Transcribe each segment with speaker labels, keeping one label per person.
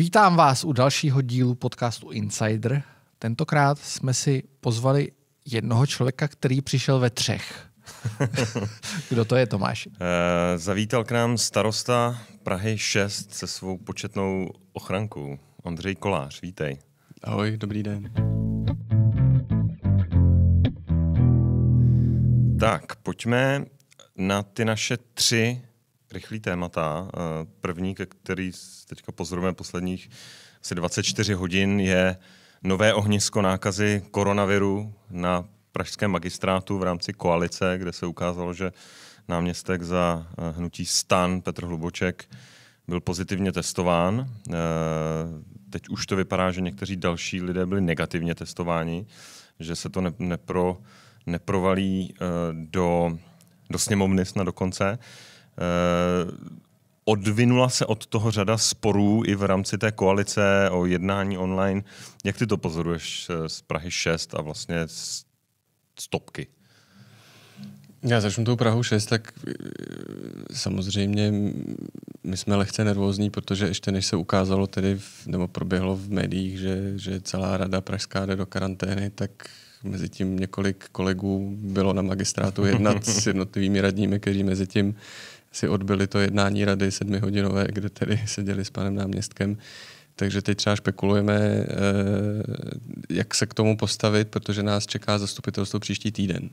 Speaker 1: Vítám vás u dalšího dílu podcastu Insider. Tentokrát jsme si pozvali jednoho člověka, který přišel ve třech. Kdo to je, Tomáš? Uh,
Speaker 2: zavítal k nám starosta Prahy 6 se svou početnou ochrankou. Ondřej Kolář, vítej. Ahoj, dobrý den. Tak, pojďme na ty naše tři rychlý témata. Eh, první, který teď pozorujeme posledních asi 24 hodin, je nové ohnisko nákazy koronaviru na pražském magistrátu v rámci koalice, kde se ukázalo, že náměstek za eh, hnutí stan Petr Hluboček byl pozitivně testován. Eh, teď už to vypadá, že někteří další lidé byli negativně testováni, že se to nepro, neprovalí do, do sněmovny snad dokonce. Eh, odvinula se od toho řada sporů i v rámci té koalice o jednání online. Jak ty to pozoruješ eh, z Prahy 6 a vlastně
Speaker 3: z stopky? Já začnu tou Prahou 6, tak eh, samozřejmě my jsme lehce nervózní, protože ještě než se ukázalo tedy, v, nebo proběhlo v médiích, že, že celá rada pražská jde do karantény, tak mezi tím několik kolegů bylo na magistrátu jednat s jednotlivými radními, kteří mezi tím si odbyli to jednání rady sedmihodinové, kde tedy seděli s panem náměstkem. Takže teď třeba špekulujeme, eh, jak se k tomu postavit, protože nás čeká zastupitelstvo příští týden.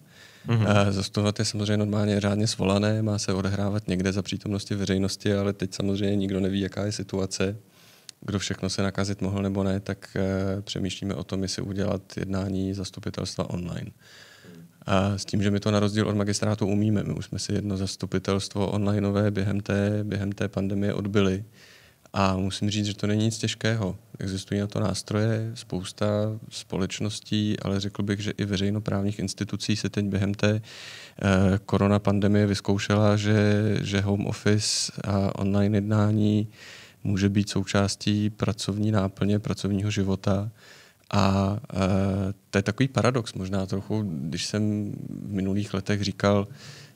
Speaker 3: Mm-hmm. Zastupovat je samozřejmě normálně řádně svolané, má se odehrávat někde za přítomnosti veřejnosti, ale teď samozřejmě nikdo neví, jaká je situace, kdo všechno se nakazit mohl nebo ne, tak eh, přemýšlíme o tom, jestli udělat jednání zastupitelstva online. A s tím, že my to na rozdíl od magistrátu umíme. My už jsme si jedno zastupitelstvo onlineové během té, během té pandemie odbyli. A musím říct, že to není nic těžkého. Existují na to nástroje, spousta společností, ale řekl bych, že i veřejnoprávních institucí se teď během té eh, korona pandemie vyzkoušela, že, že home office a online jednání může být součástí pracovní náplně, pracovního života. A e, to je takový paradox možná trochu, když jsem v minulých letech říkal,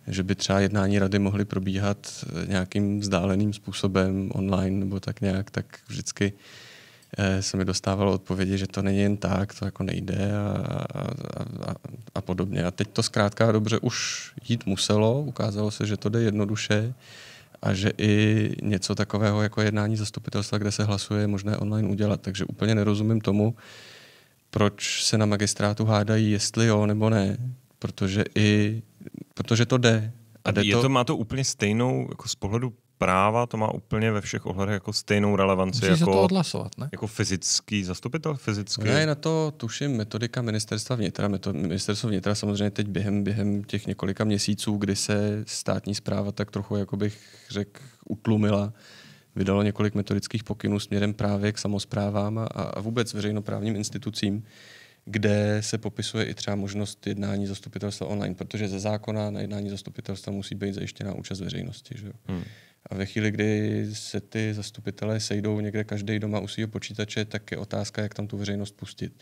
Speaker 3: že by třeba jednání rady mohly probíhat nějakým vzdáleným způsobem online nebo tak nějak, tak vždycky e, se mi dostávalo odpovědi, že to není jen tak, to jako nejde a, a, a, a podobně. A teď to zkrátka dobře už jít muselo, ukázalo se, že to jde jednoduše a že i něco takového jako jednání zastupitelstva, kde se hlasuje, je možné online udělat. Takže úplně nerozumím tomu, proč se na magistrátu hádají, jestli jo nebo ne, protože i, protože to jde. A jde je to, to, má
Speaker 2: to úplně stejnou, jako z pohledu práva, to má úplně ve všech ohledech jako stejnou relevanci Musíš jako, to odhlasovat, ne? jako fyzický zastupitel, fyzický. Ne,
Speaker 3: na to tuším metodika ministerstva vnitra. Meto, ministerstvo vnitra samozřejmě teď během, během těch několika měsíců, kdy se státní zpráva tak trochu, jako bych řekl, utlumila, vydalo několik metodických pokynů směrem právě k samozprávám a, vůbec veřejnoprávním institucím, kde se popisuje i třeba možnost jednání zastupitelstva online, protože ze zákona na jednání zastupitelstva musí být zajištěná účast veřejnosti. Že jo? Hmm. A ve chvíli, kdy se ty zastupitelé sejdou někde každý doma u svého počítače, tak je otázka, jak tam tu veřejnost pustit.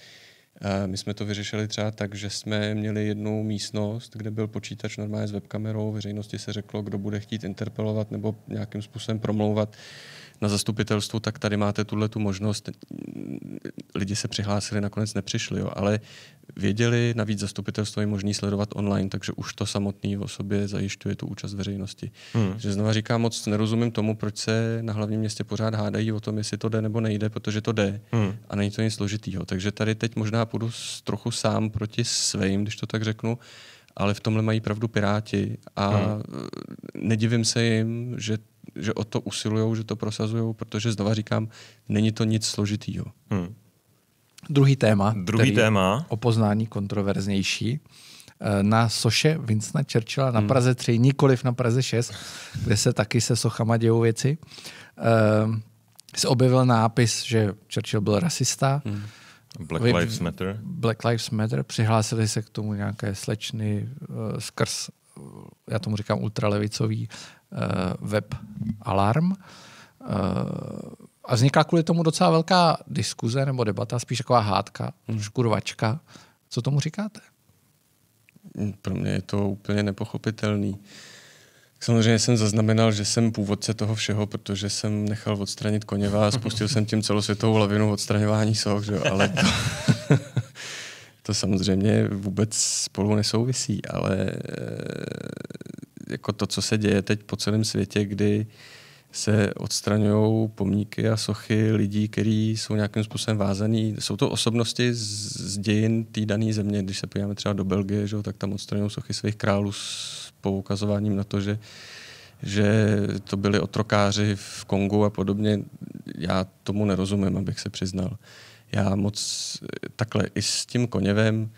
Speaker 3: My jsme to vyřešili třeba tak, že jsme měli jednu místnost, kde byl počítač normálně s webkamerou, veřejnosti se řeklo, kdo bude chtít interpelovat nebo nějakým způsobem promlouvat na zastupitelstvu, tak tady máte tuhle tu možnost. Lidi se přihlásili, nakonec nepřišli, jo, ale věděli, navíc zastupitelstvo je možné sledovat online, takže už to samotné o sobě zajišťuje tu účast veřejnosti. Hmm. Že znova říkám, moc nerozumím tomu, proč se na hlavním městě pořád hádají o tom, jestli to jde nebo nejde, protože to jde hmm. a není to nic složitýho. Takže tady teď možná půjdu trochu sám proti svým, když to tak řeknu, ale v tomhle mají pravdu Piráti a hmm. nedivím se jim, že že o to usilují, že to prosazují, protože znova říkám, není to nic složitýho. Hmm.
Speaker 1: Druhý téma. Druhý téma. O poznání kontroverznější eh, na soše Vincna Churchilla na hmm. Praze 3, hmm. nikoliv na Praze 6, kde se taky se sochama dějou věci, eh, se objevil nápis, že Churchill byl rasista. Hmm. Black Vy, Lives Matter. Black Lives Matter. Přihlásili se k tomu nějaké slečny uh, skrz, já tomu říkám ultralevicový Eh, web Alarm. Eh, a vznikla kvůli tomu docela velká diskuze nebo debata, spíš taková hádka, hmm. škurvačka. Co tomu říkáte?
Speaker 3: Mm, pro mě je to úplně nepochopitelný. Samozřejmě jsem zaznamenal, že jsem původce toho všeho, protože jsem nechal odstranit koněva a spustil jsem tím celosvětovou lavinu odstraňování soch, že? ale to, to samozřejmě vůbec spolu nesouvisí, ale eh, jako to, co se děje teď po celém světě, kdy se odstraňují pomníky a sochy lidí, kteří jsou nějakým způsobem vázaní. Jsou to osobnosti z, z dějin té dané země. Když se podíváme třeba do Belgie, že, tak tam odstraňují sochy svých králů s poukazováním na to, že že to byli otrokáři v Kongu a podobně. Já tomu nerozumím, abych se přiznal. Já moc eh, takhle i s tím koněvem,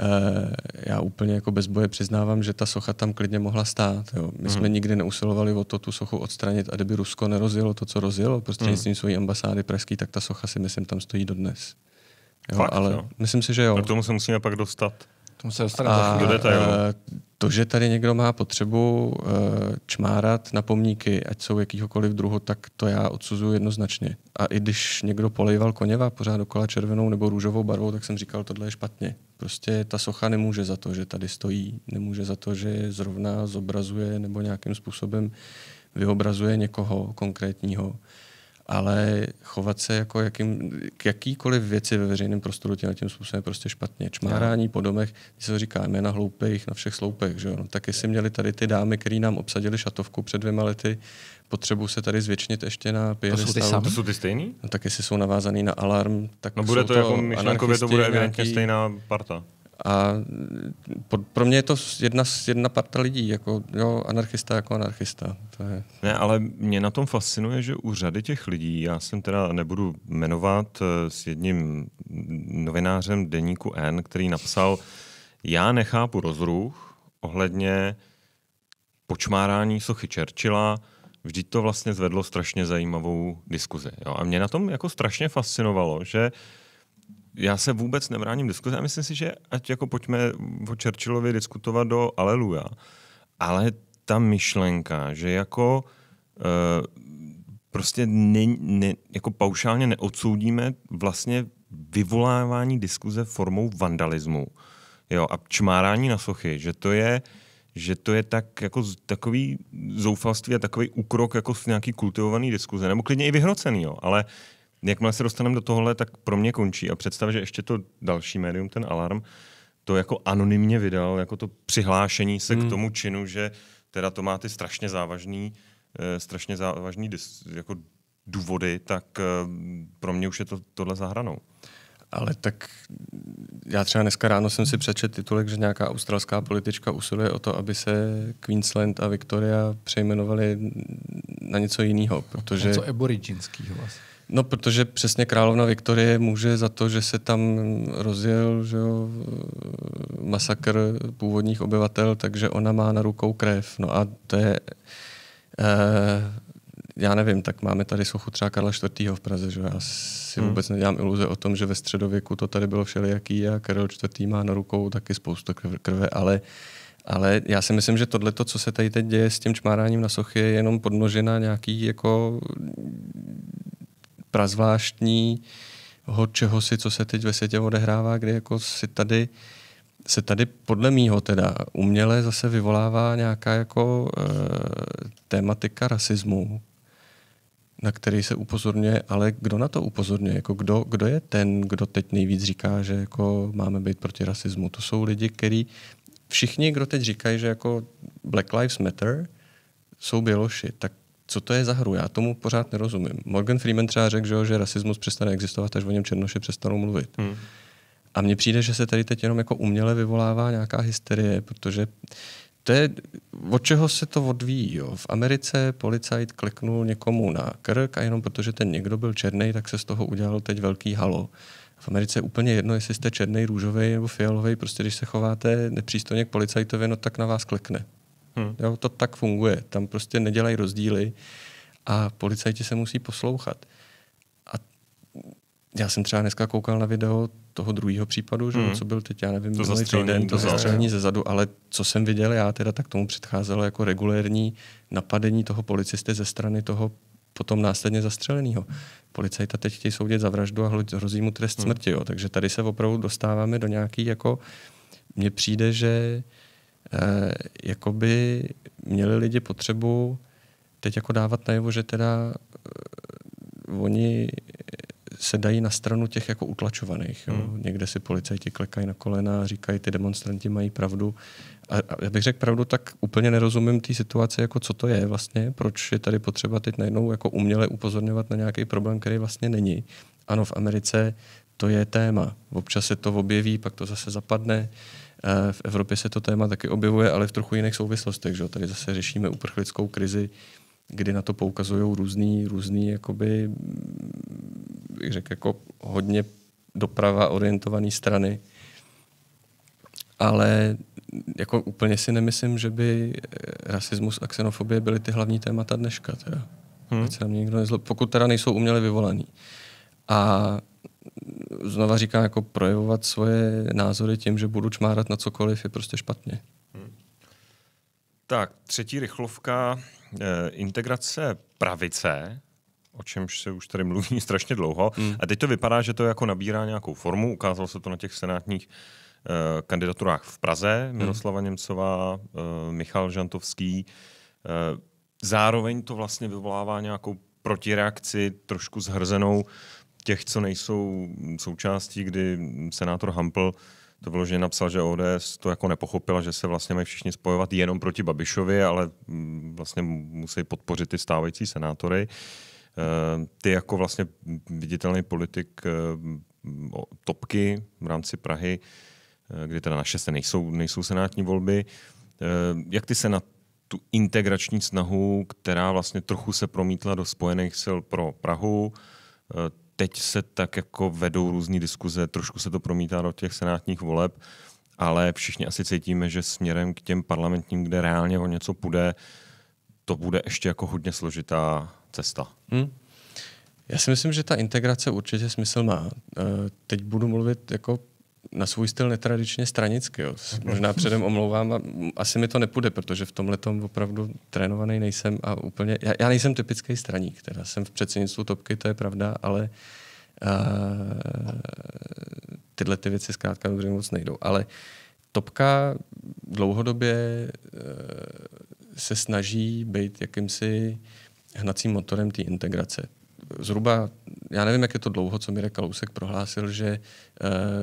Speaker 3: Eh, já úplně jako bez boje přiznávám, že ta socha tam klidně mohla stát. Jo. My hmm. jsme mhm. nikdy neusilovali o to tu sochu odstranit a kdyby Rusko nerozjelo to, co rozjelo prostě hmm. svojí ambasády pražský, tak ta socha si myslím tam stojí dodnes. Jo, Fakt, ale jo.
Speaker 2: myslím si, že jo. A k tomu se musíme pak dostat.
Speaker 1: tomu se dostat a, do detailu. Eh,
Speaker 3: to, že tady někdo má potřebu eh, čmárat na pomníky, ať jsou jakýhokoliv druhu, tak to já odsuzuju jednoznačně. A i když někdo polejval koněva pořád dokola červenou nebo růžovou barvou, tak jsem říkal, tohle je špatně prostě ta socha nemůže za to, že tady stojí, nemůže za to, že zrovna zobrazuje nebo nějakým způsobem vyobrazuje někoho konkrétního. Ale chovat se jako jakým, k jakýkoliv věci ve veřejném prostoru tím, tím způsobem je prostě špatně. Čmárání po domech, když se to říká, jména hloupých na všech sloupech. Že jo? No, tak jestli měli tady ty dámy, které nám obsadili šatovku před dvěma lety potřebují se tady zvětšnit ještě na pědestalu. To jsou ty To jsou ty stejný? No, tak jestli jsou navázaný na alarm, tak No bude to, to jako myšlenkově, to bude evidentně nějaký... stejná parta. A pro mě je to jedna, jedna parta lidí, jako jo, anarchista jako anarchista. To je...
Speaker 2: Ne, ale mě na tom fascinuje, že u řady těch lidí, já jsem teda nebudu jmenovat eh, s jedním novinářem deníku N, který napsal, já nechápu rozruch ohledně počmárání sochy Churchilla, Vždyť to vlastně zvedlo strašně zajímavou diskuzi. Jo? A mě na tom jako strašně fascinovalo, že já se vůbec nebráním diskuzi a myslím si, že ať jako pojďme o Churchillovi diskutovat do Aleluja, ale ta myšlenka, že jako uh, prostě ne, ne, jako paušálně neodsoudíme vlastně vyvolávání diskuze formou vandalismu jo, a čmárání na sochy, že to je uh, že to je tak jako takový zoufalství a takový úkrok jako z nějaký kultivovaný diskuze, nebo klidně i vyhrocený, jo, ale jakmile se dostaneme do tohohle, tak pro mě končí a představ, že ještě to další médium, ten alarm, to jako anonymně vydal, jako to přihlášení se hmm. k tomu činu, že teda to má ty strašně závažný, e, strašně závažný dis, jako důvody, tak e,
Speaker 3: pro mě už je to tohle zahranou. hranou. Ale tak já třeba dneska ráno jsem si přečet titulek, že nějaká australská politička usiluje o to, aby se Queensland a Victoria přejmenovali na něco jiného, protože... Něco aboriginského vlastně. No, protože přesně královna Viktorie může za to, že se tam rozjel že jo, masakr původních obyvatel, takže ona má na rukou krev. No a to je... Eh, já nevím, tak máme tady sochu třeba Karla IV. v Praze, že já si hmm. vůbec nedělám iluze o tom, že ve středověku to tady bylo všelijaký a Karel IV. má na rukou taky spoustu krve, ale ale já si myslím, že tohle, co se tady teď děje s tím čmáráním na sochy, je jenom podnožena nějaký jako prazvláštní ho čeho si, co se teď ve světě odehrává, kdy jako si tady se tady podle mýho teda uměle zase vyvolává nějaká jako e, eh, tématika rasismu, na který se upozorňuje, ale kdo na to upozorňuje? Jako kdo, kdo je ten, kdo teď nejvíc říká, že jako máme být proti rasismu? To jsou lidi, kteří všichni, kdo teď říkají, že jako Black Lives Matter, jsou běloši, tak co to je za hru? Já tomu pořád nerozumím. Morgan Freeman třeba řekl, že, že rasismus přestane existovat, až o něm černoši přestanou mluvit. Hmm. A mně přijde, že se tady teď jenom jako uměle vyvolává nějaká hysterie, protože to je, od čeho se to odvíjí. Jo? V Americe policajt kliknul někomu na krk a jenom protože ten někdo byl černý, tak se z toho udělal teď velký halo. V Americe je úplně jedno, jestli jste černý, růžový nebo fialový, prostě když se chováte nepřístojně k policajtovi, no tak na vás klikne. Hmm. Jo, to tak funguje. Tam prostě nedělají rozdíly a policajti se musí poslouchat. A já jsem třeba dneska koukal na video toho druhého případu, že, mm. co byl teď, já nevím, to zastřelení, týden, to zastřelení ze zadu, ale co jsem viděl já teda, tak tomu předcházelo jako regulérní napadení toho policisty ze strany toho potom následně zastřeleného. Policajta teď chtějí soudit za vraždu a hrozí mu trest mm. smrti, jo. takže tady se opravdu dostáváme do nějaký jako, mně přijde, že eh, jakoby měli lidi potřebu teď jako dávat najevo, že teda eh, oni se dají na stranu těch jako utlačovaných. Jo. Hmm. Někde si policajti klekají na kolena a říkají, ty demonstranti mají pravdu. A, a já bych řekl pravdu, tak úplně nerozumím té situaci, jako co to je vlastně, proč je tady potřeba teď najednou jako uměle upozorňovat na nějaký problém, který vlastně není. Ano, v Americe to je téma. Občas se to objeví, pak to zase zapadne. Eh, v Evropě se to téma taky objevuje, ale v trochu jiných souvislostech. Že? Tady zase řešíme uprchlickou krizi, kdy na to poukazují různý, různý jakoby, bych řekl, jako hodně doprava orientované strany. Ale jako úplně si nemyslím, že by eh, rasismus a xenofobie byly ty hlavní témata dneška. Teda. Hmm. se na mě nikdo nezlo... Pokud teda nejsou uměle vyvolaný. A znova říkám, jako projevovat svoje názory tím, že budu čmárat na cokoliv, je prostě špatně.
Speaker 2: Hmm. Tak, třetí rychlovka Eh, integrace pravice, o čemž se už tady mluví strašně dlouho, mm. a teď to vypadá, že to jako nabírá nějakou formu, ukázalo se to na těch senátních eh, kandidaturách v Praze, hmm. Miroslava mm. Němcová, eh, Michal Žantovský. Zároveň to vlastně vyvolává nějakou protireakci, trošku zhrzenou těch, co nejsou součástí, kdy senátor Hampel to vyloženě napsal, že ODS to jako nepochopila, že se vlastně mají všichni spojovat jenom proti Babišovi, ale mm, vlastně musí podpořit ty stávající senátory. E, ty jako vlastně viditelný politik e, topky v rámci Prahy, e, kdy teda naše se nejsou, nejsou senátní volby, jak ty se na tu integrační snahu, která vlastně trochu se promítla do spojených sil pro Prahu, teď se tak jako vedou různé diskuze, trošku se to promítá do těch senátních voleb, ale všichni asi cítíme, že směrem k těm parlamentním, kde reálně o něco půjde, to bude ještě jako hodně složitá cesta.
Speaker 3: Hmm. Já si myslím, že ta integrace určitě smysl má. Eh, teď budu mluvit jako na svůj styl netradičně stranický. Jo. Možná předem omlouvám a asi mi to nepůjde, protože v tomhle tom opravdu trénovaný nejsem a úplně... Já, já nejsem typický straník, teda jsem v předsednictvu topky, to je pravda, ale uh, tyhle ty věci zkrátka dobře moc nejdou. Ale topka dlouhodobě uh, se snaží být jakýmsi hnacím motorem té integrace zhruba, já nevím, jak je to dlouho, co Mirek Kalousek prohlásil, že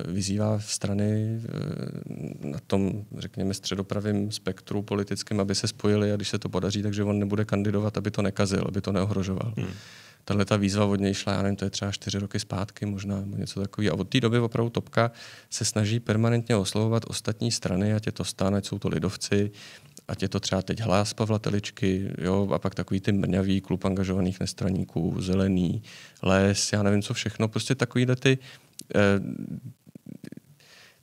Speaker 3: uh, vyzývá strany eh, na tom, řekněme, středopravém spektru politickém, aby se spojili a když se to podaří, takže on nebude kandidovat, aby to nekazil, aby to neohrožoval. Hmm. Tahle ta výzva od něj šla, já nevím, to je třeba čtyři roky zpátky, možná něco takového. A od té doby opravdu Topka se snaží permanentně oslovovat ostatní strany, ať je to stan, ať jsou to lidovci, ať je to třeba teď hlas Pavla Teličky, jo, a pak takový ty mrňavý klub angažovaných nestraníků, zelený, les, já nevím co všechno, prostě takovýhle ty eh,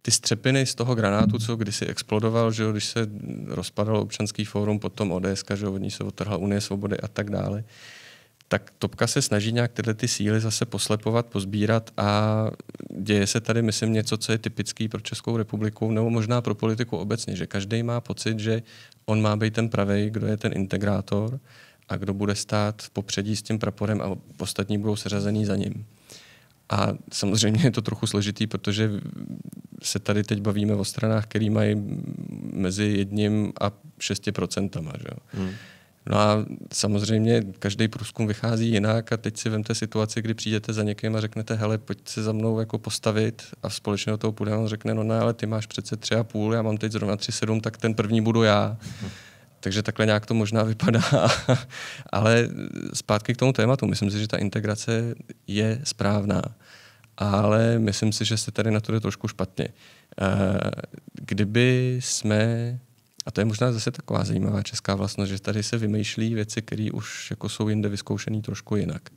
Speaker 3: ty střepiny z toho granátu, co kdysi explodoval, že jo, když se rozpadalo občanský fórum, potom ODS, že jo, od ní se otrhla Unie svobody a tak dále, eh, tak Topka se snaží nějak tyhle ty síly zase poslepovat, pozbírat a děje se tady, myslím, něco, co je typický pro Českou republiku nebo možná pro politiku obecně, že každý má pocit, že on má být ten pravej, kdo je ten integrátor a kdo bude stát v popředí s tím praporem a ostatní budou seřazený za ním. A samozřejmě je to trochu složitý, protože se tady teď bavíme o stranách, které mají mezi jedním a šesti procentama. Že? Hmm. No a samozřejmě každý průzkum vychází jinak a teď si vemte situaci, kdy přijdete za někým a řeknete, hele, pojď se za mnou jako postavit a společně do toho půjde, On řekne, no ne, ale ty máš přece tři a půl, já mám teď zrovna tři sedm, tak ten první budu já. Takže takhle nějak to možná vypadá. ale zpátky k tomu tématu. Myslím si, že ta integrace je správná. Ale myslím si, že se tady na to jde trošku špatně. Eh, kdyby jsme a to je možná zase taková zajímavá česká vlastnost, že tady se vymýšlí věci, které už jako jsou jinde vyzkoušené trošku jinak.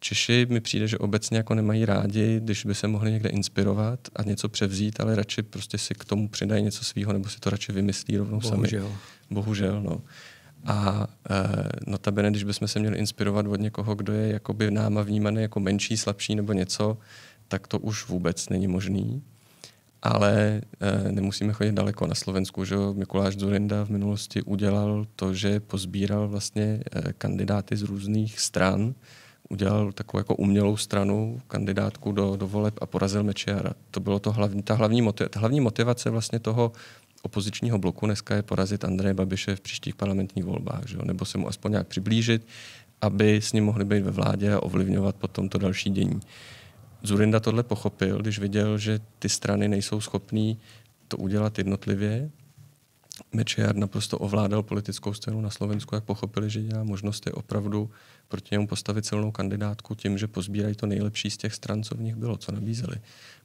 Speaker 3: Češi mi přijde, že obecně jako nemají rádi, když by se mohli někde inspirovat a něco převzít, ale radši prostě si k tomu přidají něco svého nebo si to radši vymyslí rovnou Bohužel. sami. Bohužel. no. A e, notabene, když bychom se měli inspirovat od někoho, kdo je jakoby náma vnímaný jako menší, slabší nebo něco, tak to už vůbec není možný ale e, nemusíme chodit daleko. Na Slovensku, že Mikuláš Zurinda v minulosti udělal to, že pozbíral vlastně e, kandidáty z různých stran, udělal takovou jako umělou stranu kandidátku do, do voleb a porazil Mečiara. To bylo to hlavní, ta hlavní, motiv, ta hlavní motivace vlastně toho opozičního bloku dneska je porazit Andreje Babiše v příštích parlamentních volbách, že nebo se mu aspoň nějak přiblížit, aby s ním mohli být ve vládě a ovlivňovat potom to další dění. Zurinda tohle pochopil, když viděl, že ty strany nejsou schopné to udělat jednotlivě. Mečiar naprosto ovládal politickou scénu na Slovensku, jak pochopili, že dělá možnost je opravdu proti němu postavit silnou kandidátku tím, že pozbírají to nejlepší z těch stran, co v nich bylo, co nabízeli.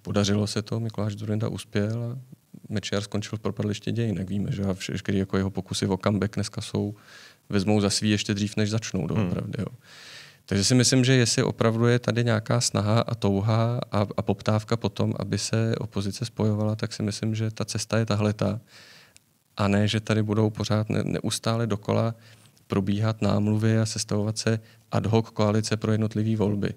Speaker 3: Podařilo se to, Mikuláš Zurinda uspěl a Mečiar skončil v propadlišti dějin, jak víme, že a všechny jako jeho pokusy o comeback dneska jsou, vezmou za svý ještě dřív, než začnou doopravdy. Hmm. Takže si myslím, že jestli opravdu je tady nějaká snaha a touha a, a poptávka potom, aby se opozice spojovala, tak si myslím, že ta cesta je tahleta. A ne, že tady budou pořád ne, neustále dokola probíhat námluvy a sestavovat se ad hoc koalice pro jednotlivé volby.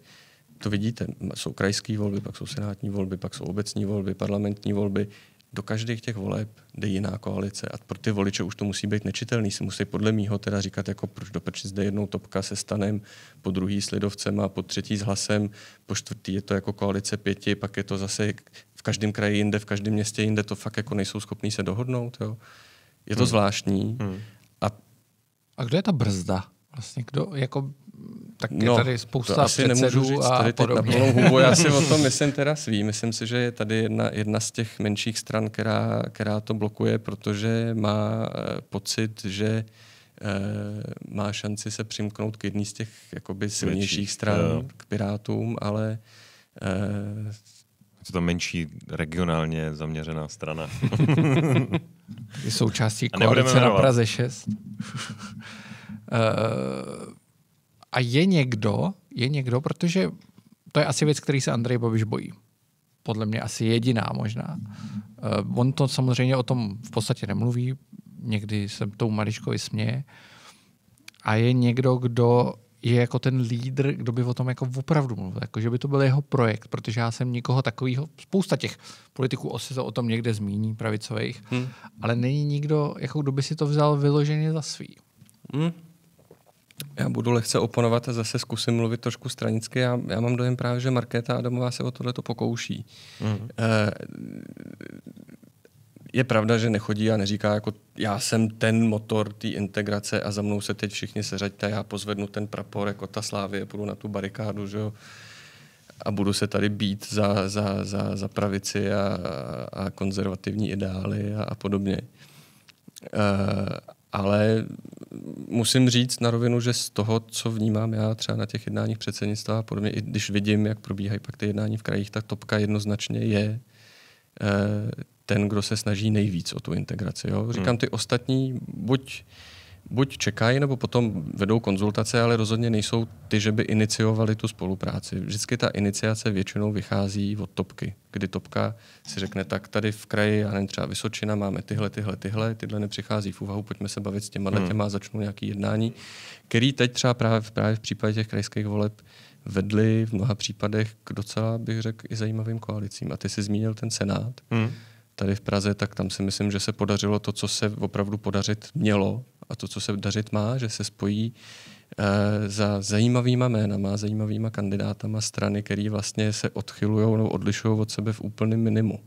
Speaker 3: To vidíte, jsou krajské volby, pak jsou senátní volby, pak jsou obecní volby, parlamentní volby do každých těch voleb jde jiná koalice a pro ty voliče už to musí být nečitelný. Si musí podle mýho teda říkat, jako proč do zde jednou topka se stanem, po druhý s lidovcem a po třetí s hlasem, po čtvrtý je to jako koalice pěti, pak je to zase v každém kraji jinde, v každém městě jinde, to fakt jako nejsou schopní se dohodnout. Jo. Je to hmm. zvláštní. Hmm. A... a kdo je ta
Speaker 1: brzda? Vlastně kdo, jako tak je no, tady spousta to asi nemůžu říct, a tady podobně. Teď na plnou hubu, já si o tom
Speaker 3: myslím teda svý. Myslím si, že je tady jedna, jedna z těch menších stran, která, která to blokuje, protože má eh, pocit, že eh, má šanci se přimknout k jedné z těch jakoby silnějších Větších, stran, jo. k Pirátům, ale eh...
Speaker 2: je to menší regionálně zaměřená strana. je součástí
Speaker 1: koalice na Praze 6. uh, eh, a je někdo, je někdo, protože to je asi věc, který se Andrej Babiš bojí. Podle mě asi jediná možná. Uh, on to samozřejmě o tom v podstatě nemluví, někdy se tou Mariškovi směje. A je někdo, kdo je jako ten lídr, kdo by o tom jako opravdu mluvil, jako že by to byl jeho projekt, protože já jsem nikoho takového, spousta těch politiků osi o tom někde zmíní,
Speaker 3: pravicových, hmm. ale není nikdo, jako kdo by si to vzal vyloženě za svý. Hmm. Já budu lehce oponovat a zase zkusím mluvit trošku stranicky. Já, já mám dojem právě, že Markéta Adamová se o tohle to pokouší. Mm. E, je pravda, že nechodí a neříká, jako já jsem ten motor té integrace a za mnou se teď všichni seřaďte, já pozvednu ten prapor jako ta slávě, půjdu na tu barikádu, že jo a budu se tady být za, za, za, za pravici a, a konzervativní ideály a, a podobně. Eh, ale musím říct na rovinu, že z toho, co vnímám já třeba na těch jednáních předsednictva a podobně, i když vidím, jak probíhají pak ty jednání v krajích, tak topka jednoznačně je eh, ten, kdo se snaží nejvíc o tu integraci. Jo? Říkám, hmm. ty ostatní buď buď čekají, nebo potom vedou konzultace, ale rozhodně nejsou ty, že by iniciovali tu spolupráci. Vždycky ta iniciace většinou vychází od topky, kdy topka si řekne, tak tady v kraji, já nevím, třeba Vysočina, máme tyhle, tyhle, tyhle, tyhle nepřichází v úvahu, pojďme se bavit s těma hmm. letěma a začnou nějaký jednání, který teď třeba právě, právě v případě těch krajských voleb vedli v mnoha případech k docela, bych řekl, i zajímavým koalicím. A ty jsi zmínil ten Senát. Hmm tady v Praze, tak tam si myslím, že se podařilo to, co se opravdu podařit mělo, a to, co se dařit má, že se spojí eh, za zajímavýma jménama, zajímavýma kandidátama strany, které vlastně se odchylují nebo odlišují od sebe v úplném minimu.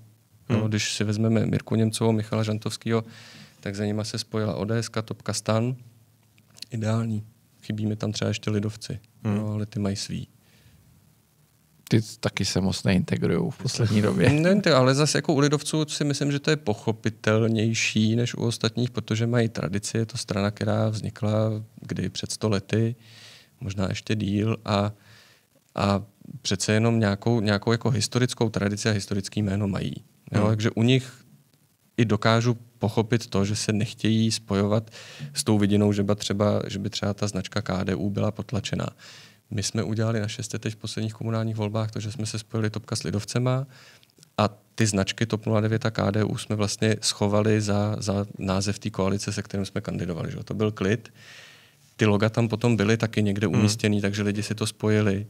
Speaker 3: No, hmm. No, když si vezmeme Mirku Němcovou, Michala Žantovského, tak za nima se spojila ODS, Topka Stan. Ideální. Chybí mi tam třeba ještě lidovci, hmm. no, ale ty mají svý ty taky se moc neintegrují v poslední době. Ne, ale zase jako u lidovců si myslím, že to je pochopitelnější než u ostatních, protože mají tradici, je to strana, která vznikla kdy před sto lety, možná ještě díl a, a přece jenom nějakou, nějakou jako historickou tradici a historický jméno mají. Jo? Hmm. Takže u nich i dokážu pochopit to, že se nechtějí spojovat s tou vidinou, že by třeba, že by třeba ta značka KDU byla potlačená. My jsme udělali na šesté teď v posledních komunálních volbách to, že jsme se spojili Topka s Lidovcema a ty značky TOP 09 a KDU jsme vlastně schovali za, za název té koalice, se kterým jsme kandidovali. Že? To byl klid. Ty loga tam potom byly taky někde hmm. umístěný, mm. takže lidi si to spojili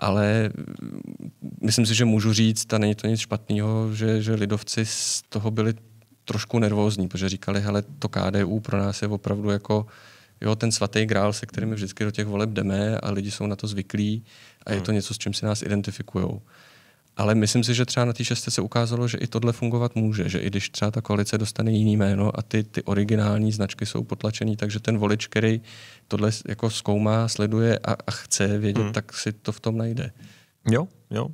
Speaker 3: ale mm, myslím si, že můžu říct, a není to nic špatného, že, že lidovci z toho byli trošku nervózní, protože říkali, hele, to KDU pro nás je opravdu jako jo, ten svatý grál, se kterými vždycky do těch voleb jdeme a lidi jsou na to zvyklí a je to hmm. něco, s čím si nás identifikují. Ale myslím si, že třeba na té šestce se ukázalo, že i tohle fungovat může, že i když třeba ta koalice dostane jiný jméno a ty, ty originální značky jsou potlačený, takže ten volič, který tohle jako zkoumá, sleduje a, a chce vědět, hmm. tak si to v tom najde. Jo, jo.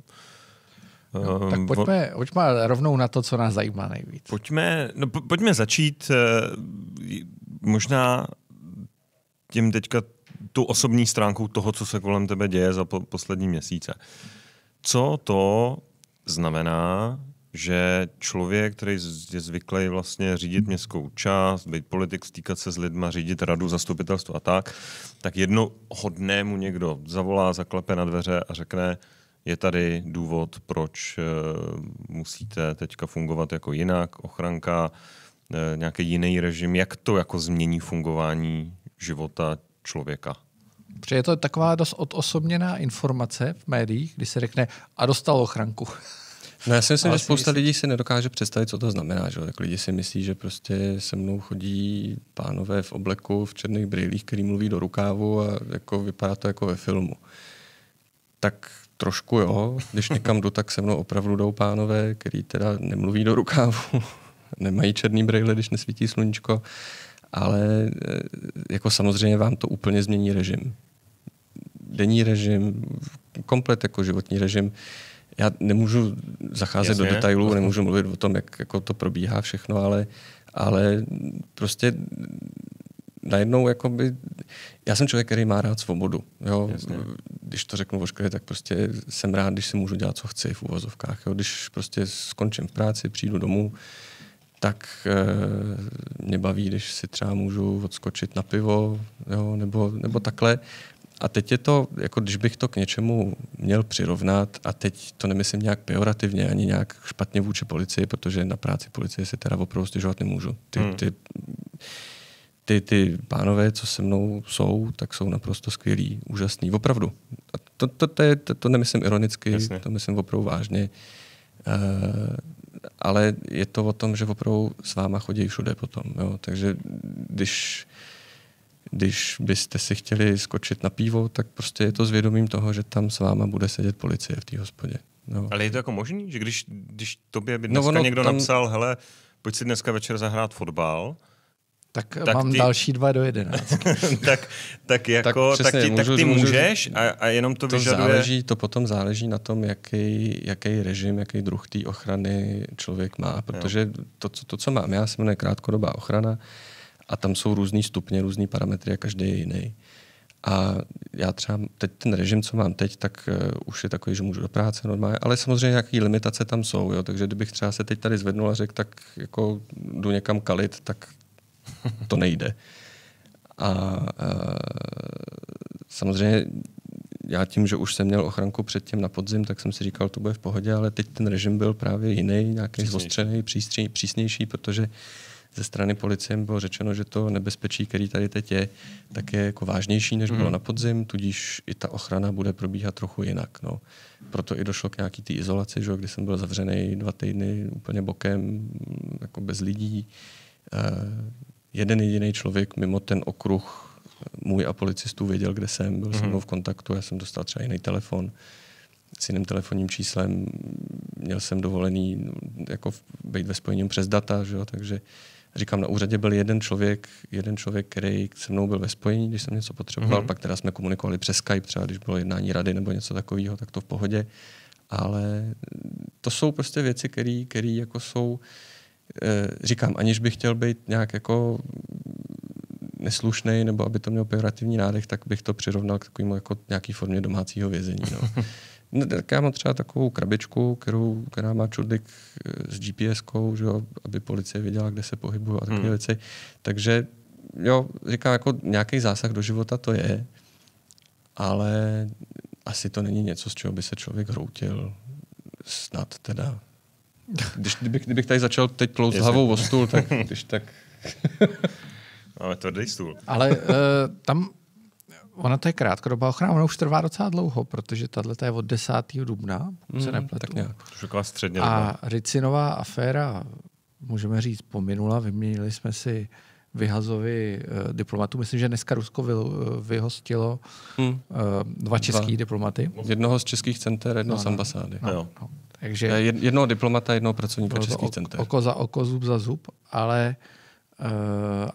Speaker 3: No, tak ehm, pojďme, pojďme
Speaker 1: rovnou na to, co nás zajímá nejvíc. Pojďme,
Speaker 2: no, pojďme začít eh, možná tím teďka tu osobní stránku toho, co se kolem tebe děje za po- poslední měsíce. Co to znamená, že člověk, který je zvyklý vlastně řídit městskou část, být politik, stýkat se s lidma, řídit radu, zastupitelstvo a tak, tak jedno hodné mu někdo zavolá, zaklepe na dveře a řekne, je tady důvod, proč eh, musíte teďka fungovat jako jinak, ochranka, eh, nějaký jiný režim, jak to jako změní fungování života
Speaker 3: člověka.
Speaker 1: Protože je to taková dost odosobněná informace v médiích, kdy se řekne a dostal ochranku. No já si myslím, Ale že spousta
Speaker 3: myslím. lidí si nedokáže představit, co to znamená. Že? Tak lidi si myslí, že prostě se mnou chodí pánové v obleku, v černých brýlích, který mluví do rukávu a jako vypadá to jako ve filmu. Tak trošku jo, když někam jdu, tak se mnou opravdu jdou pánové, který teda nemluví do rukávu, nemají černý brýle, když nesvítí sluníčko ale e, jako samozřejmě vám to úplně změní režim. Denní režim, komplet jako životní režim. Já nemůžu zacházet Jasně. do detailů, nemůžu mluvit o tom, jak jako to probíhá všechno, ale, ale prostě najednou jakoby, já jsem člověk, který má rád svobodu. Jo? Jasně. Když to řeknu ošklivě, tak prostě jsem rád, když si můžu dělat, co chci v úvozovkách. Jo? Když prostě skončím v práci, přijdu domů, tak e, mě baví, když si třeba můžu odskočit na pivo, jo, nebo, nebo takhle. A teď je to, jako když bych to k něčemu měl přirovnat, a teď to nemyslím nějak pejorativně, ani nějak špatně vůči policii, protože na práci policie si teda opravdu stěžovat nemůžu. Ty, hmm. ty, ty, ty pánové, co se mnou jsou, tak jsou naprosto skvělí, úžasní, opravdu. A to, to, to, je, to, to nemyslím ironicky, Jasně. to myslím opravdu vážně. E, ale je to o tom, že opravdu s váma chodí všude potom. Jo. Takže když, když byste si chtěli skočit na pivo, tak prostě je to zvědomím toho, že tam s váma bude sedět policie v té hospodě. No.
Speaker 2: Ale je to jako možný, že když, když tobě by no dneska no ono, někdo tam... napsal, hele, pojď si dneska večer zahrát fotbal, tak, tak mám ty,
Speaker 1: další dva do jedenáctky.
Speaker 2: tak, tak, jako, tak, přesně, tak, ti, můžu, tak ty můžu, můžeš a, a jenom to, to vyžaduje... Záleží,
Speaker 3: to potom záleží na tom, jaký, jaký režim, jaký druh té ochrany člověk má, protože to, to, to, co mám já, se jmenuje krátkodobá ochrana a tam jsou různý stupně, různý parametry a každý je jiný. A já třeba teď ten režim, co mám teď, tak uh, už je takový, že můžu do práce normálně, ale samozřejmě nějaké limitace tam jsou, jo? takže kdybych třeba se teď tady zvednul a řekl, tak jako jdu někam kalit, tak to nejde. A, e, samozřejmě já tím, že už jsem měl ochranku předtím na podzim, tak jsem si říkal, to bude v pohodě, ale teď ten režim byl právě jiný, nějaký zostřený, přísnější, protože ze strany policie bylo řečeno, že to nebezpečí, který tady teď je, tak je jako vážnější, než mm. bylo hmm. na podzim, tudíž i ta ochrana bude probíhat trochu jinak. No. Proto i došlo k nějaký té izolaci, že, kdy jsem byl zavřený dva týdny úplně bokem, jako bez lidí. E, jeden jediný člověk mimo ten okruh eh, můj a policistů věděl, kde jsem, byl mm-hmm. se mhm. mnou v kontaktu, já jsem dostal třeba jiný telefon s jiným telefonním číslem, měl jsem dovolený no, jako být ve spojení přes data, že jo? takže říkám, na úřadě byl jeden člověk, jeden člověk, který se mnou byl ve spojení, když jsem něco potřeboval, mm-hmm. pak teda jsme komunikovali přes Skype, třeba když bylo jednání rady nebo něco takového, tak to v pohodě, ale to jsou prostě věci, které jako jsou uh, Eh, říkám, aniž bych chtěl být nějak jako neslušný, nebo aby to mělo pejorativní nádech, tak bych to přirovnal k takovému jako nějaký formě domácího vězení. No. no. tak já mám třeba takovou krabičku, kterou, která má čudlik eh, s gps že jo, aby policie věděla, kde se pohybuje a takové hmm. věci. Takže jo, říkám, jako nějaký zásah do života to je, ale asi to není něco, z čeho by se člověk hroutil snad teda když, kdybych, kdybych tady začal teď tlout hlavou o stůl, tak
Speaker 2: když tak... Máme tvrdý stůl. Ale uh,
Speaker 3: tam
Speaker 1: Ona to je krátkodobá ochrana, ona už trvá docela dlouho, protože tahle je od 10. dubna, pokud se hmm, nepletu. Tak nějak.
Speaker 2: To středně A
Speaker 1: Ricinová aféra, můžeme říct, pominula, vyměnili jsme si vyhazovi uh, diplomatů. Myslím, že dneska Rusko vy, eh, vyhostilo hmm. eh, dva český diplomaty.
Speaker 3: Jednoho z českých center, jednoho no, z no. ambasády. No, no. No. Takže eh, jednoho diplomata, jednoho pracovníka Českých center.
Speaker 1: Oko za oko, zub za zub, ale uh,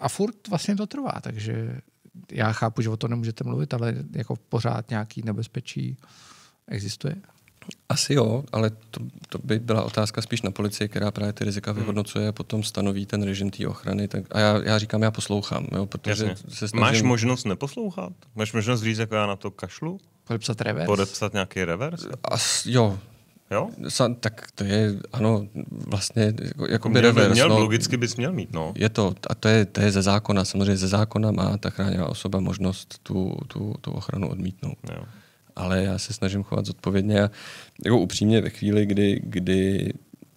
Speaker 1: a furt vlastně to trvá, takže já chápu, že o to nemůžete mluvit, ale jako pořád nějaký nebezpečí existuje.
Speaker 3: Asi jo, ale to, to by byla otázka spíš na policii, která právě ty rizika hmm. vyhodnocuje a potom stanoví ten režim té ochrany. Tak, a já, já říkám, já poslouchám, jo, protože se snažím... Máš možnost neposlouchat?
Speaker 2: Máš možnost říct, jako já na to kašlu? Podepsat revers? Podepsat nějaký revers? As,
Speaker 3: jo, Jo? Sa, tak to je, ano, vlastně jako, jako by měl, reverse, měl, no, Logicky bys měl mít, no. Je to, a to je, to je ze zákona, samozřejmě ze zákona má ta chráněná osoba možnost tu, tu, tu ochranu odmítnout. Jo. Ale já se snažím chovat zodpovědně a jako upřímně ve chvíli, kdy, kdy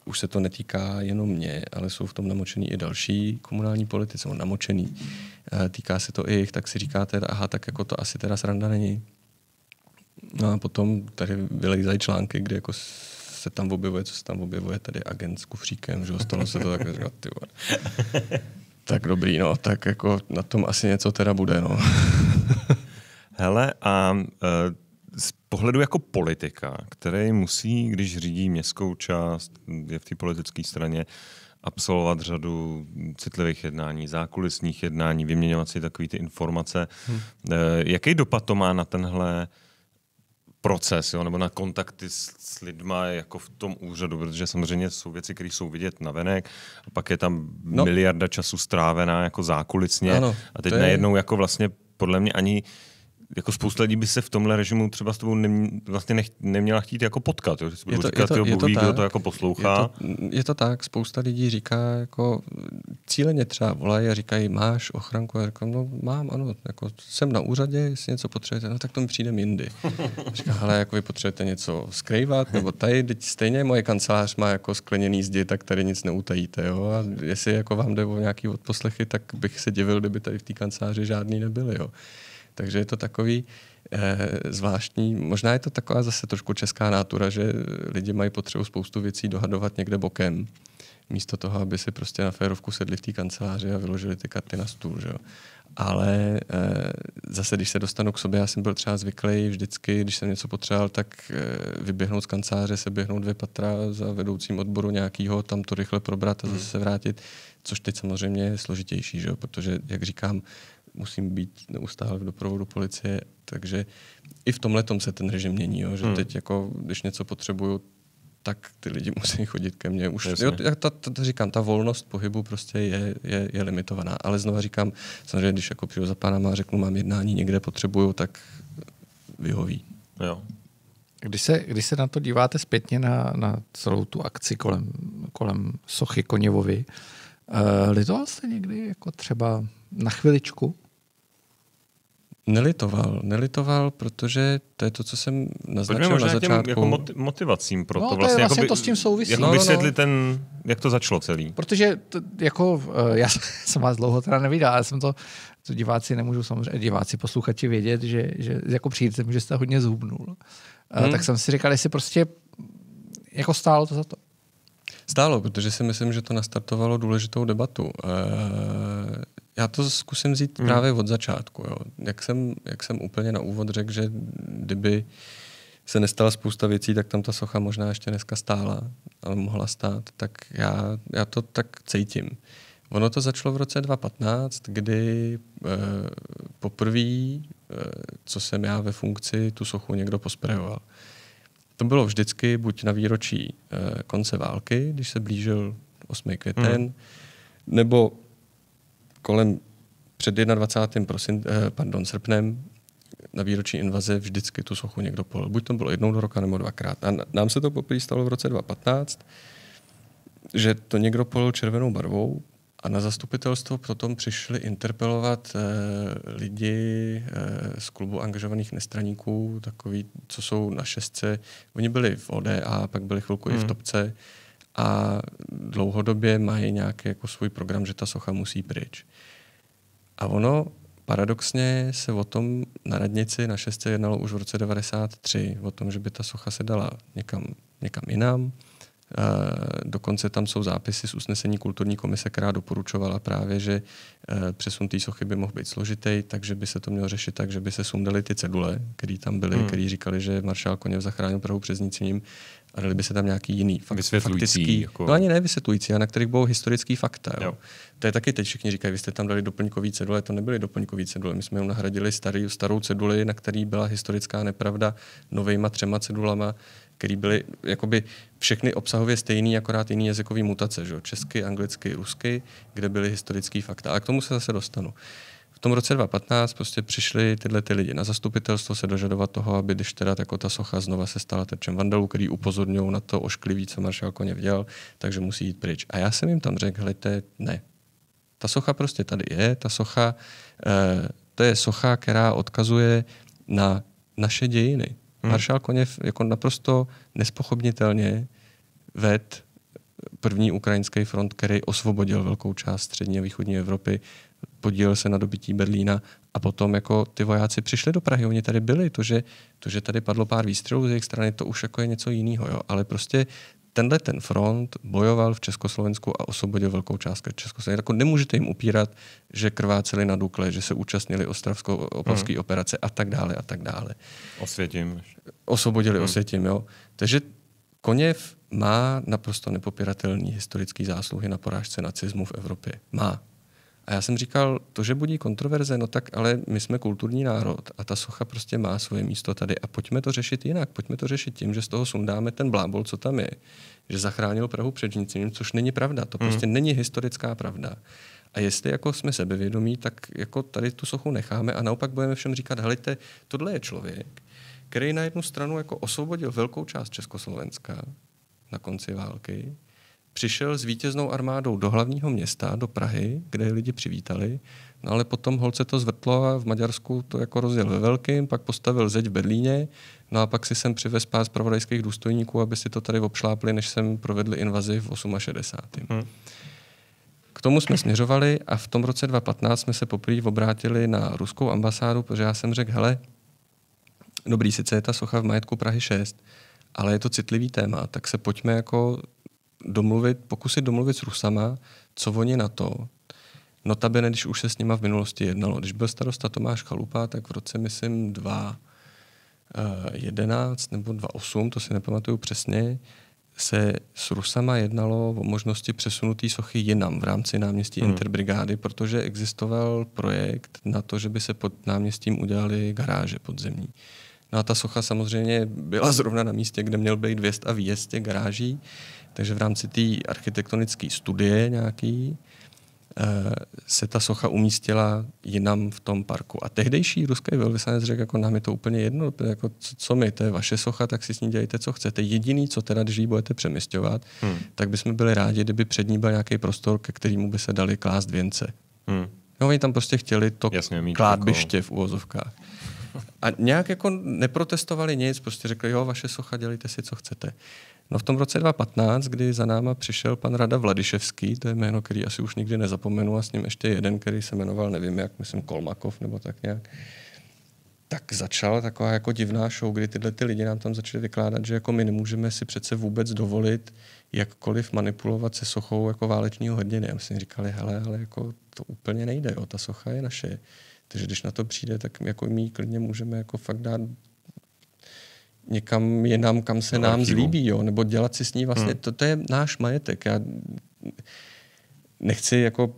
Speaker 3: už se to netýká jenom mě, ale jsou v tom namočený i další komunální politici, jsou namočený. E, týká se to i jich, tak si říkáte, aha, tak jako to asi teda sranda není. No a potom tady vylejzají články, kde jako se tam objevuje, co se tam objevuje, tady agent s kufříkem, že stalo se to tak, ty Tak dobrý, no, tak jako na tom asi něco teda bude, no. Hele,
Speaker 2: a e, z pohledu jako politika, který musí, když řídí městskou část, je v té politické straně, absolvovat řadu citlivých jednání, zákulisních jednání, vyměňovat si takové ty informace. Hmm. Jaký dopad to má na tenhle proces, jo, nebo na kontakty s, s lidma jako v tom úřadu, protože samozřejmě jsou věci, které jsou vidět na venek, a pak je tam no. miliarda času strávená jako zákulicně. ano, a teď je... najednou jako vlastně podle mě ani uh, jako spousta lidí by se v tomhle režimu třeba s tebou nem, vlastně nech, neměla chtít jako potkat, jo? že si to, říkat, je to, je to, ví, tak, kdo to jako poslouchá.
Speaker 3: Je to, je to tak, spousta lidí říká, jako cíleně třeba volají a říkají, máš ochranku? A říkám, no mám, ano, jako jsem na úřadě, jestli něco potřebujete, no tak tomu přijde jindy. Říká, ale jako vy potřebujete něco skrývat, nebo tady, teď stejně moje kancelář má jako skleněný zdi, tak tady nic neutajíte, jo? A jestli jako vám jde o nějaký odposlechy, tak bych se divil, kdyby tady v té kanceláři žádný nebyly, jo? Takže je to takový eh, zvláštní, možná je to taková zase trošku česká nátura, že lidi mají potřebu spoustu věcí dohadovat někde bokem, místo toho, aby si prostě na férovku sedli v té kanceláři a vyložili ty karty na stůl. Že jo? ale e, zase, když se dostanu k sobě, já jsem byl třeba zvyklý vždycky, když jsem něco potřeboval, tak e, vyběhnout z kanceláře, se běhnout dvě patra za vedoucím odboru nějakého, tam to rychle probrat a zase se vrátit, což teď samozřejmě je složitější, že jo? protože, jak říkám, musím být neustále v doprovodu policie, takže i v tomhle tom se ten režim mění, jo, že hmm. teď jako, když něco potřebuju, tak ty lidi musí chodit ke mně. Už, jo, jak ta, ta, ta, říkám, ta volnost pohybu prostě je, je, je, limitovaná. Ale znova říkám, samozřejmě, když jako přijdu za pánama a řeknu, mám jednání, někde potřebuju, tak vyhoví. Jo. Když se, když se na to díváte
Speaker 1: zpětně na, na celou tu akci kolem, kolem Sochy Koněvovi, uh, litoval jste někdy jako třeba na chviličku
Speaker 3: Nelitoval, nelitoval, protože to je to, co jsem naznačil Pojďme na začátku. Těm, jako
Speaker 2: motivacím pro no, to vlastně. To, je vlastně, vlastně jakoby, to s tím souvisí. Jako no, vysvětli no. no.
Speaker 3: ten, jak to začalo celý.
Speaker 1: Protože to, jako, eh, já jsem vás dlouho teda neviděl, ale jsem to, to diváci nemůžu samozřejmě, diváci, posluchači vědět, že, že jako přijdete, že jste hodně zhubnul. Eh, hmm. Tak jsem si říkal, jestli prostě jako stálo to za to.
Speaker 3: Stálo, protože si myslím, že to nastartovalo důležitou debatu. Eh, já to zkusím vzít hmm. právě od začátku. Jo. Jak, jsem, jak jsem úplně na úvod řekl, že kdyby se nestala spousta věcí, tak tam ta socha možná ještě dneska stála, ale mohla stát, tak já, já to tak cítím. Ono to začalo v roce 2015, kdy e, poprvé, e, co jsem já ve funkci, tu sochu někdo posprejoval. To bylo vždycky buď na výročí e, konce války, když se blížil 8. květen, hmm. nebo kolem před 21. Prosin, eh, pardon, srpnem na výroční invaze vždycky tu sochu někdo polil. Buď to bylo jednou do roka nebo dvakrát. A nám se to poprvé stalo v roce 2015, že to někdo polil červenou barvou a na zastupitelstvo potom přišli interpelovat eh, lidi eh, z klubu angažovaných nestraníků, takový, co jsou na šestce. Oni byli v ODA, pak byli chvilku hmm. i v hmm. topce a dlouhodobě mají nějaký jako svůj program, že ta socha musí pryč. A ono paradoxně se o tom na radnici na šestce jednalo už v roce 93, o tom, že by ta socha se dala někam, někam jinam. E, dokonce tam jsou zápisy z usnesení kulturní komise, která doporučovala právě, že e, přesun té sochy by mohl být složitý, takže by se to mělo řešit tak, že by se sundaly ty cedule, které tam byly, hmm. které říkali, že maršál Koněv zachránil Prahu přes ním a dali by se tam nějaký jiný fakt, faktický, jako... no ani ne vysvětlující, a na kterých budou historický fakta. Jo. Jo. To je taky teď všichni říkají, vy jste tam dali doplňkový cedule, to nebyly doplňkový cedule, my jsme jim nahradili starý, starou ceduli, na který byla historická nepravda, novejma třema cedulama, které byly jakoby všechny obsahově stejný, akorát jiný jazykový mutace, že? česky, anglicky, rusky, kde byly historické fakta. A k tomu se zase dostanu. Uh, tom roce 2015 prostě přišli tyhle ty lidi na zastupitelstvo se dožadovat toho, aby když teda jako ta socha znova se stala terčem vandalů, který upozorňují na to ošklivý, co maršál Koněv dělal, takže musí jít pryč. A já jsem jim tam řekl, hejte, ne. Ta socha prostě tady je, ta socha, eh, to je socha, která odkazuje na naše dějiny. Hmm. Maršál Koněv jako naprosto nespochopnitelně ved první ukrajinský front, který osvobodil velkou část střední a východní Evropy podílel se na dobití Berlína a potom jako ty vojáci přišli do Prahy, oni tady byli, to že, to, že tady padlo pár výstřelů z jejich strany, to už jako je něco jiného, jo. ale prostě tenhle ten front bojoval v Československu a osvobodil velkou část Československa. Jako nemůžete jim upírat, že krváceli na Dukle, že se účastnili ostravskou opavské hmm. operace a tak dále a tak dále.
Speaker 2: Osvětím.
Speaker 3: Osvobodili hmm. Osvětím, jo. Takže Koněv má naprosto nepopiratelný historický zásluhy na porážce nacismu v Evropě. Má. A já jsem říkal, to, že budí kontroverze, no tak ale my jsme kulturní národ a ta socha prostě má svoje místo tady a pojďme to řešit jinak. Pojďme to řešit tím, že z toho sundáme ten blábol, co tam je, že zachránil Prahu před ničím, což není pravda. To hmm. prostě není historická pravda. A jestli jako jsme sebevědomí, tak jako tady tu sochu necháme a naopak budeme všem říkat, helejte, tohle je člověk, který na jednu stranu jako osvobodil velkou část Československa na konci války, přišel s vítěznou armádou do hlavního města, do Prahy, kde lidi přivítali, no ale potom holce to zvrtlo a v Maďarsku to jako rozjel ve velkým, pak postavil zeď v Berlíně, no a pak si sem přivez pár zpravodajských důstojníků, aby si to tady obšlápli, než jsem provedl invazi v 68. Hmm. K tomu jsme směřovali a v tom roce 2015 jsme se poprvé obrátili na ruskou ambasádu, protože já jsem řekl, hele, dobrý, sice je ta socha v majetku Prahy 6, ale je to citlivý téma, tak se pojďme jako domluvit, pokusit domluvit s Rusama, co oni na to. Notabene, když už se s nima v minulosti jednalo. Když byl starosta Tomáš Chalupa, tak v roce, myslím, 2011 eh, nebo 2008, to si nepamatuju přesně, se s Rusama jednalo o možnosti přesunutý sochy jinam v rámci náměstí hmm. Interbrigády, protože existoval projekt na to, že by se pod náměstím udělali garáže podzemní. No a ta socha samozřejmě byla zrovna na místě, kde měl být vjezd a výjezd těch garáží. Takže v rámci té architektonické studie nějaký eh, se ta socha umístila jinam v tom parku. A tehdejší ruský velvyslanec řekl, jako nám je to úplně jedno, jako co, co my, to je vaše socha, tak si s ní dělejte, co chcete. Jediný, co teda, když ji budete přeměstňovat, hmm. tak bychom byli rádi, kdyby před ní byl nějaký prostor, ke kterému by se dali klást věnce. Hmm. No, oni tam prostě chtěli to Jasně, kládbiště jako... v uvozovkách. A nějak jako neprotestovali nic, prostě řekli, jo, vaše socha, dělejte si, co chcete. Uh, No v tom roce 2015, kdy za náma přišel pan Rada Vladiševský, to je jméno, který asi už nikdy nezapomenu, a s ním ještě jeden, který se jmenoval, nevím jak, myslím Kolmakov nebo tak nějak, tak začala taková jako divná show, kdy tyhle ty lidi nám tam začaly vykládat, že jako my nemůžeme si přece vůbec dovolit jakkoliv manipulovat se sochou jako válečního hrdiny. A my jsme říkali, hele, ale jako to úplně nejde, jo, ta socha je naše. Takže když na to přijde, tak jako my klidně můžeme jako fakt dát někam jinam, kam se nám archivu. No. zlíbí, jo? nebo dělat si s ní vlastně, hmm. to, to je náš majetek. Já nechci jako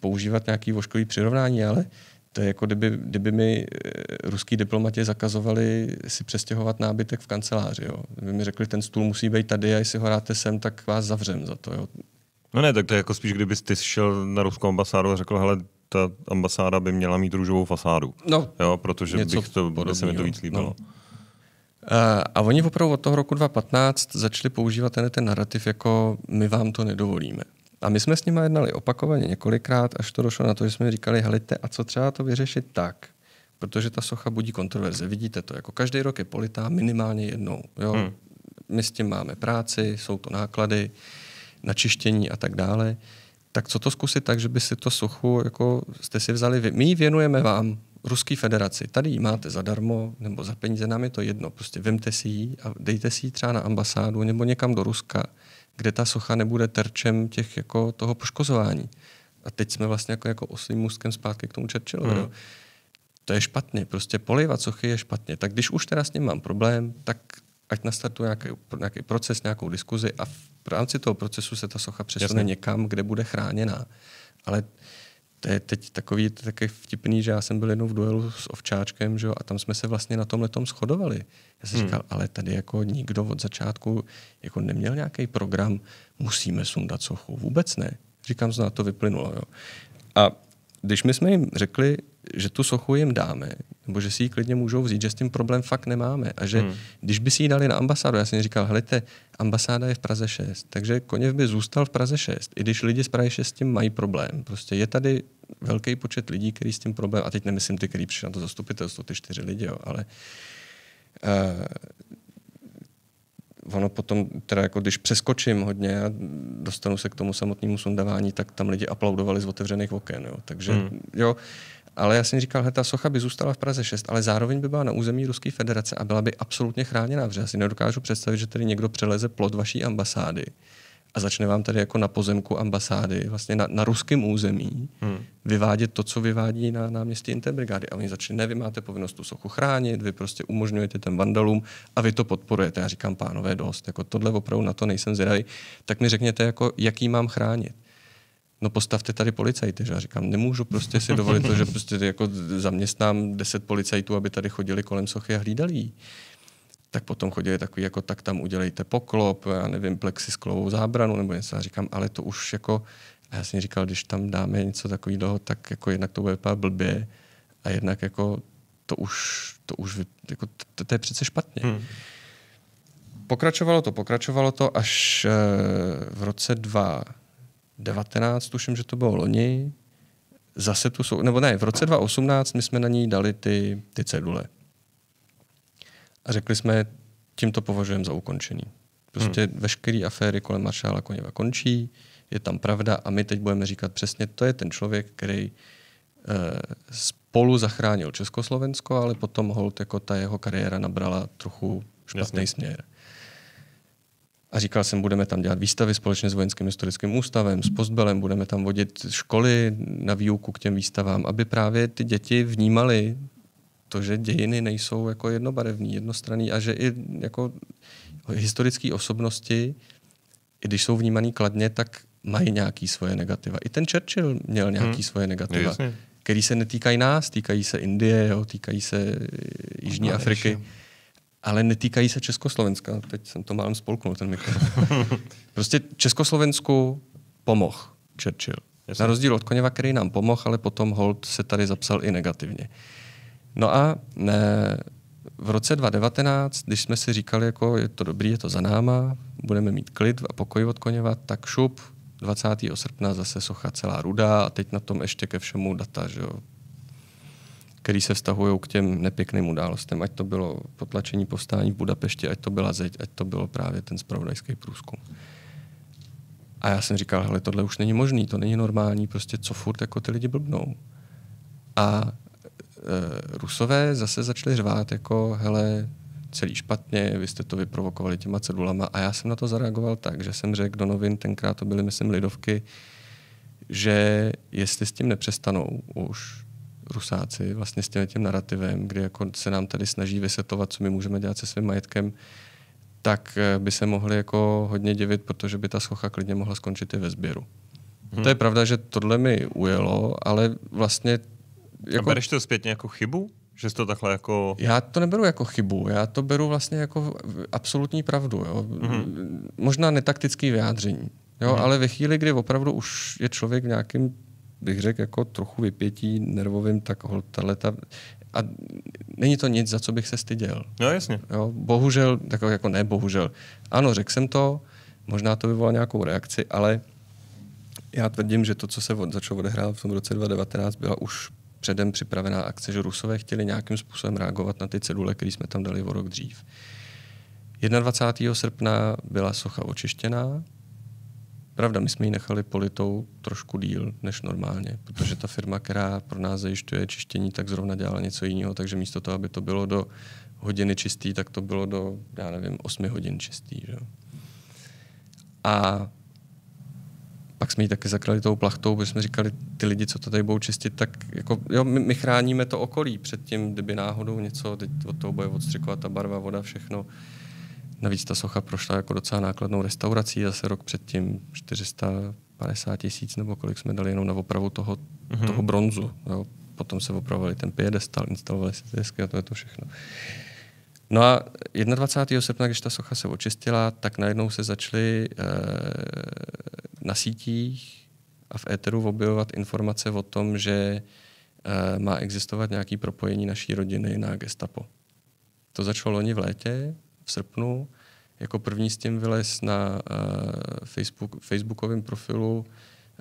Speaker 3: používat nějaký voškový přirovnání, ale to je jako kdyby, kdyby mi eh, ruský diplomati zakazovali si přestěhovat nábytek v kanceláři. Jo. Kdyby mi řekli, ten stůl musí být tady a jestli ho dáte sem, tak vás zavřem za to. Jo.
Speaker 2: No ne, tak to je jako spíš, kdyby ty šel na ruskou ambasádu a řekl, hele, ta ambasáda by měla mít růžovou fasádu. No, jo, protože bych to, podobný, by se mi to víc no. líbilo.
Speaker 3: No. Eh, a oni opravdu od toho roku 2015 začali používat ten, ten narrativ jako my vám to nedovolíme. A my jsme s nimi jednali opakovaně několikrát, až to došlo na to, že jsme říkali, helejte, a co třeba to vyřešit tak, protože ta socha budí kontroverze. Vidíte to, jako každý rok je politá minimálně jednou. Jo? Hmm. My s tím máme práci, jsou to náklady na čištění a tak dále. Tak co to zkusit tak, že by si to sochu, jako jste si vzali vy. My ji věnujeme vám, Ruské federaci. Tady ji máte zadarmo, nebo za peníze, nám je to jedno. Prostě vemte si ji a dejte si ji třeba na ambasádu nebo někam do Ruska, kde ta socha nebude terčem těch jako toho poškozování. A teď jsme vlastně jako, jako oslým můstkem zpátky k tomu Churchillovi. Hmm. To je špatně, prostě polivat sochy je špatně. Tak když už teda s ním mám problém, tak ať nastartuje nějaký, nějaký proces, nějakou diskuzi a v rámci toho procesu se ta socha přesune Jasně. někam, kde bude chráněná. Ale to je teď takový to taky vtipný, že já jsem byl jednou v duelu s Ovčáčkem že jo, a tam jsme se vlastně na tom letom shodovali. Já jsem hmm. říkal, ale tady jako nikdo od začátku jako neměl nějaký program, musíme sundat sochu. Vůbec ne. Říkám, zná to vyplynulo. Jo. A když my jsme jim řekli, že tu sochu jim dáme, nebo že si ji klidně můžou vzít, že s tím problém fakt nemáme. A že hmm. když by si ji dali na ambasádu, já jsem říkal, hledejte, ambasáda je v Praze 6, takže Koněv by zůstal v Praze 6, i když lidi z Prahy 6 s tím mají problém. Prostě je tady velký počet lidí, který s tím problém, a teď nemyslím ty, který přišli na to zastupitelstvo, ty čtyři lidi, jo, ale uh, ono potom, teda jako když přeskočím hodně a dostanu se k tomu samotnému sundávání, tak tam lidi aplaudovali z otevřených oken, jo. takže hmm. jo, uh, ale já jsem říkal, že ta socha by zůstala v Praze 6, ale zároveň by byla na území Ruské federace a byla by absolutně chráněná, protože já si nedokážu představit, že tady někdo přeleze plot vaší ambasády a začne vám tady jako na pozemku ambasády, vlastně na, na ruském území, hmm. vyvádět to, co vyvádí na náměstí Interbrigády. A oni začne, ne, vy máte povinnost tu sochu chránit, vy prostě umožňujete ten vandalům a vy to podporujete. Já říkám, pánové, dost, jako tohle opravdu na to nejsem zvědavý, tak mi řekněte, jako, jaký mám chránit no postavte tady policajty, že? Já říkám, nemůžu prostě si dovolit to, že prostě jako zaměstnám deset policajtů, aby tady chodili kolem sochy a hlídali jí. Tak potom chodili takový, jako tak tam udělejte poklop, já nevím, plexisklovou zábranu nebo něco. Já říkám, ale to už jako, já jsem říkal, když tam dáme něco takového, tak jako jednak to bude vypadat blbě a jednak jako to už, to už jako, to, to je přece špatně. Hmm. Pokračovalo to, pokračovalo to až eh, v roce 2 19, tuším, že to bylo loni, zase tu jsou, nebo ne, v roce 2018 my jsme na ní dali ty, ty cedule. A řekli jsme, tím to považujeme za ukončený. Prostě hmm. veškeré aféry kolem maršála Koněva končí, je tam pravda a my teď budeme říkat přesně, to je ten člověk, který eh, spolu zachránil Československo, ale potom hold jako ta jeho kariéra nabrala trochu špatný Jasně. směr. A říkal jsem, budeme tam dělat výstavy společně s Vojenským historickým ústavem, s Postbelem, budeme tam vodit školy na výuku k těm výstavám, aby právě ty děti vnímaly to, že dějiny nejsou jako jednobarevný, jednostranný a že i jako historické osobnosti, i když jsou vnímaný kladně, tak mají nějaký svoje negativa. I ten Churchill měl nějaký hmm. svoje negativa, který se netýkají nás, týkají se Indie, jo, týkají se Jižní Afriky. Afriky ale netýkají se Československa. Teď jsem to málem spolknul, ten mikrofon. prostě Československu pomoh Churchill. Jasně. Na rozdíl od Koněva, který nám pomohl, ale potom Holt se tady zapsal i negativně. No a ne, v roce 2019, když jsme si říkali, jako je to dobrý, je to za náma, budeme mít klid a pokoj od Koněva, tak šup, 20. srpna zase socha celá ruda a teď na tom ještě ke všemu data, že jo, které se vztahují k těm nepěkným událostem. Ať to bylo potlačení povstání v Budapešti, ať to byla zeď, ať to bylo právě ten spravodajský průzkum. A já jsem říkal, hele, tohle už není možný, to není normální, prostě co furt jako ty lidi blbnou. A e, Rusové zase začali řvát jako, hele, celý špatně, vy jste to vyprovokovali těma cedulama a já jsem na to zareagoval tak, že jsem řekl do novin, tenkrát to byly, myslím, lidovky, že jestli s tím nepřestanou už, Rusáci vlastně s tím narrativem, kdy jako se nám tady snaží vysvětlovat, co my můžeme dělat se svým majetkem, tak eh, by se mohli jako hodně divit, protože by ta schocha klidně mohla skončit i ve sběru. Hmm. To je pravda, že tohle mi ujelo, ale vlastně... Jako... A bereš to zpětně jako chybu? Že to
Speaker 2: takhle jako... Já
Speaker 3: to neberu jako chybu, já to beru vlastně jako absolutní pravdu. Jo? Hmm. Možná netaktický vyjádření, jo? Hmm. ale ve chvíli, kdy opravdu už je člověk v nějakém bych řekl, jako trochu vypětí nervovým, tak ta a není to nic, za co bych se styděl. No jasně. Jo, bohužel, tak jako, jako ne bohužel. Ano, řekl jsem to, možná to vyvolá nějakou reakci, ale já tvrdím, že to, co se od, začalo odehrávat v tom roce 2019, byla už předem připravená akce, že Rusové chtěli nějakým způsobem reagovat na ty cedule, které jsme tam dali o rok dřív. 21. srpna byla socha očištěná, Pravda, my jsme ji nechali politou trošku díl než normálně, protože ta firma, která pro nás zajišťuje čištění, tak zrovna dělala něco jiného, takže místo toho, aby to bylo do hodiny čistý, tak to bylo do, já nevím, 8 hodin čistý. Že? A pak jsme ji taky zakrali tou plachtou, protože jsme říkali, ty lidi, co to tady budou čistit, tak jako, jo, my, my chráníme to okolí před tím, kdyby náhodou něco, teď od toho bude odstřikovat ta barva, voda, všechno. Navíc ta socha prošla jako docela nákladnou restaurací, zase rok předtím 450 tisíc nebo kolik jsme dali jenom na opravu toho, mm-hmm. toho bronzu. Jo. Potom se opravovali ten piedestal, instalovali se desky a to je to všechno. No a 21. srpna, když ta socha se očistila, tak najednou se začaly e, na sítích a v éteru objevovat informace o tom, že e, má existovat nějaké propojení naší rodiny na gestapo. To začalo loni v létě, v srpnu. Jako první s tím vylez na uh, Facebook, facebookovém profilu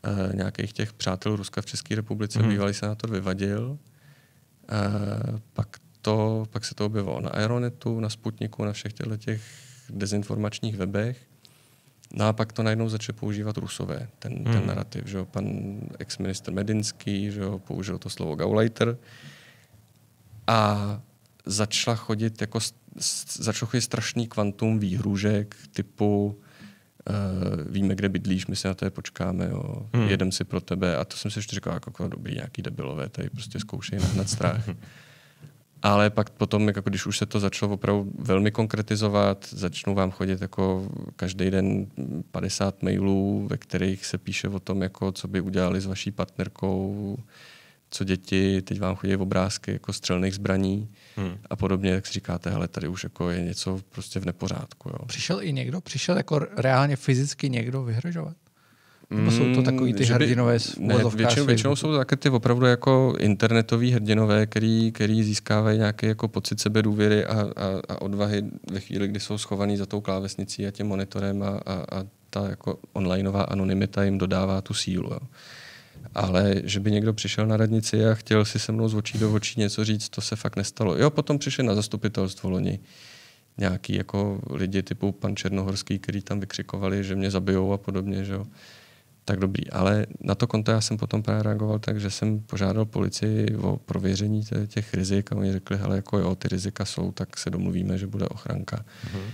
Speaker 3: uh, nějakých těch přátel Ruska v České republice. Mm-hmm. Bývalý senátor vyvadil. Uh, pak, to, pak se to objevilo na Aeronetu, na Sputniku, na všech těchto těch dezinformačních webech. No a pak to najednou začali používat Rusové, ten, hmm. ten mhm. narrativ. Že jo? Pan ex-ministr Medinský že jo? použil to slovo Gauleiter. A začala chodit jako začalo chodit strašný kvantum výhrůžek typu uh, víme, kde bydlíš, my se na to je počkáme, jo. Hmm. jedem si pro tebe. A to jsem si ještě říkal, jako, jako dobrý, nějaký debilové, tady prostě zkoušej nahnat strach. Ale pak potom, jako když už se to začalo opravdu velmi konkretizovat, začnou vám chodit jako každý den 50 mailů, ve kterých se píše o tom, jako co by udělali s vaší partnerkou, co děti, teď vám chodí obrázky jako střelných zbraní hmm. a podobně, jak si říkáte, ale tady už jako je něco prostě v nepořádku. Jo.
Speaker 1: Přišel i někdo? Přišel jako reálně fyzicky někdo vyhrožovat? Nebo jsou to mm, takový ty hrdinové z ne, většinou, většinou
Speaker 3: jsou to také ty opravdu jako internetoví hrdinové, který, který získávají nějaký jako pocit sebe důvěry a, a, a odvahy ve chvíli, kdy jsou schovaní za tou klávesnicí a tím monitorem a, a, a ta jako onlineová anonymita jim dodává tu sílu. Jo. Ale že by někdo přišel na radnici a chtěl si se mnou z očí do očí něco říct, to se fakt nestalo. Jo, potom přišli na zastupitelstvo loni nějaký jako lidi typu pan Černohorský, který tam vykřikovali, že mě zabijou a podobně, že jo. Tak dobrý, ale na to konto já jsem potom právě reagoval tak, že jsem požádal policii o prověření těch rizik a oni řekli, hele, jako jo, ty rizika jsou, tak se domluvíme, že bude ochranka. Mm-hmm.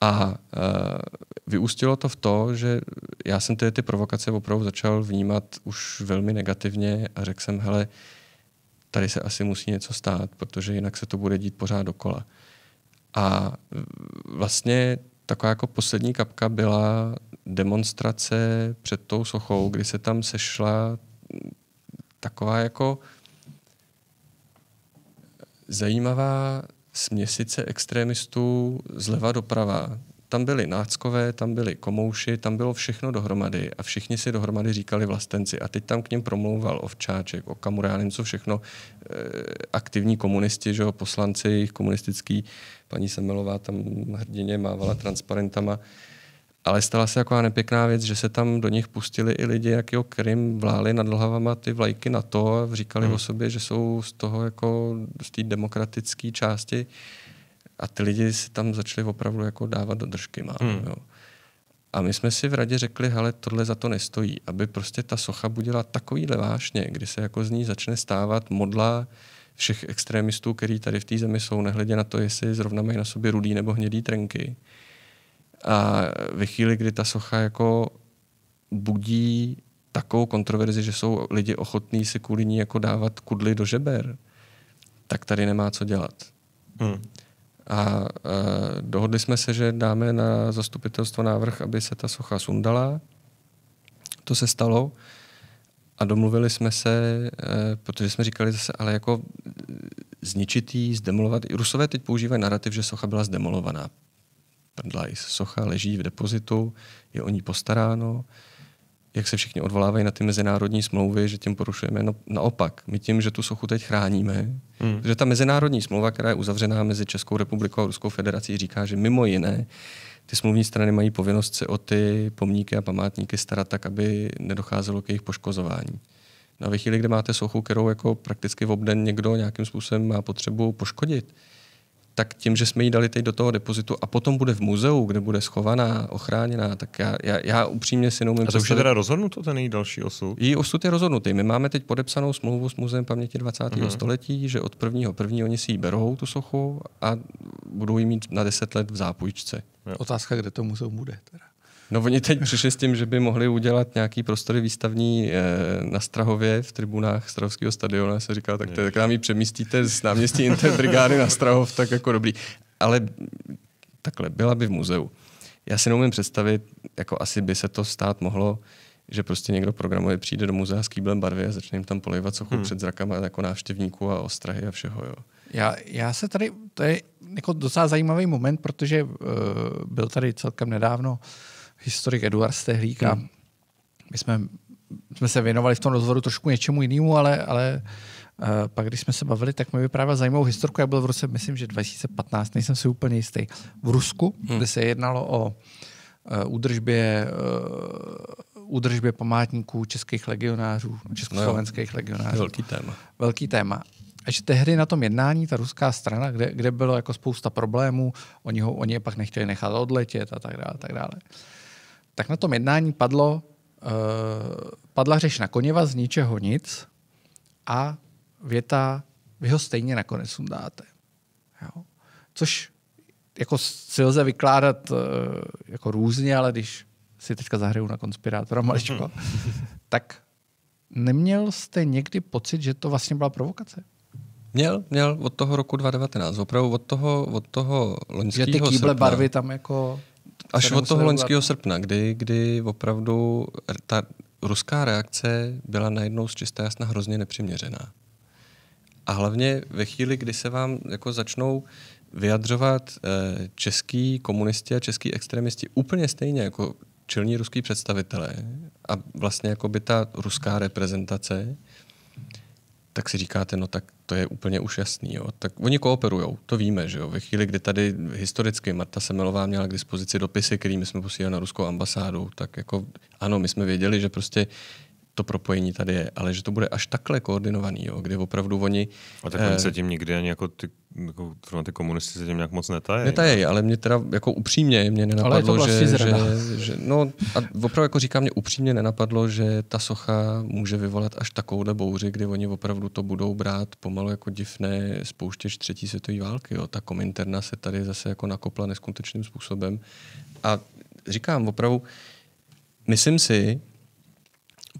Speaker 3: A uh, vyústilo to v to, že já jsem ty, ty provokace opravdu začal vnímat už velmi negativně a řekl jsem, hele, tady se asi musí něco stát, protože jinak se to bude dít pořád dokola. A e, vlastně taková jako poslední kapka byla demonstrace před tou sochou, kdy se tam sešla taková jako zajímavá směsice extremistů zleva doprava. Tam byli náckové, tam byli komouši, tam bylo všechno dohromady a všichni si dohromady říkali vlastenci. A teď tam k něm promlouval Ovčáček, o já co všechno, e, aktivní komunisti, že jo, poslanci, komunistický, paní Semelová tam hrdině mávala transparentama. E, ale stala se taková nepěkná věc, že se tam do nich pustili i lidi, jak jo, Krim vláli nad hlavama ty vlajky na to a říkali hmm. o sobě, že jsou z toho jako z té demokratické části a ty lidi si tam začali opravdu jako dávat do držky. Mám, hmm. jo. A my jsme si v radě řekli, hele, tohle za to nestojí, aby prostě ta socha budila takovýhle vášně, kdy se jako z ní začne stávat modla všech extremistů, který tady v té zemi jsou, nehledě na to, jestli zrovna mají na sobě rudý nebo hnědý trenky a ve chvíli, kdy ta socha jako budí takovou kontroverzi, že jsou lidi ochotní si kvůli ní jako dávat kudly do žeber, tak tady nemá co dělat. Hmm. A, a dohodli jsme se, že dáme na zastupitelstvo návrh, aby se ta socha sundala. To se stalo. A domluvili jsme se, e, protože jsme říkali zase, ale jako zničitý, zdemolovat. zdemolovat. Rusové teď používají narrativ, že socha byla zdemolovaná prdla i socha, leží v depozitu, je o ní postaráno, jak se všichni odvolávají na ty mezinárodní smlouvy, že tím porušujeme. No, naopak, my tím, že tu sochu teď chráníme, hmm. že ta mezinárodní smlouva, která je uzavřená mezi Českou republikou a Ruskou federací, říká, že mimo jiné ty smluvní strany mají povinnost se o ty pomníky a památníky starat tak, aby nedocházelo k jejich poškozování. No ve chvíli, kde máte sochu, kterou jako prakticky v obden někdo nějakým způsobem má potřebu poškodit, tak tím, že jsme ji dali teď do toho depozitu a potom bude v muzeu, kde bude schovaná, ochráněná, tak já, já, já upřímně si neumím... A to už je teda
Speaker 2: rozhodnuto, ten její další osud?
Speaker 3: Její osud je rozhodnutý. My máme teď podepsanou smlouvu s Muzeem paměti 20. Mm-hmm. století, že od prvního první oni si ji berou, tu sochu, a budou ji mít na 10 let v zápůjčce.
Speaker 1: Jo. Otázka, kde to muzeum bude teda.
Speaker 3: No oni teď přišli s tím, že by mohli udělat nějaký prostory výstavní eh, na Strahově v tribunách Strahovského stadionu. Já jsem říkal, tak, tak nám ji přemístíte z náměstí Interbrigády na Strahov, tak jako dobrý. Ale takhle, byla by v muzeu. Já si neumím představit, jako asi by se to stát mohlo, že prostě někdo programuje, přijde do muzea s kýblem barvy a začne jim tam polivat sochu hmm. před zrakama jako návštěvníků a ostrahy a všeho. Jo.
Speaker 1: Já, já se tady, to je jako docela zajímavý moment, protože uh, byl tady celkem nedávno uh, historik Eduard Stehlík a hmm. my jsme, jsme se věnovali v tom rozhovoru trošku něčemu jinému, ale, ale eh, pak, když jsme se bavili, tak mi vyprávěl zajímavou historku. Já byl v roce, myslím, že 2015, nejsem si úplně jistý, v Rusku, hmm. kde se jednalo o eh, údržbě uh, údržbě památníků českých legionářů,
Speaker 3: československých no legionářů. Velký téma.
Speaker 1: Velký téma. A že tehdy na tom jednání ta ruská strana, kde, kde bylo jako spousta problémů, oni, ho, oni je pak nechtěli nechat odletět a tak dále. A tak dále tak na tom jednání padlo, uh, padla řeš na koněva z ničeho nic a věta, vy ho stejně nakonec sundáte. Jo? Což jako si lze vykládat uh, jako různě, ale když si teďka zahraju na konspirátora maličko, tak neměl jste někdy pocit, že to vlastně byla provokace?
Speaker 3: Měl, měl od toho roku 2019, opravdu od toho, od toho loňského Že ty kýble srpna, barvy tam jako... Až od toho loňského srpna, kdy, kdy opravdu ta ruská reakce byla najednou z čisté jasna hrozně nepřiměřená. A hlavně ve chvíli, kdy se vám jako začnou vyjadřovat eh, český komunisti a český extremisti úplně stejně jako čelní ruský představitelé a vlastně jako by ta ruská reprezentace, tak si říkáte, no tak to je úplně už jasný. Jo. Tak oni kooperujou, to víme, že jo. Ve chvíli, kdy tady historicky Marta Semelová měla k dispozici dopisy, kterými jsme posílali na ruskou ambasádu, tak jako ano, my jsme věděli, že prostě to propojení tady je, ale že to bude až takhle koordinovaný, jo, kde opravdu oni... A tak oni eh, se tím nikdy ani jako ty,
Speaker 2: jako, ty komunisti se tím nějak moc netají. Netají,
Speaker 3: ale mě teda jako upřímně mě nenapadlo, ale je to že, vlastně zrada. že, že, no a opravdu jako říkám, mě upřímně nenapadlo, že ta socha může vyvolat až takovouhle bouři, kdy oni opravdu to budou brát pomalu jako divné spouštěč třetí světové války. Jo. Ta kominterna se tady zase jako nakopla neskutečným způsobem. A říkám opravdu, myslím si,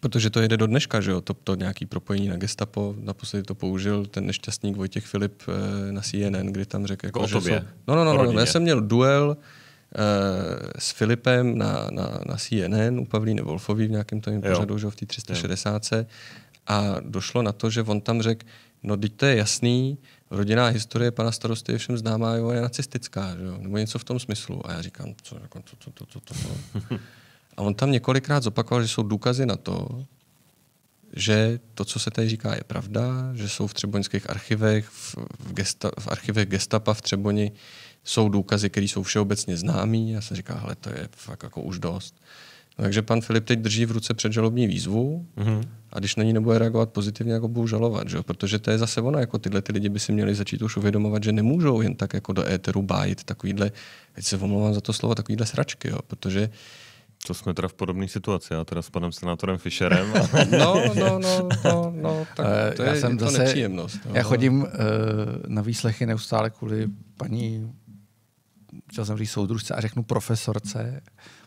Speaker 3: Protože to jede do dneška, že jo? To, to nějaký propojení na gestapo, naposledy to použil ten nešťastník Vojtěch Filip eh, na CNN, kdy tam řekl, jako, jako že jsou... No, no, no, no, no, já jsem měl duel eh, s Filipem na, na, na CNN u Pavlíny Wolfový v nějakém tom pořadu, že v té 360. Jo. A došlo na to, že on tam řekl, no teď to je jasný, rodinná historie pana starosty je všem známá, jo, je nacistická, že jo? nebo něco v tom smyslu. A já říkám, co, jako, to, to, to, to, to, to. A on tam několikrát zopakoval, že jsou důkazy na to, že to, co se tady říká, je pravda, že jsou v třeboňských archivech, v, v, gesta, v archivech gestapa v Třeboni jsou důkazy, které jsou všeobecně známé. Já jsem říkal, hele, to je fakt jako už dost. No, takže pan Filip teď drží v ruce předžalobní výzvu mm-hmm. a když na ní nebude reagovat pozitivně, jako budou žalovat, že? protože to je zase ono, jako tyhle ty lidi by si měli začít už uvědomovat, že nemůžou jen tak jako do éteru bájit takovýhle, teď se omlouvám za to slovo, takovýhle sračky, jo? protože uh, to jsme teda v podobné situaci, já teda s panem senátorem Fischerem. no, no,
Speaker 1: no, no, no, tak eh, to já je, jsem to zase, nepříjemnost. No. Já chodím uh, na výslechy neustále kvůli paní, chtěl jsem říct soudružce a řeknu profesorce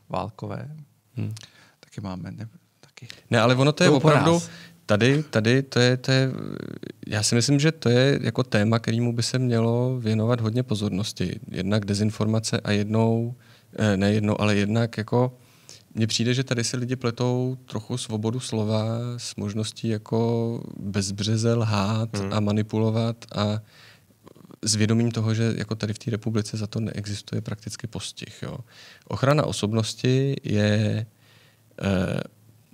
Speaker 1: Válkové. Hmm. Taky máme, ne,
Speaker 3: taky. Ne, ale ono to je Jdou opravdu, tady, tady to je, to je, já si myslím, že to je jako téma, kterému by se mělo věnovat hodně pozornosti. Jednak dezinformace a jednou, eh, ne jednou, ale jednak jako mně přijde, že tady si lidi pletou trochu svobodu slova s možností jako bezbřeze lhát hmm. a manipulovat a s vědomím toho, že jako tady v té republice za to neexistuje prakticky postih. Jo. Ochrana osobnosti je eh,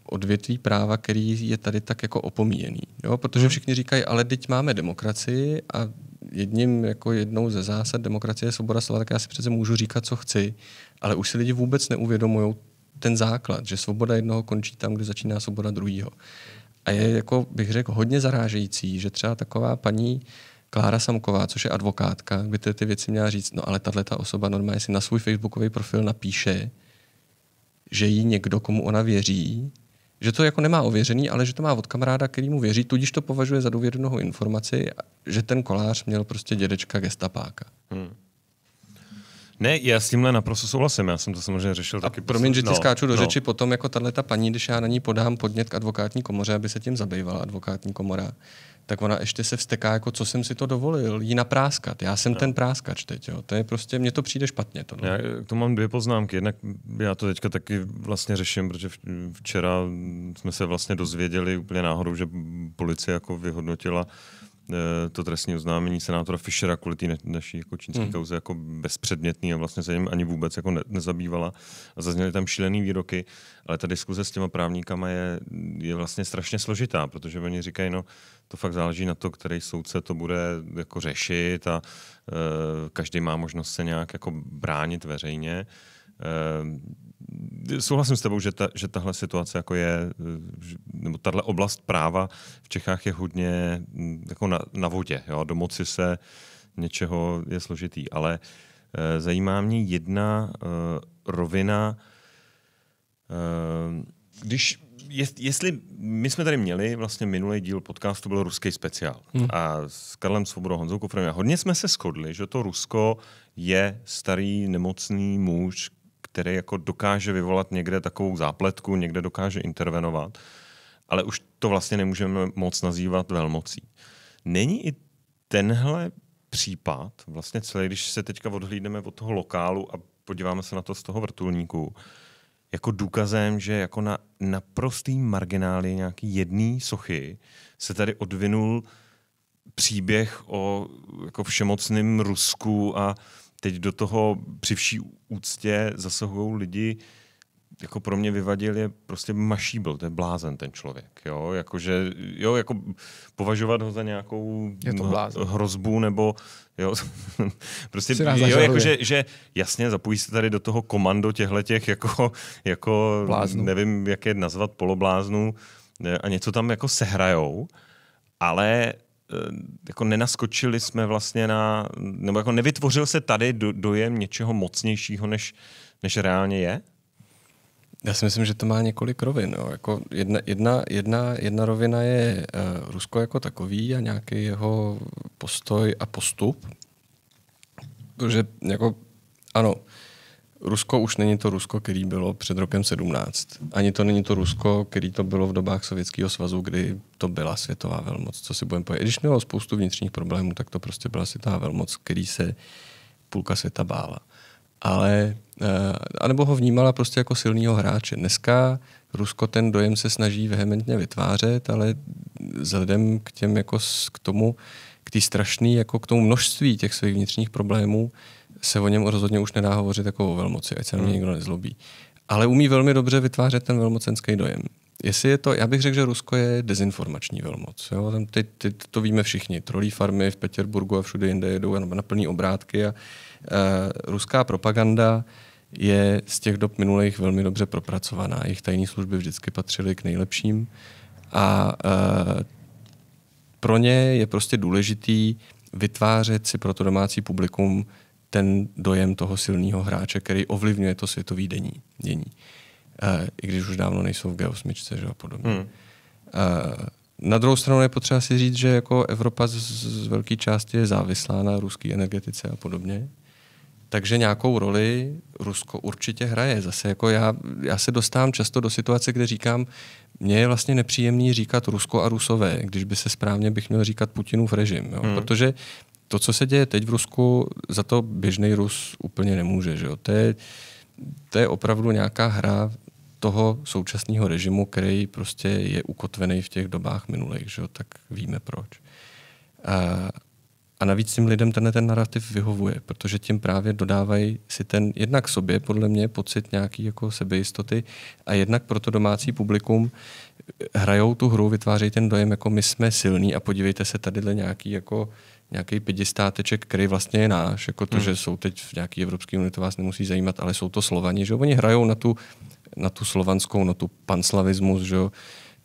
Speaker 3: odvětví práva, který je tady tak jako opomíjený. Jo? Protože hmm. všichni říkají, ale teď máme demokracii a jedním jako jednou ze zásad demokracie je svoboda slova, tak já si přece můžu říkat, co chci, ale už si lidi vůbec neuvědomují ten základ, že svoboda jednoho končí tam, kde začíná svoboda druhého. A je, jako bych řekl, hodně zarážející, že třeba taková paní Klára Samková, což je advokátka, by ty, ty věci měla říct, no ale tahle ta osoba normálně si na svůj facebookový profil napíše, že jí někdo, komu ona věří, že to jako nemá ověřený, ale že to má od kamaráda, který mu věří, tudíž to považuje za důvěrnou informaci, že ten kolář měl prostě dědečka gestapáka.
Speaker 2: Hmm. Ne, já s tímhle naprosto souhlasím, já jsem to samozřejmě řešil.
Speaker 3: A promiň, prostě- že ti no, skáču do no. řeči, potom jako tahle ta paní, když já na ní podám podnět k advokátní komoře, aby se tím zabývala advokátní komora, tak ona ještě se vsteká, jako co jsem si to dovolil, jí napráskat. Já jsem no. ten práskač teď, jo. To je prostě, mně to přijde špatně. To, já k tomu mám dvě poznámky. Jednak
Speaker 2: já to teďka taky vlastně řeším, protože včera jsme se vlastně dozvěděli úplně náhodou, že policie jako vyhodnotila uh, Eh, to trestní oznámení senátora Fischera kvůli té naší jako čínské hmm. kauze jako bezpředmětný a vlastně se jim ani vůbec jako ne, nezabývala. A zazněly tam šílené výroky, ale ta diskuze s těma právníkama je, je vlastně strašně složitá, protože oni říkají, no to fakt záleží na to, který soudce to bude jako řešit a e, každý má možnost se nějak jako bránit veřejně. E, souhlasím s tebou, že, ta, že tahle situace jako je, nebo tahle oblast práva v Čechách je hodně mm, jako na, na vodě. Jo? Do moci se něčeho je složitý, ale e, zajímá mě jedna e, rovina, e, když jest, jestli my jsme tady měli vlastně minulý díl podcastu byl ruský speciál hmm. a s Karlem Svobodou, Honzou Kofrem a hodně jsme se shodli, že to Rusko je starý nemocný muž, který jako dokáže vyvolat někde takovou zápletku, někde dokáže intervenovat, ale už to vlastně nemůžeme moc nazývat velmocí. Není i tenhle případ, vlastně celý, když se teďka odhlídeme od toho lokálu a podíváme se na to z toho vrtulníku, jako důkazem, že jako na, na prostý nějaký jedný sochy se tady odvinul příběh o jako všemocném Rusku a teď do toho při vší úctě zasahují lidi, jako pro mě vyvadil je prostě mašíbl, to je blázen ten člověk, jo, jakože, jo, jako považovat ho za nějakou je to hrozbu, nebo, jo, prostě, jo, zažaluje. jakože, že jasně, zapojí se tady do toho komando těch, jako, jako Bláznu. nevím, jak je nazvat, polobláznů a něco tam jako sehrajou, ale Eh, jako nenaskočili jsme vlastně na, nebo jako nevytvořil se tady do, dojem něčeho mocnějšího, než, než reálně je?
Speaker 3: Já si myslím, že to má několik rovin. Jo. Jako jedna, jedna, jedna, jedna rovina je uh, Rusko jako takový a nějaký jeho postoj a postup. Protože jako, ano, uh, Rusko už není to Rusko, který bylo před rokem 17. Ani to není to Rusko, který to bylo v dobách Sovětského svazu, kdy to byla světová velmoc. Co si budeme povědět? Když mělo spoustu vnitřních problémů, tak to prostě byla světová velmoc, který se půlka světa bála. Ale, eh, anebo ho vnímala prostě jako silného hráče. Dneska Rusko ten dojem se snaží vehementně vytvářet, ale vzhledem k těm jako k tomu, k té strašné, jako k tomu množství těch svých vnitřních problémů, se o něm rozhodně už nedá hovořit jako o velmoci, ať se na mě hmm. nikdo nezlobí. Ale umí velmi dobře vytvářet ten velmocenský dojem. Jestli je to, já bych řekl, že Rusko je dezinformační velmoc. Jo? Tam ty, ty, to víme všichni. Trolí farmy v Petěrburgu a všude jinde jedou na, plný obrátky. A, e, ruská propaganda je z těch dob minulých velmi dobře propracovaná. Jejich tajní služby vždycky patřily k nejlepším. A e, pro ně je prostě důležitý vytvářet si pro to domácí publikum ten dojem toho silného hráče, který ovlivňuje to světový dení, dění. E, I když už dávno nejsou v G8 že a podobně. Hmm. E, na druhou stranu je potřeba si říct, že jako Evropa z, z velké části je závislá na ruské energetice a podobně. Takže nějakou roli Rusko určitě hraje. Zase jako já, já se dostávám často do situace, kde říkám, mně je vlastně nepříjemný říkat Rusko a Rusové, když by se správně bych měl říkat Putinův režim. Jo? Hmm. Protože to, co se děje teď v Rusku, za to běžný Rus úplně nemůže. Že jo? To, je, to je opravdu nějaká hra toho současného režimu, který prostě je ukotvený v těch dobách minulých, že jo? tak víme proč. A, a navíc tím lidem tenhle ten narrativ vyhovuje, protože tím právě dodávají si ten jednak sobě, podle mě, pocit nějaký jako sebejistoty a jednak pro to domácí publikum hrajou tu hru, vytvářejí ten dojem, jako my jsme silní a podívejte se, tadyhle nějaký jako uh, nějaký pětistáteček, který vlastně je náš, jako to, hmm. že jsou teď v nějaké Evropské unii, to vás nemusí zajímat, ale jsou to Slovani, že oni hrajou na tu, na tu slovanskou na tu panslavismus, že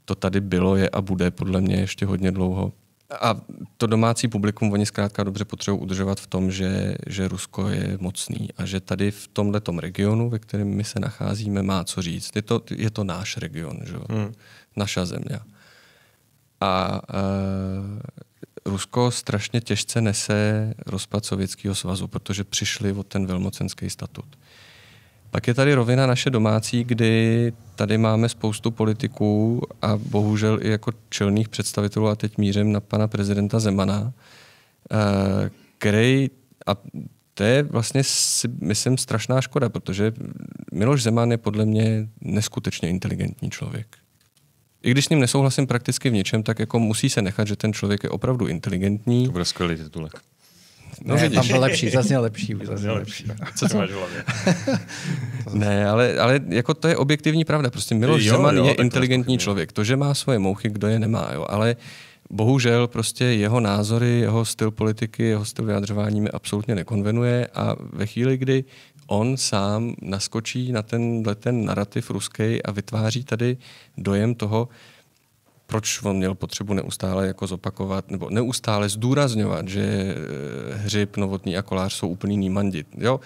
Speaker 3: to tady bylo, je a bude podle mě ještě hodně dlouho. A to domácí publikum oni zkrátka dobře potřebují udržovat v tom, že, že Rusko je mocný a že tady v tomhle regionu, ve kterém my se nacházíme, má co říct. Je to, je to náš region, že? Hmm. naša země. A uh, Rusko strašně těžce nese rozpad Sovětského svazu, protože přišli o ten velmocenský statut. Pak je tady rovina naše domácí, kdy tady máme spoustu politiků a bohužel i jako čelných představitelů, a teď mířem na pana prezidenta Zemana, eh, který, a to je vlastně, myslím, strašná škoda, protože Miloš Zeman je podle mě neskutečně inteligentní člověk i když s ním nesouhlasím prakticky v něčem, tak jako musí se nechat, že ten člověk je opravdu inteligentní. To bude skvělý titulek.
Speaker 1: No, ne, tam byl lepší, zase lepší. Zazněl lepší. Co to máš v hlavě?
Speaker 3: ne, ale, ale jako to je objektivní pravda. Prostě Miloš jo, Zeman jo, je inteligentní to člověk. To, že má svoje mouchy, kdo je nemá, jo. Ale bohužel prostě jeho názory, jeho styl politiky, jeho styl vyjadřování mi absolutně nekonvenuje a ve chvíli, kdy on sám naskočí na tenhle ten narrativ ruský a vytváří tady dojem toho, proč on měl potřebu neustále jako zopakovat, nebo neustále zdůrazňovat, že eh, hřib, novotný a kolář jsou úplný nímandit. Jo,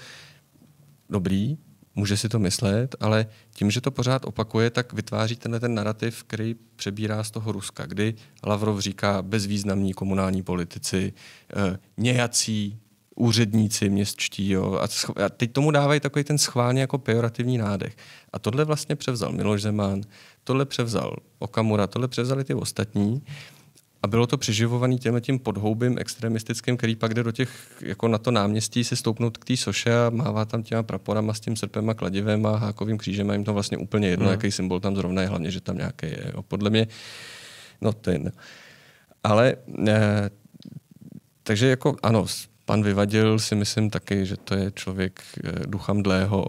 Speaker 3: dobrý, může si to myslet, ale tím, že to pořád opakuje, tak vytváří tenhle ten narrativ, který přebírá z toho Ruska, kdy Lavrov říká bezvýznamní komunální politici, eh, nějací úředníci městští. Jo, a, scho- a teď tomu dávají takový ten schválně jako pejorativní nádech. A tohle vlastně převzal Miloš Zeman, tohle převzal Okamura, tohle převzali ty ostatní. A bylo to přiživované těmhle tím podhoubím extremistickým, který pak jde do těch, jako na to náměstí si stoupnout k té soše a mává tam těma praporama s tím srpem a kladivem a hákovým křížem a jim to vlastně úplně jedno, hmm. jaký symbol tam zrovna je, hlavně, že tam nějaký je. Jo. Podle mě, no ten. Ale eh, takže jako ano, Pan Vyvadil si myslím taky, že to je člověk eh, duchem dlého,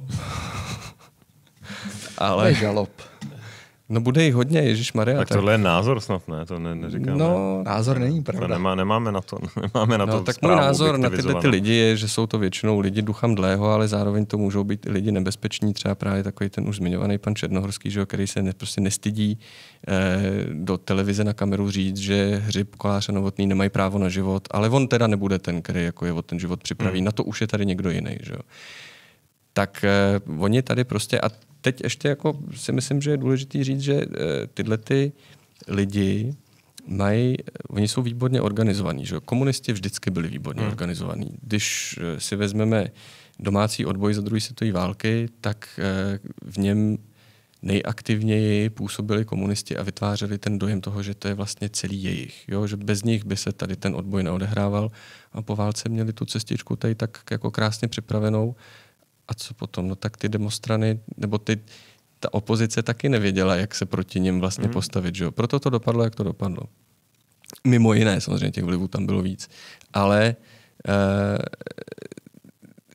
Speaker 3: Ale... je žalob. No bude jich hodně, Ježíš Maria. Tak, tak tohle je názor snad, ne?
Speaker 2: To ne, neříkáme. No, názor není pravda. nemá, nemáme na to, nemáme na no, to tak můj názor na tyhle ty
Speaker 3: lidi je, že jsou to většinou lidi duchem dlého, ale zároveň to můžou být i lidi nebezpeční, třeba právě takový ten už zmiňovaný pan Černohorský, že, který se ne, prostě nestydí eh, do televize na kameru říct, že hřib koláře novotný nemají právo na život, ale on teda nebude ten, který jako je o ten život připraví. Hmm. Na to už je tady někdo jiný, že? jo. Tak eh, oni tady prostě, a teď ještě jako si myslím, že je důležité říct, že eh, tyhle ty lidi mají, eh, oni jsou výborně organizovaní. Že? Komunisti vždycky byli výborně hmm. organizovaní. Když eh, si vezmeme domácí odboj za druhé světové války, tak v něm nejaktivněji působili komunisti a vytvářeli ten dojem toho, že to je vlastně celý jejich, jo? že bez nich by se tady ten odboj neodehrával a po válce měli tu cestičku tady tak jako krásně připravenou a co potom? No tak ty demostrany, nebo ty, ta opozice taky nevěděla, jak se proti ním vlastně mm. postavit. Že? Proto to dopadlo, jak to dopadlo. Mimo jiné, samozřejmě těch vlivů tam bylo víc. Ale e,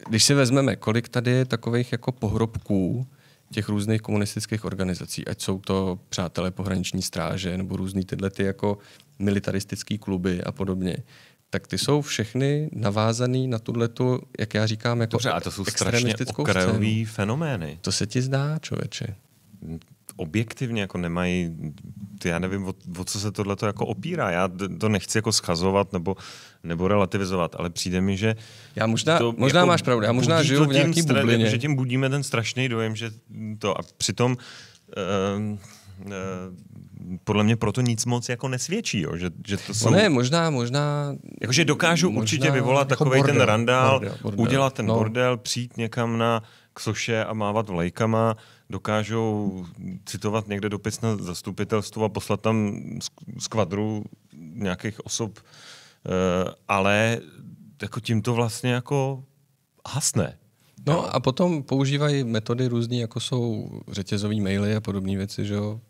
Speaker 3: když si vezmeme, kolik tady je takových jako pohrobků těch různých komunistických organizací, ať jsou to přátelé pohraniční stráže nebo různý tyhle ty jako militaristické kluby a podobně, tak ty jsou všechny navázané na tuhletu, jak já říkám, jako Dobře, to jsou strašně fenomény. To se ti zdá, člověče?
Speaker 2: Objektivně jako nemají, já nevím, o, o co se tohle jako opírá. Já to nechci jako schazovat nebo, nebo relativizovat, ale přijde mi, že... Já možná, to, možná jako máš pravdu, já možná žiju v nějaký stra- bublině. Že tím budíme ten strašný dojem, že to a přitom... Uh, uh, podle mě proto nic moc jako
Speaker 3: nesvědčí, jo? Že, že to no jsou... ne, možná, možná... Jakože dokážu možná, určitě vyvolat jako takový ten randál, bordel, bordel, udělat ten no.
Speaker 2: bordel, přijít někam na ksoše a mávat vlajkama, dokážou citovat někde dopis na zastupitelstvo a poslat tam skvadru nějakých osob, eh, ale jako tím to vlastně jako
Speaker 3: hasne. No a potom používají metody různé, jako jsou řetězové maily a podobné věci, že jo?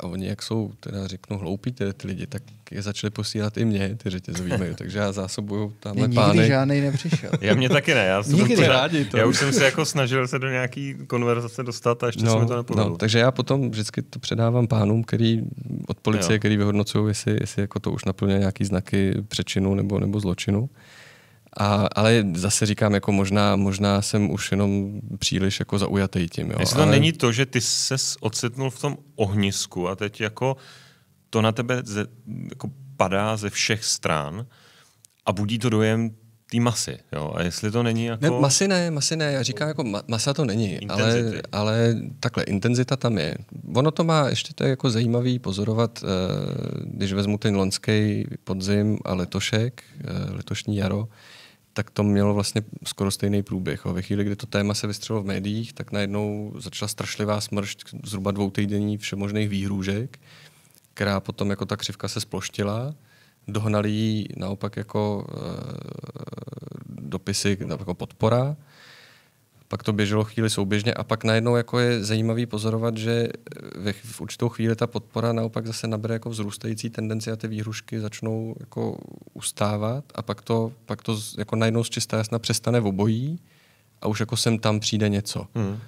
Speaker 3: a oni jak jsou, teda řeknu, hloupí tedy ty lidi, tak je začali posílat i mě, ty řetězový mail, takže já zásobuju tamhle Nikdy pány. Nikdy žádnej nepřišel. já mě taky ne, já, Nikdy to, rádi to. já už jsem
Speaker 2: se jako snažil se do nějaký konverzace dostat a ještě no, se mi to no, no, nepovedlo. No,
Speaker 3: takže já potom vždycky to předávám pánům, který od policie, jo. který vyhodnocují, jestli, jestli jako to už naplňuje nějaký znaky přečinu nebo, nebo zločinu. A, ale zase říkám, jako možná, možná jsem už jenom příliš jako zaujatý tím. Jo. Jestli to ale... není
Speaker 2: to, že ty se ocitnul v tom ohnisku a teď jako to na tebe ze, jako padá ze všech stran a budí to dojem té masy.
Speaker 3: Jo? A jestli to není jako... Ne, masy ne, masy ne. Já říkám, jako ma, masa to není, ale, ale takhle, intenzita tam je. Ono to má, ještě to je jako zajímavý pozorovat, eh, když vezmu ten lonský podzim a letošek, eh, letošní jaro, tak to mělo vlastně skoro stejný průběh. A ve chvíli, kdy to téma se vystřelo v médiích, tak najednou začala strašlivá smršť zhruba dvou týdení všemožných výhrůžek, která potom jako ta křivka se sploštila. Dohnali ji naopak jako e, dopisy jako podpora pak to běželo chvíli souběžně a pak najednou jako je zajímavý pozorovat, že eh, ve, v určitou chvíli ta podpora naopak zase nabere jako vzrůstající tendenci a ty výhrušky začnou jako ustávat a pak to, pak to jako najednou z čistá jasna přestane v obojí a už jako sem tam přijde něco. Hmm.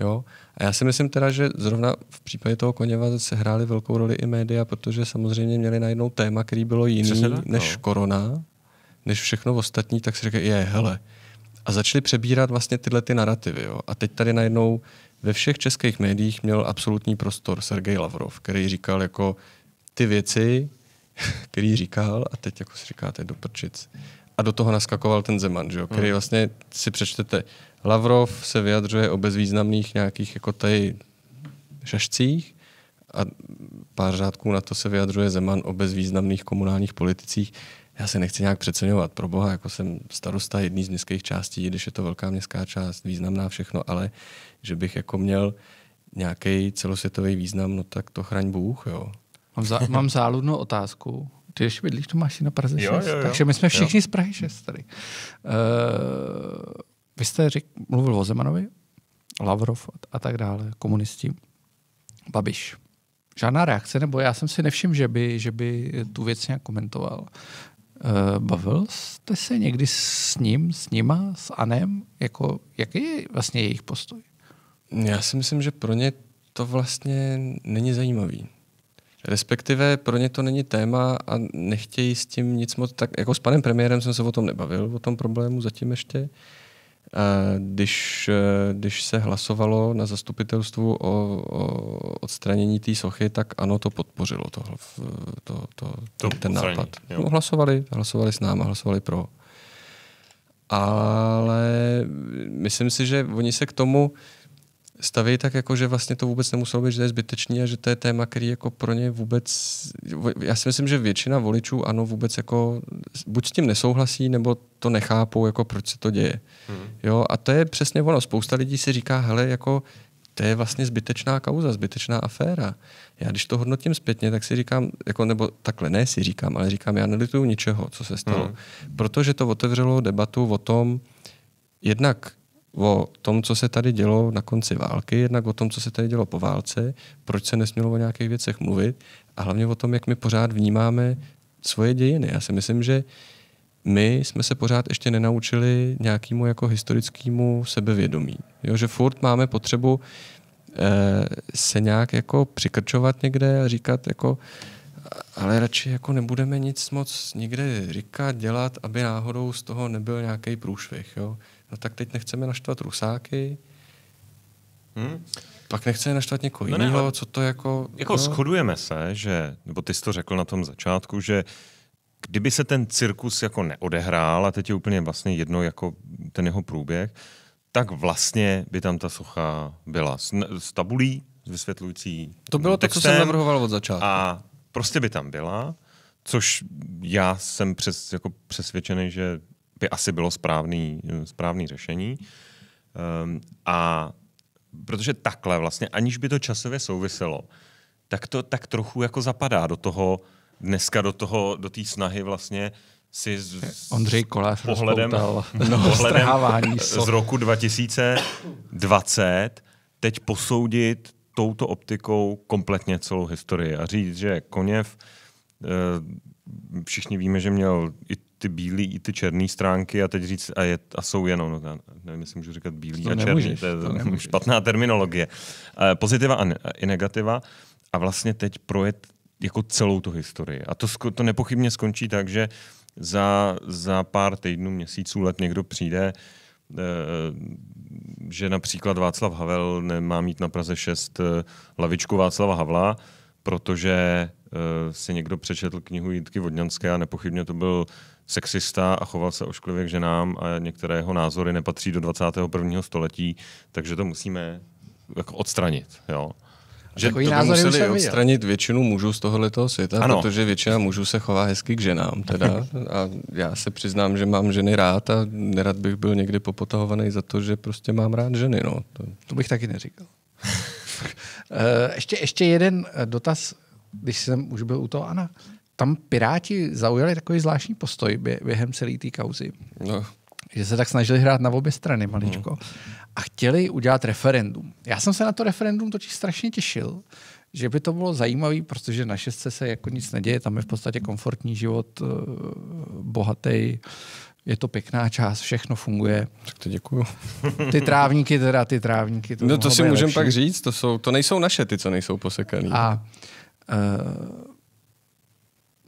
Speaker 3: Jo? A já si myslím teda, že zrovna v případě toho Koněva se hrály velkou roli i média, protože samozřejmě měli najednou téma, který bylo jiný než no. korona, než všechno ostatní, tak si říkají, je, hele, a začali přebírat vlastně tyhle ty narrativy. Jo. A teď tady najednou ve všech českých médiích měl absolutní prostor Sergej Lavrov, který říkal jako ty věci, který říkal a teď jako si říkáte do prčic. A do toho naskakoval ten Zeman, že jo, který hmm. vlastně si přečtete. Lavrov se vyjadřuje o bezvýznamných nějakých jako tady šašcích a pár řádků na to se vyjadřuje Zeman o bezvýznamných komunálních politicích já se nechci nějak přeceňovat. Pro boha, jako jsem starosta jedný z městských částí, když je to velká městská část, významná všechno, ale že bych jako měl nějaký celosvětový význam, no tak to chraň Bůh, jo. Mám, zá, mám
Speaker 1: záludnou otázku. Ty ještě bydlíš tu máš na Praze 6, jo, jo, jo. takže my jsme všichni jo. z Prahy 6 tady. Uh, vy jste řek, mluvil o Zemanovi, Lavrov a tak dále, komunisti, Babiš žádná reakce, nebo já jsem si nevšiml, že by, že by tu věc nějak komentoval. Eh, bavil jste se někdy s ním, s
Speaker 3: nima, s Anem? Jako, jaký je vlastně jejich postoj? Já si myslím, že pro ně to vlastně není zajímavý. Respektive pro ně to není téma a nechtějí s tím nic moc. Tak jako s panem premiérem jsem se o tom nebavil, o tom problému zatím ještě. Uh, když, e, když se hlasovalo na zastupitelstvu o, o odstranění té sochy, tak ano, to podpořilo to, e, to, to, to, ten, nápad. No, hlasovali, hlasovali s náma, hlasovali pro. Ale myslím si, že oni se k tomu staví tak, jako, že vlastně to vůbec nemuselo být, že to je zbytečný a že to je téma, který jako pro ně vůbec, já si myslím, že většina voličů ano vůbec jako buď s tím nesouhlasí, nebo to nechápou, jako proč se to děje. Hmm. Jo, a to je přesně ono. Spousta lidí si říká, hele, jako to je vlastně zbytečná kauza, zbytečná aféra. Já když to hodnotím zpětně, tak si říkám, jako, nebo takhle ne si říkám, ale říkám, já nelituju ničeho, co se stalo. Hmm. Protože to otevřelo debatu o tom, jednak o tom, co se tady dělo na konci války, jednak o tom, co se tady dělo po válce, proč se nesmělo o nějakých věcech mluvit a hlavně o tom, jak my pořád vnímáme svoje dějiny. Já si myslím, že my jsme se pořád ještě nenaučili nějakému jako historickému sebevědomí. Jo, že furt máme potřebu eh, se nějak jako přikrčovat někde a říkat jako ale radši jako nebudeme nic moc nikde říkat, dělat, aby náhodou z toho nebyl nějaký průšvih. Jo? no tak teď nechceme naštvat rusáky, hmm? pak nechceme naštvat někoho no jiného, ne, co to jako... Jako no. shodujeme
Speaker 2: se, že, nebo ty jsi to řekl na tom začátku, že kdyby se ten cirkus jako neodehrál, a teď je úplně vlastně jedno jako ten jeho průběh, tak vlastně by tam ta socha byla s, s tabulí, s vysvětlující To bylo textem, to, co jsem navrhoval od začátku. A prostě by tam byla, což já jsem přes, jako přesvědčený, že by asi bylo správný, správný řešení. Um, a protože takhle vlastně, aniž by to časově souviselo, tak to tak trochu jako zapadá do toho, dneska do toho, do té snahy vlastně si eh, s,
Speaker 1: Ondřej Kolář pohledem, no,
Speaker 2: pohledem z roku 2020 teď posoudit touto optikou kompletně celou historii a říct, že Koněv, eh, všichni víme, že měl i ty bílé i ty černé stránky a teď říct, a, je, a jsou jenom, no, já nevím, jestli můžu říkat bílý to a černý, to je to špatná terminologie. Eh, pozitiva a ne, i negativa a vlastně teď projet jako celou tu historii. A to, to nepochybně skončí tak, že za, za pár týdnů, měsíců, let někdo přijde, eh, že například Václav Havel nemá mít na Praze 6 eh, lavičku Václava Havla, protože si někdo přečetl knihu Jitky Vodňanské a nepochybně to byl sexista a choval se ošklivě k ženám a některé jeho názory nepatří do 21. století, takže to musíme jako odstranit.
Speaker 3: Jo. Že to by museli odstranit viděl. většinu mužů z tohoto světa, ano. protože většina mužů se chová hezky k ženám. Teda. A já se přiznám, že mám ženy rád a nerad bych byl někdy popotahovaný za to, že prostě mám rád ženy. No. To... to bych taky neříkal.
Speaker 1: Eh, ještě, ještě jeden eh, dotaz, když jsem už byl u toho Ana tam Piráti zaujali takový zvláštní postoj během celé té kauzy. No. Že se tak snažili hrát na obě strany maličko. Mm. A chtěli udělat referendum. Já jsem se na to referendum totiž strašně těšil, že by to bylo zajímavé, protože na šestce se jako nic neděje, tam je v podstatě komfortní život, eh, bohatý, je to pěkná část, všechno
Speaker 3: funguje. Tak to děkuju. Ty trávníky
Speaker 1: teda, ty trávníky. To no to si můžeme pak
Speaker 3: říct, to, jsou, to nejsou naše ty, co nejsou posekaný. A
Speaker 1: uh,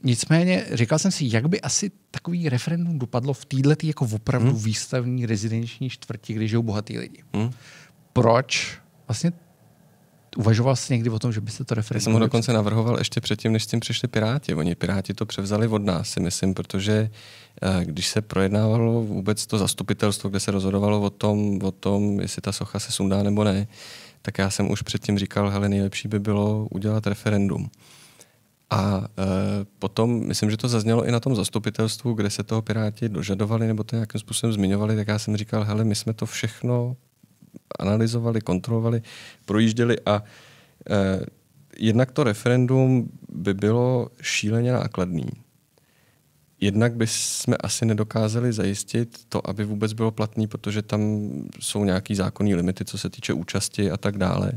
Speaker 1: Nicméně říkal jsem si, jak by asi takový referendum dopadlo v této jako opravdu hmm. výstavní rezidenční čtvrti, kde žijou bohatí lidi. Hmm. Proč vlastně Uvažoval jsi někdy o tom, že byste to referendum... Já jsem ho dokonce
Speaker 3: navrhoval ještě předtím, než s tím přišli Piráti. Oni Piráti to převzali od nás, si myslím, protože eh, když se projednávalo vůbec to zastupitelstvo, kde se rozhodovalo o tom, o tom jestli ta socha se sundá nebo ne, tak já jsem už předtím říkal, hele, nejlepší by bylo udělat referendum. A e, potom, myslím, že to zaznělo i na tom zastupitelstvu, kde se toho Piráti dožadovali nebo to nějakým způsobem zmiňovali, tak já jsem říkal, hele, my jsme to všechno analyzovali, kontrolovali, projížděli a e, jednak to referendum by bylo šíleně nákladný. Jednak jsme asi nedokázali zajistit to, aby vůbec bylo platný, protože tam jsou nějaký zákonní limity, co se týče účasti a tak dále.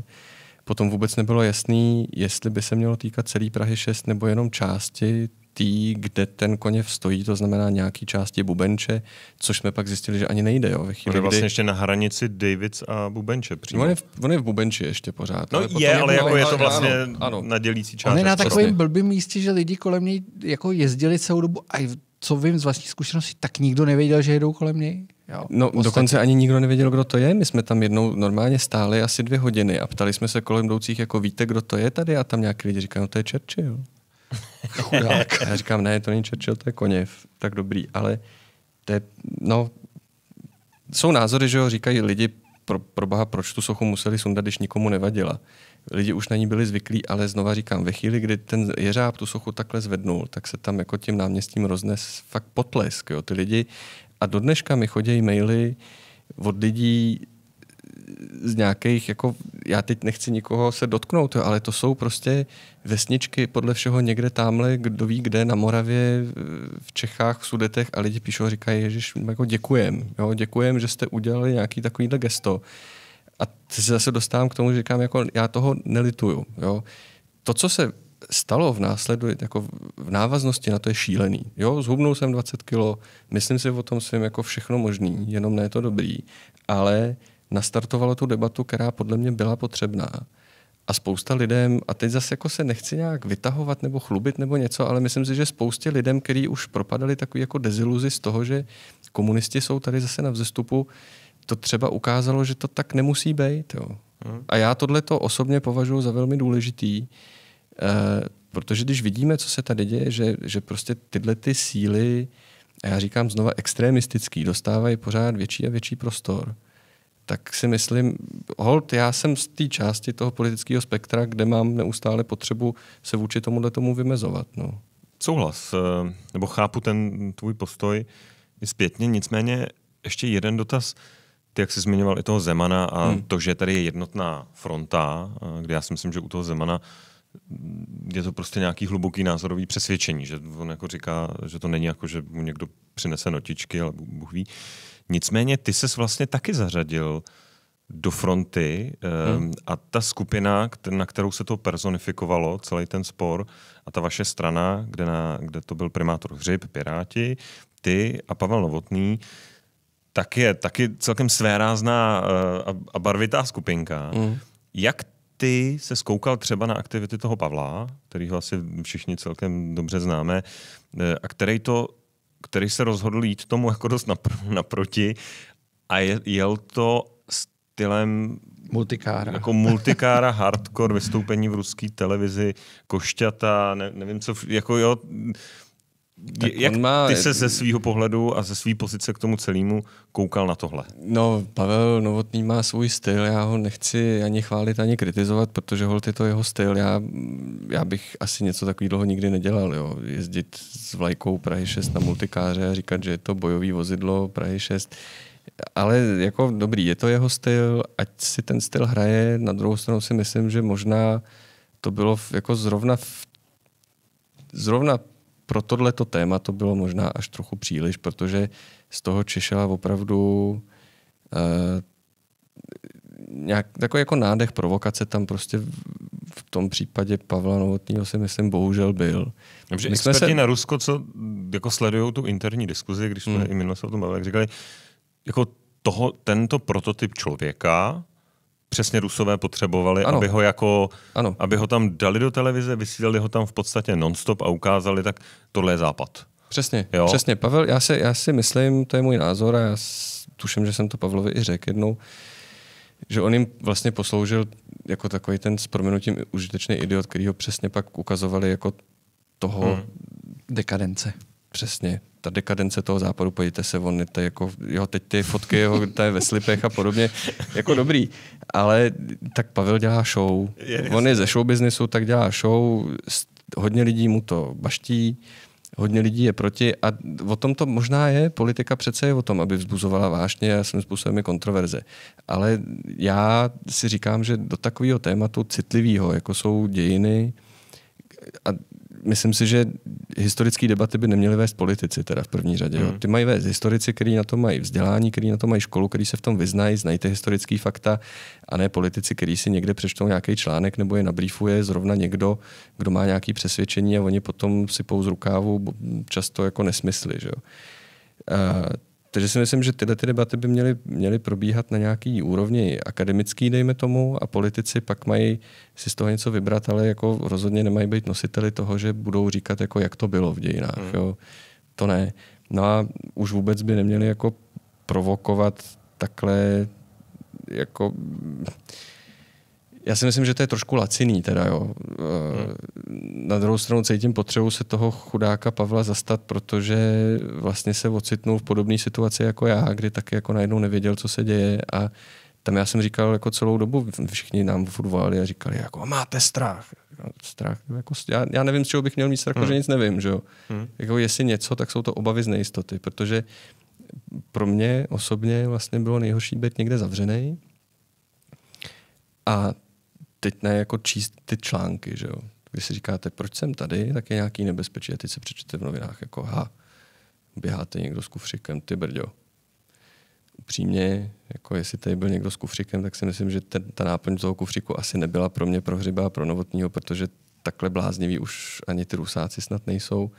Speaker 3: Potom vůbec nebylo jasný, jestli by se mělo týkat celý Prahy 6 nebo jenom části tý, kde ten koněv stojí, to znamená nějaký části Bubenče, což jsme pak zjistili, že ani nejde. Jo, ve chvíli, on je vlastně kdy... ještě
Speaker 2: na hranici Davids a Bubenče. Přímo. On, je v,
Speaker 3: on je v Bubenči ještě pořád.
Speaker 2: No ale je, ale je, jako je to vlastně ano, ano. na dělící část. On je na takovém vlastně.
Speaker 1: blbým místě, že lidi kolem něj jako jezdili celou dobu a co vím z vlastní zkušenosti, tak nikdo nevěděl, že jedou kolem něj. Jo, no ostatní. dokonce
Speaker 3: ani nikdo nevěděl, kdo to je. My jsme tam jednou normálně stáli asi dvě hodiny a ptali jsme se kolem jdoucích, jako víte, kdo to je tady a tam nějaký lidi říkají, no to je Churchill. Chudák. já říkám, ne, to není Churchill, to je Koněv, tak dobrý, ale to je, no, jsou názory, že jo, říkají lidi, pro, pro boha, proč tu sochu museli sundat, když nikomu nevadila. Lidi už na ní byli zvyklí, ale znova říkám, ve chvíli, kdy ten jeřáb tu sochu takhle zvednul, tak se tam jako tím náměstím roznes fakt potlesk. Jo. Ty lidi a do dneška mi chodí maily od lidí z nějakých, jako já teď nechci nikoho se dotknout, ale to jsou prostě vesničky podle všeho někde tamhle, kdo ví kde, na Moravě, v Čechách, v Sudetech a lidi píšou a říkají, ježiš, jako děkujem, jo, děkujem, že jste udělali nějaký takovýhle gesto. A se zase dostávám k tomu, že říkám, jako já toho nelituju, jo. To, co se stalo v následu, jako v návaznosti na to je šílený. Jo, zhubnul jsem 20 kilo, myslím si o tom svým jako všechno možný, jenom ne je to dobrý, ale nastartovalo tu debatu, která podle mě byla potřebná. A spousta lidem, a teď zase jako se nechci nějak vytahovat nebo chlubit nebo něco, ale myslím si, že spoustě lidem, kteří už propadali takový jako deziluzi z toho, že komunisti jsou tady zase na vzestupu, to třeba ukázalo, že to tak nemusí být. Jo. Hmm. A já tohle to osobně považuji za velmi důležitý, Eh, protože když vidíme, co se tady děje, že, že prostě tyhle ty síly, a já říkám znova extremistický, dostávají pořád větší a větší prostor, tak si myslím, hold, já jsem z té části toho politického spektra, kde mám neustále potřebu se vůči tomuhle tomu vymezovat. No.
Speaker 2: Souhlas, eh, nebo chápu ten tvůj postoj i zpětně, nicméně ještě jeden dotaz. Ty, jak jsi zmiňoval i toho Zemana a hmm. to, že tady je jednotná fronta, eh, kde já si myslím, že u toho Zemana uh, je to prostě nějaký hluboký názorový přesvědčení, že on jako říká, že to není jako, že mu někdo přinese notičky, ale Bůh ví. Nicméně ty ses vlastně taky zařadil do fronty hmm. Ehm, a ta skupina, na kterou se to personifikovalo, celý ten spor a ta vaše strana, kde, na, kde to byl primátor Hřib, Piráti, ty a Pavel Novotný, tak je taky celkem svérázná eh, a barvitá skupinka. Hmm. Jak ty se skoukal třeba na aktivity toho Pavla, kterýho asi všichni celkem dobře známe, eh, a který to který se rozhodl jít tomu jako dost napr- naproti a je, jel to stylem Multikára. Jako multikára, hardcore, vystoupení v ruské televizi, košťata, ne, nevím co, jako jo, tak Jak má... ty se ze svého pohledu a ze své pozice k tomu celému koukal na tohle?
Speaker 3: No, Pavel Novotný má svůj styl, já ho nechci ani chválit, ani kritizovat, protože holt je to jeho styl. Já, já bych asi něco takový dlouho nikdy nedělal, jo. Jezdit s vlajkou Prahy 6 na multikáře a říkat, že je to bojový vozidlo Prahy 6. Ale jako dobrý, je to jeho styl, ať si ten styl hraje. Na druhou stranu si myslím, že možná to bylo jako zrovna v, zrovna pro tohleto téma to bylo možná až trochu příliš, protože z toho čišela opravdu eh, nějak, takový jako nádech provokace tam prostě v, v tom případě Pavla Novotního si myslím bohužel byl. Takže My experti se... na
Speaker 2: Rusko, co jako sledují tu interní diskuzi, když jsme hmm. i minule se o tom bavili, říkali, jako toho, tento prototyp člověka přesně Rusové potřebovali, ano. aby ho jako, ano. aby ho tam dali do televize, vysílali ho tam v podstatě nonstop a ukázali, tak tohle je západ. Přesně, jo? přesně.
Speaker 3: Pavel, já si, já si myslím, to je můj názor a já tuším, že jsem to Pavlovi i řekl jednou, že on jim vlastně posloužil jako takový ten s proměnutím užitečný idiot, který ho přesně pak ukazovali jako toho... Hmm.
Speaker 1: Dekadence. Přesně.
Speaker 3: Ta dekadence toho západu, pojďte se, on je to jako, jo, teď ty fotky, jeho, to je ve slipech a podobně, jako dobrý. Ale tak Pavel dělá show. Je, on je ze show businessu, tak dělá show. Hodně lidí mu to baští, hodně lidí je proti a o tom to možná je, politika přece je o tom, aby vzbuzovala vášně a svým způsobem i kontroverze. Ale já si říkám, že do takového tématu citlivého, jako jsou dějiny, a myslím si, že historické debaty by neměly vést politici teda v první řadě. Mm. Jo. Hmm. Ty mají vést historici, kteří na to mají vzdělání, kteří na to mají školu, kteří se v tom vyznají, znají ty historické fakta, a ne politici, kteří si někde přečtou nějaký článek nebo je nabrýfuje zrovna někdo, kdo má nějaké přesvědčení a oni potom si z rukávu často jako nesmysly. Že jo. Uh, takže si myslím, že tyhle ty debaty by měly, měly probíhat na nějaký úrovni akademický, dejme tomu, a politici pak mají si z toho něco vybrat, ale jako rozhodně nemají být nositeli toho, že budou říkat, jako jak to bylo v dějinách. Mm. Jo? To ne. No a už vůbec by neměli jako provokovat takhle jako já si myslím, že to je trošku laciný teda, jo. Hmm. Eh, na druhou stranu cítím potřebu se toho chudáka Pavla zastat, protože vlastně se ocitnul v podobné situaci jako já, kdy taky jako najednou nevěděl, co se děje a tam já jsem říkal jako celou dobu, všichni nám futbolali a říkali jako máte strach. No, strach, jako, já, já nevím, z čeho bych měl mít strach, hmm. protože nic nevím, že jo. Hmm. Jako jestli něco, tak jsou to obavy z nejistoty, protože pro mě osobně vlastně bylo nejhorší být někde zavřený, a teď ne jako číst ty články, že jo. Když si říkáte, proč jsem tady, tak je nějaký nebezpečí a teď se přečtete v novinách jako, ha, běháte někdo s kufřikem, ty brďo. Upřímně, jako jestli tady byl někdo s kufřikem, tak si myslím, že ten, ta náplň toho kufříku asi nebyla pro mě pro hřiba a pro novotního, protože takhle bláznivý už ani ty rusáci snad nejsou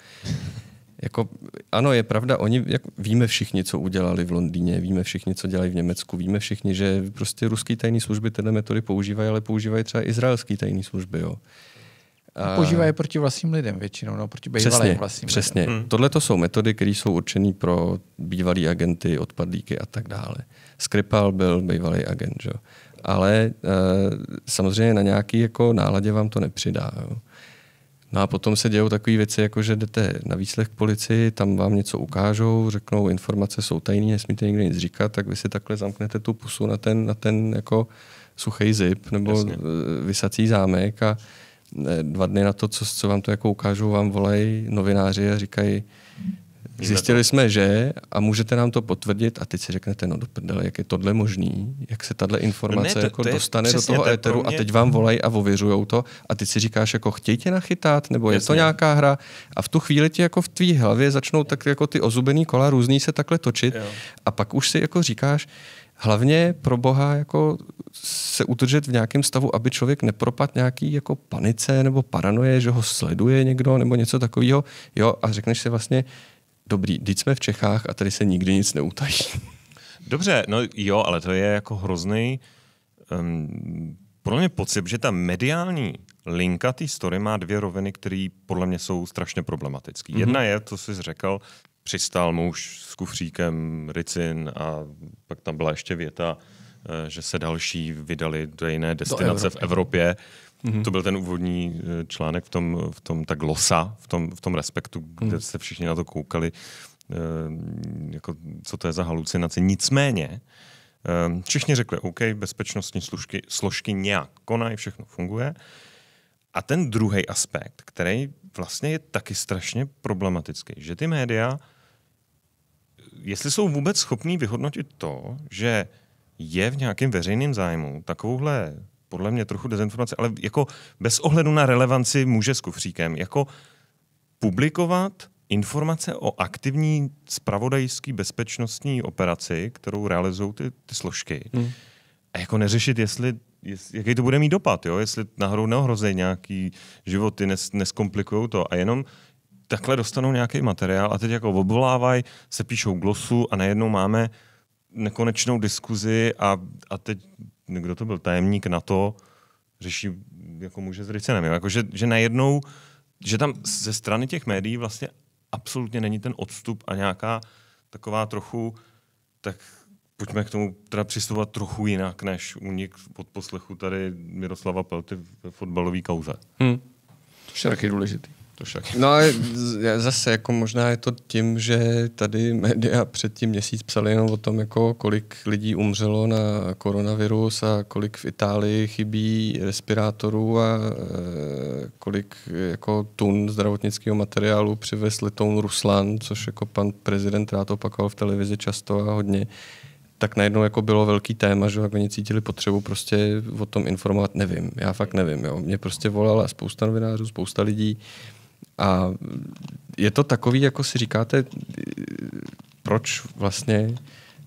Speaker 3: jako, ano, je pravda, oni, jak, víme všichni, co udělali v Londýně, víme všichni, co dělají v Německu, víme všichni, že prostě ruský tajné služby tyhle metody používají, ale používají třeba izraelský tajné služby, jo. A... Používají
Speaker 1: proti vlastním lidem většinou, no, proti bývalým přesně, vlastním Přesně, lidem. Hmm.
Speaker 3: tohle to jsou metody, které jsou určené pro bývalý agenty, odpadlíky a tak dále. Skripal byl bývalý agent, jo. Ale e, samozřejmě na nějaký jako náladě vám to nepřidá, jo. No a potom se dějou takové věci, jako že jdete na výslech k policii, tam vám něco ukážou, řeknou, informace jsou tajné, nesmíte nikdy nic říkat, tak vy si takhle zamknete tu pusu na ten, na ten jako suchý zip nebo Jasně. Eh, vysací zámek a eh, dva dny na to, co, co vám to jako ukážou, vám volají novináři a říkají, Zjistili to. jsme, že a můžete nám to potvrdit a teď si řeknete, no do prdele, jak je tohle možný, jak se tahle informace no ne, to, jako to dostane do toho to éteru mě... a teď vám volají a ověřují to a teď si říkáš, jako chtějí tě nachytat, nebo Jasně. je to nějaká hra a v tu chvíli ti jako v tvý hlavě začnou tak jako ty ozubený kola různý se takhle točit jo. a pak už si jako říkáš, hlavně pro boha jako se udržet v nějakém stavu, aby člověk nepropadl nějaký jako panice nebo paranoje, že ho sleduje někdo nebo něco takového. Jo, a řekneš si vlastně, dobrý, teď jsme v Čechách a tady se nikdy nic neutají.
Speaker 2: Dobře, no jo, ale to je jako hrozný um, podle mě pocit, že ta mediální linka té story má dvě roviny, které podle mě jsou strašně problematické. Mm-hmm. Jedna je, to jsi řekl, přistál muž s kufříkem Ricin a pak tam byla ještě věta, eh, že se další vydali do jiné destinace do Evropy. v Evropě. Mm-hmm. To byl ten úvodní eh, článek v tom, v tom ta glosa, v tom, v tom respektu, kde mm-hmm. se všichni na to koukali, e, jako, co to je za halucinaci. Nicméně, e, všichni řekli, OK, bezpečnostní složky, složky nějak konají, všechno funguje. A ten druhý aspekt, který vlastně je taky strašně problematický, že ty média, jestli jsou vůbec schopní vyhodnotit to, že je v nějakém veřejném zájmu takovouhle podle mě trochu dezinformace, ale jako bez ohledu na relevanci může s kufříkem, jako publikovat informace o aktivní spravodajské bezpečnostní operaci, kterou realizují ty, ty složky. Hmm. A jako neřešit, jestli Jest, jaký to bude mít dopad, jo? jestli náhodou neohrozí nějaký životy, nes, neskomplikují to a jenom takhle dostanou nějaký materiál a teď jako obvolávají, se píšou glosu a najednou máme nekonečnou diskuzi a, a teď kdo to byl, tajemník na to, řeší jako muže s Ricenem. Jako, že, že najednou, že tam ze strany těch médií vlastně absolutně není ten odstup a nějaká taková trochu, tak pojďme k tomu teda přistupovat trochu jinak, než unik od poslechu tady Miroslava Pelty v fotbalové kauze.
Speaker 3: Hmm. To je taky důležitý to však. No a zase jako možná je to tím, že tady média před tím měsíc psali jenom o tom, jako kolik lidí umřelo na koronavirus a kolik v Itálii chybí respirátorů a e, kolik jako tun zdravotnického materiálu přivez letoun Ruslan, což jako pan prezident rád opakoval v televizi často a hodně tak najednou jako bylo velký téma, že oni cítili potřebu prostě o tom informovat, nevím, já fakt nevím, jo. Mě prostě volala spousta novinářů, spousta lidí, a je to takový, jako si říkáte, proč vlastně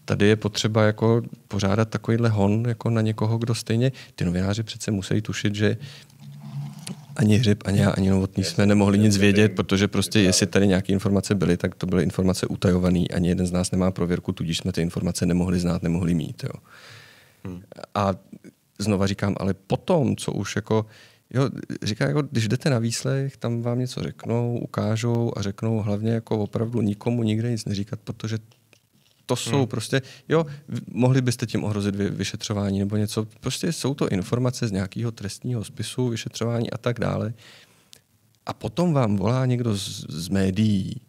Speaker 3: tady je potřeba jako pořádat takovýhle hon jako na někoho, kdo stejně, ty novináři přece musí tušit, že ani Hřib, ani já, ani Novotný jsme nemohli nic vědět, protože prostě jestli tady nějaké informace byly, tak to byly informace utajované, ani jeden z nás nemá prověrku, tudíž jsme ty informace nemohli znát, nemohli mít. Jo. Hmm. A znova říkám, ale potom, co už jako Jo, říká, jako, když jdete na výslech, tam vám něco řeknou, ukážou a řeknou hlavně jako opravdu nikomu nikde nic neříkat, protože to jsou hmm. prostě, jo, mohli byste tím ohrozit vyšetřování nebo něco. Prostě jsou to informace z nějakého trestního spisu, vyšetřování a tak dále. A potom vám volá někdo z, z médií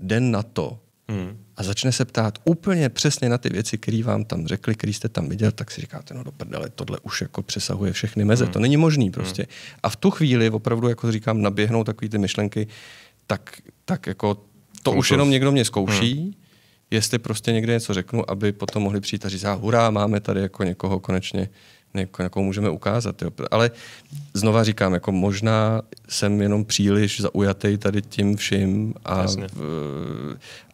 Speaker 3: den na to Hmm. A začne se ptát úplně přesně na ty věci, které vám tam řekli, které jste tam viděl, tak si říkáte, no do prdele, tohle už jako přesahuje všechny meze, hmm. to není možný hmm. prostě. Hmm. A v tu chvíli opravdu, jako říkám, naběhnou takové ty myšlenky, tak, tak jako to Kontos. už jenom někdo mě zkouší, hmm. jestli prostě někde něco řeknu, aby potom mohli přijít a říct, hurá, máme tady jako někoho konečně, jako, jako můžeme ukázat. Jo. Ale znova říkám, jako možná jsem jenom příliš zaujatý tady tím vším, a, v,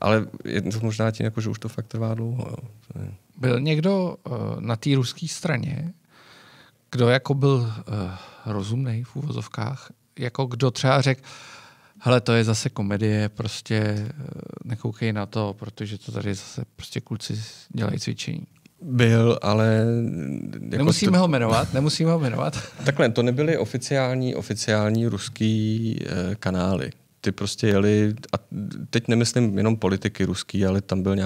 Speaker 3: ale je to možná tím, jako, že už to fakt trvá dlouho. Jo.
Speaker 1: Byl někdo uh, na té ruské straně, kdo jako byl uh, eh, rozumný v úvozovkách, jako kdo třeba řekl, hele, to je zase komedie, prostě uh, nekoukej na to, protože to tady zase prostě kluci dělají
Speaker 3: cvičení byl, ale... Jako nemusíme to... ho jmenovat, nemusíme ho jmenovat. Takhle, to nebyly oficiální, oficiální ruský e, kanály. Ty prostě jeli, a teď nemyslím jenom politiky ruský, ale tam byl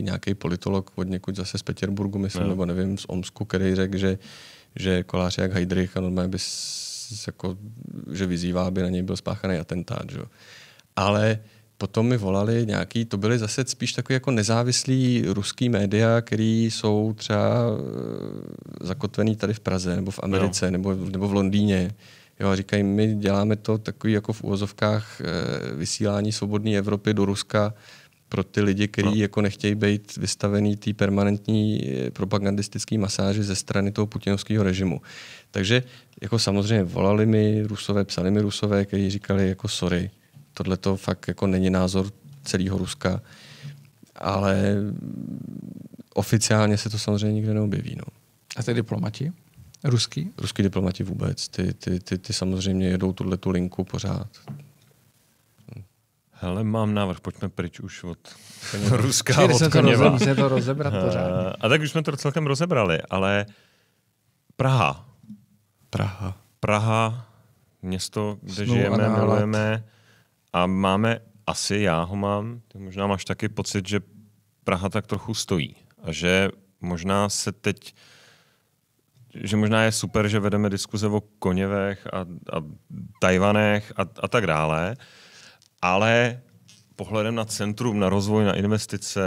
Speaker 3: nějaký politolog od někud zase z Petěrburgu, myslím, no. nebo nevím, z Omsku, který řekl, že, že kolář jak Heidrich a normálně by jako, že vyzývá, aby na něj byl spáchaný atentát. Že? Ale potom mi volali nějaký, to byly zase spíš takové jako nezávislý ruský média, který jsou třeba eh, zakotvený tady v Praze nebo v Americe no. nebo, nebo v Londýně. Jo, říkají, my děláme to takový jako v úvozovkách eh, vysílání svobodné Evropy do Ruska pro ty lidi, kteří no. jako nechtějí být vystavený té permanentní eh, propagandistické masáži ze strany toho putinovského režimu. Takže jako samozřejmě volali mi rusové, psali mi rusové, kteří říkali jako sorry, Tohle to fakt jako není názor celého Ruska, ale oficiálně se to samozřejmě nikde neobjeví. No. A ty diplomati? Ruský? Ruský diplomati vůbec. Ty, ty, ty, ty samozřejmě jedou tuhle tu linku pořád.
Speaker 2: Hele, mám návrh, pojďme pryč už od Ruska od se to, rozem, se to rozebrat eh, pořád. A, a tak už jsme to celkem rozebrali, ale Praha. Praha. Praha, město, kde Snu žijeme, milujeme a máme, asi já ho mám, ty možná máš taky pocit, že Praha tak trochu stojí a že možná se teď že možná je super, že vedeme diskuze o koněvech a, a Tajvanech a, a tak dále, ale pohledem na centrum, na rozvoj, na investice,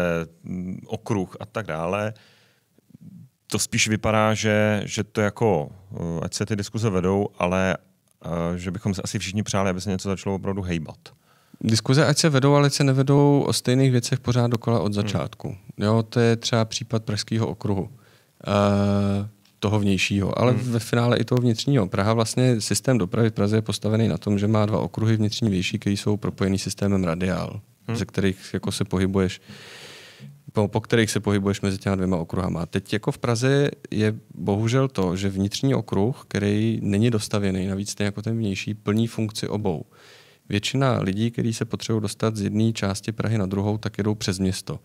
Speaker 2: okruh a tak dále, to spíš vypadá, že, že to jako, eh, ať se ty diskuze vedou,
Speaker 3: ale eh, že bychom se asi všichni přáli, aby se něco začalo opravdu hejbat. Diskuze ať se vedou, ale se nevedou o stejných věcech pořád dokola od hmm. začátku. Hmm. Jo, to je třeba případ Pražského okruhu. E, toho vnějšího, ale hmm. ve finále i toho vnitřního. Praha vlastně, systém dopravy v Praze je postavený na tom, že má dva okruhy vnitřní vnější, které jsou propojený systémem radiál, hmm. ze kterých jako se pohybuješ po, po kterých se pohybuješ mezi těma dvěma okruhama. Teď jako v Praze je bohužel to, že vnitřní okruh, který není dostavěný, navíc ten jako ten vnější, plní funkci obou. Většina lidí, kteří se potřebují dostat z jedné části Prahy na druhou, tak jedou přes město.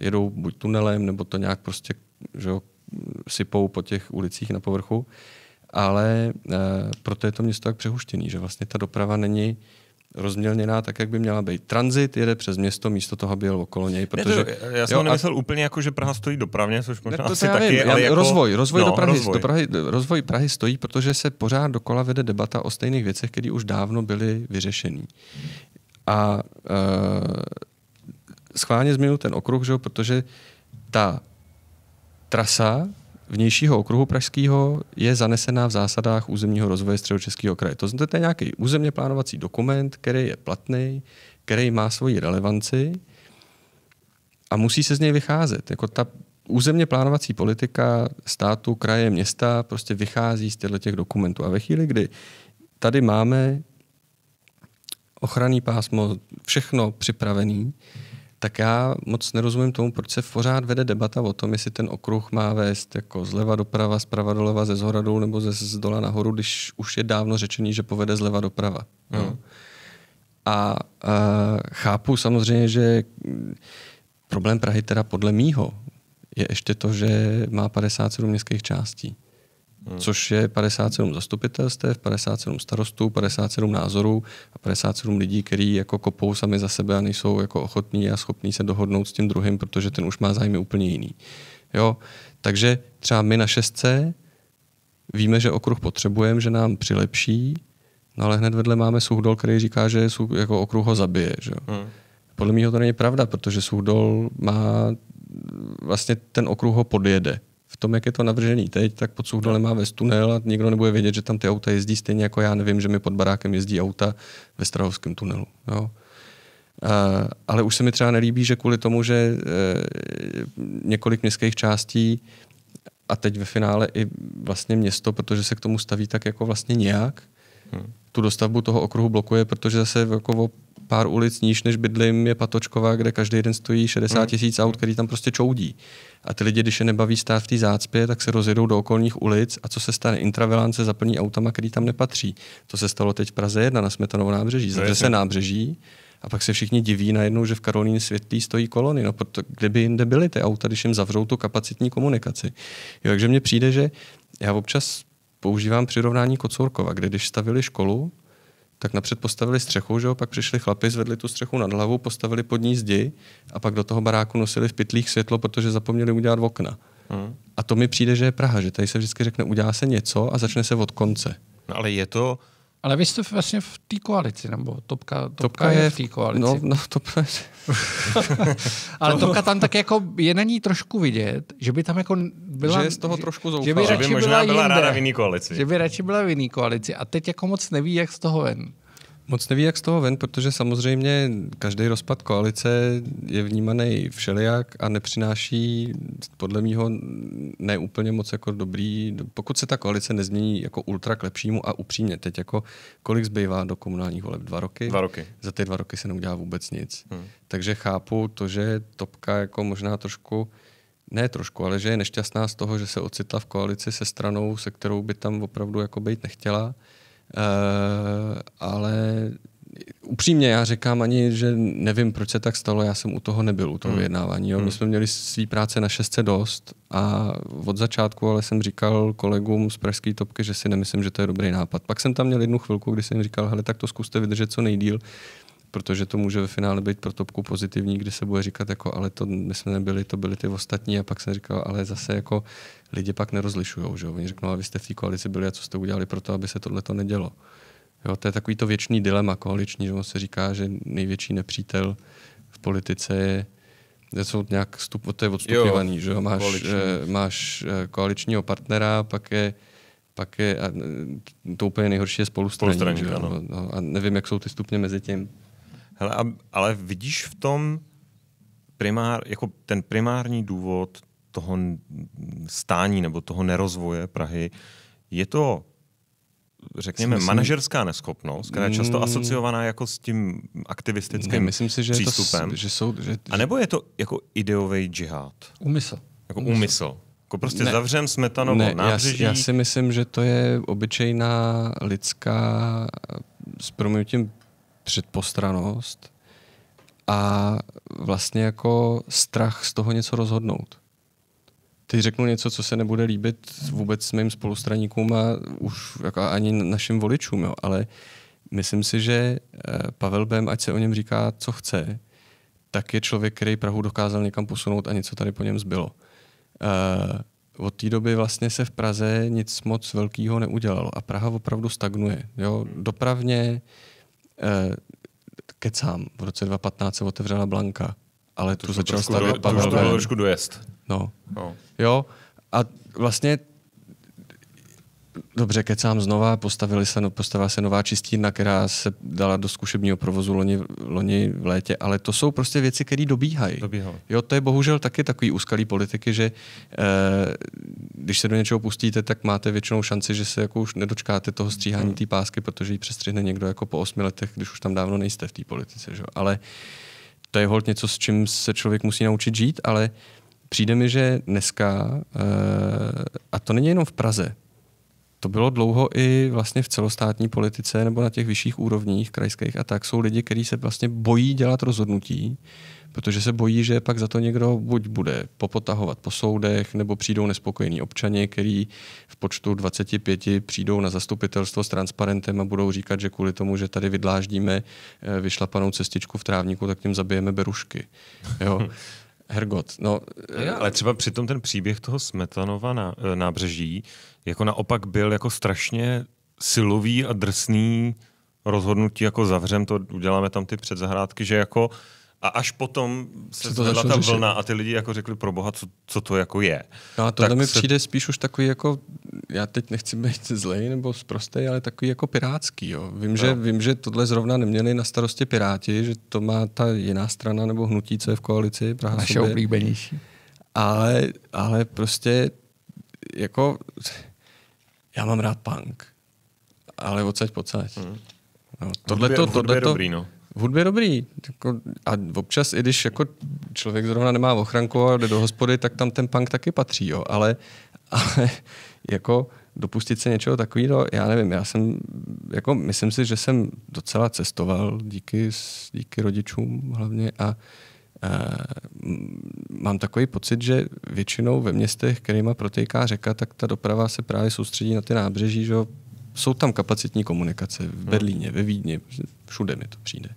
Speaker 3: Jedou buď tunelem, nebo to nějak prostě že jo, sypou po těch ulicích na povrchu, ale e, proto je to město tak přehuštěné, že vlastně ta doprava není rozmělněná tak, jak by měla být. Tranzit jede přes město místo toho, aby jel okolo něj. Protože, ne, to, já jsem jo, nemyslel
Speaker 2: a... úplně jako, že Praha stojí dopravně, což možná ne, to asi já taky, vím, ale jako... Rozvoj, rozvoj, no, do Prahy, rozvoj. Do Prahy,
Speaker 3: rozvoj Prahy stojí, protože se pořád dokola vede debata o stejných věcech, které už dávno byly vyřešené. A uh, schválně změnu ten okruh, že? protože ta trasa vnějšího okruhu pražského je zanesená v zásadách územního rozvoje středočeského kraje. To znamená, to je nějaký územně plánovací dokument, který je platný, který má svoji relevanci a musí se z něj vycházet. Jako ta územně plánovací politika státu, kraje, města prostě vychází z těchto těch dokumentů. A ve chvíli, kdy tady máme ochranný pásmo, všechno připravené, tak já moc nerozumím tomu, proč se pořád vede debata o tom, jestli ten okruh má vést jako zleva doprava, zprava doleva, ze zhora dolů nebo ze zdola nahoru, když už je dávno řečený, že povede zleva doprava. Mm. A, a chápu samozřejmě, že problém Prahy teda podle mýho je ještě to, že má 57 městských částí hmm. což je 57 zastupitelstv, 57 starostů, 57 názorů a 57 lidí, kteří jako kopou sami za sebe a nejsou jako ochotní a schopní se dohodnout s tím druhým, protože ten už má zájmy úplně jiný. Jo? Takže třeba my na šestce víme, že okruh potřebujeme, že nám přilepší, no ale hned vedle máme Suchdol, který říká, že jako okruh ho zabije. Že? Hmm. Podle mě to není pravda, protože Suchdol má vlastně ten okruh ho podjede v tom, jak je to navržený teď, tak pod Suchdolem má vest tunel a nikdo nebude vědět, že tam ty auta jezdí stejně jako já nevím, že mi pod barákem jezdí auta ve Strahovském tunelu. Jo. A, ale už se mi třeba nelíbí, že kvůli tomu, že e, několik městských částí a teď ve finále i vlastně město, protože se k tomu staví tak jako vlastně nějak, hmm. tu dostavbu toho okruhu blokuje, protože zase jako o pár ulic níž, než bydlím, je Patočková, kde každý den stojí 60 hmm. tisíc aut, který tam prostě čoudí. A ty lidi, když je nebaví stát v té zácpě, tak se rozjedou do okolních ulic a co se stane? Intravilance zaplní autama, který tam nepatří. To se stalo teď v Praze 1 na Smetanovo nábřeží. Zavře se nábřeží a pak se všichni diví najednou, že v Karolíně světlí stojí kolony. No, proto, kde by jinde byly ty auta, když jim zavřou tu kapacitní komunikaci. Jo, takže mně přijde, že já občas používám přirovnání Kocourkova, kde když stavili školu, tak napřed postavili střechu, že jo? pak přišli chlapi, zvedli tu střechu nad hlavu, postavili pod ní zdi a pak do toho baráku nosili v pytlích světlo, protože zapomněli udělat okna. Hmm. A to mi přijde, že je Praha, že tady se vždycky řekne, udělá se něco a začne se od konce. No
Speaker 2: ale
Speaker 1: je to, ale vy jste vlastně v té koalici, nebo Topka, topka, topka je, je v té koalici. No, no
Speaker 3: Topka je. Ale Topka tam
Speaker 1: tak jako je na ní trošku vidět, že by tam jako byla... Že je z toho trošku zoufala. Že by, že by možná byla, byla ráda v jiný koalici. Že by radši byla v jiný koalici a teď jako moc neví, jak z toho ven
Speaker 3: moc neví, jak z toho ven, protože samozřejmě každý rozpad koalice je vnímaný všelijak a nepřináší podle mého neúplně moc jako dobrý, pokud se ta koalice nezmění jako ultra k lepšímu a upřímně teď jako kolik zbývá do komunálních voleb? Dva roky? Dva roky. Za ty dva roky se neudělá vůbec nic. Hmm. Takže chápu to, že Topka jako možná trošku ne trošku, ale že je nešťastná z toho, že se ocitla v koalici se stranou, se kterou by tam opravdu jako být nechtěla Eh, ale upřímně já říkám ani, že nevím, proč se tak stalo, já jsem u toho nebyl, u toho hmm. vyjednávání. Jo. My hmm. jsme měli svý práce na šestce dost a od začátku ale jsem říkal kolegům z pražské topky, že si nemyslím, že to je dobrý nápad. Pak jsem tam měl jednu chvilku, kdy jsem jim říkal, hele, tak to zkuste vydržet co nejdíl, protože to může ve finále být pro topku pozitivní, kdy se bude říkat, jako, ale to my jsme nebyli, to byli ty ostatní a pak jsem říkal, ale zase jako lidi pak nerozlišují, že Oni řeknou, a vy jste v té koalici byli a co jste udělali pro to, aby se tohle to nedělo. Jo, to je takový to věčný dilema koaliční, že on se říká, že největší nepřítel v politice je jsou nějak stup, to je odstupňovaný, jo, že jo? Máš, koaliční. Eh, máš eh, koaličního partnera, pak je pak je, a to úplně nejhorší je spolustraní. spolustraník ano. No, no, a nevím, jak jsou ty stupně mezi tím. Hele, ale
Speaker 2: vidíš v tom primár, jako ten primární důvod toho stání nebo toho nerozvoje Prahy, je to řekněme, myslím, manažerská neschopnost, která je často hmm. asociovaná jako s tím aktivistickým ne, myslím si, že přístupem. To, že jsou, že, a nebo je to jako ideový džihad? Úmysl. Jako umysl? úmysl.
Speaker 3: Jako prostě ne, zavřem smetanovou ne, nábřeží. Já, já si myslím, že to je obyčejná lidská s proměnutím předpostranost a vlastně jako strach z toho něco rozhodnout. Teď řeknu něco, co se nebude líbit vůbec s mým spolustraníkům a už jako ani našim voličům, jo, ale myslím si, že eh, Pavel Bem, ať se o něm říká, co chce, tak je člověk, který Prahu dokázal někam posunout a něco tady po něm zbylo. Uh, od té doby vlastně se v Praze nic moc velkého neudělalo a Praha opravdu stagnuje. Jo? Dopravně, uh, Eh, kecám, v roce 2015 se otevřela Blanka, ale to tu začal stavět Pavel To už bylo trošku dojezd. No. no. Jo, a vlastně Dobře, kecám znova, postavili se, no, postavila se nová čistírna, která se dala do zkušebního provozu loni, loni v létě, ale to jsou prostě věci, které dobíhají. Dobíhal. Jo, to je bohužel taky takový úskalý politiky, že eh, když se do něčeho pustíte, tak máte většinou šanci, že se jako už nedočkáte toho stříhání hmm. té pásky, protože ji přestřihne někdo jako po osmi letech, když už tam dávno nejste v té politice. Že? Ale to je hodně něco, s čím se člověk musí naučit žít, ale přijde mi, že dneska, eh, a to není jenom v Praze, to bylo dlouho i vlastně v celostátní politice nebo na těch vyšších úrovních krajských a tak jsou lidi, kteří se vlastně bojí dělat rozhodnutí, protože se bojí, že pak za to někdo buď bude popotahovat po soudech, nebo přijdou nespokojení občani, který v počtu 25 přijdou na zastupitelstvo s transparentem a budou říkat, že kvůli tomu, že tady vydláždíme eh, vyšlapanou cestičku v trávníku, tak tím zabijeme berušky. Jo? Hergot. No, ale třeba přitom ten příběh
Speaker 2: toho Smetanova na, eh, nábřeží jako naopak byl jako strašně silový a drsný rozhodnutí, jako zavřem to, uděláme tam ty předzahrádky, že jako a až potom se, to zvedla ta řešit. vlna a ty lidi jako řekli pro boha, co, co to jako je.
Speaker 3: No a tohle tak mi se... přijde spíš už takový jako, já teď nechci být zlej nebo zprostý, ale takový jako pirátský. Jo. Vím, no. že, vím, že tohle zrovna neměli na starosti piráti, že to má ta jiná strana nebo hnutí, co je v koalici. Praha Naše sobě. oblíbenější. Ale, ale prostě jako, já mám rád punk, ale odsaď pocať. Hmm. No, tohle to, tohle to, dobrý, no v hudbě dobrý. Jako, a občas, i když jako člověk zrovna nemá ochranku a jde do hospody, tak tam ten punk taky patří, jo. Ale, ale jako dopustit se něčeho takového, já nevím, já jsem, jako myslím si, že jsem docela cestoval díky, díky rodičům hlavně a, a mm, mám takový pocit, že většinou ve městech, kterýma protéká řeka, tak ta doprava se právě soustředí na ty nábřeží, že jsou tam kapacitní komunikace v hmm. Berlíně, ve Vídni, všude mi to přijde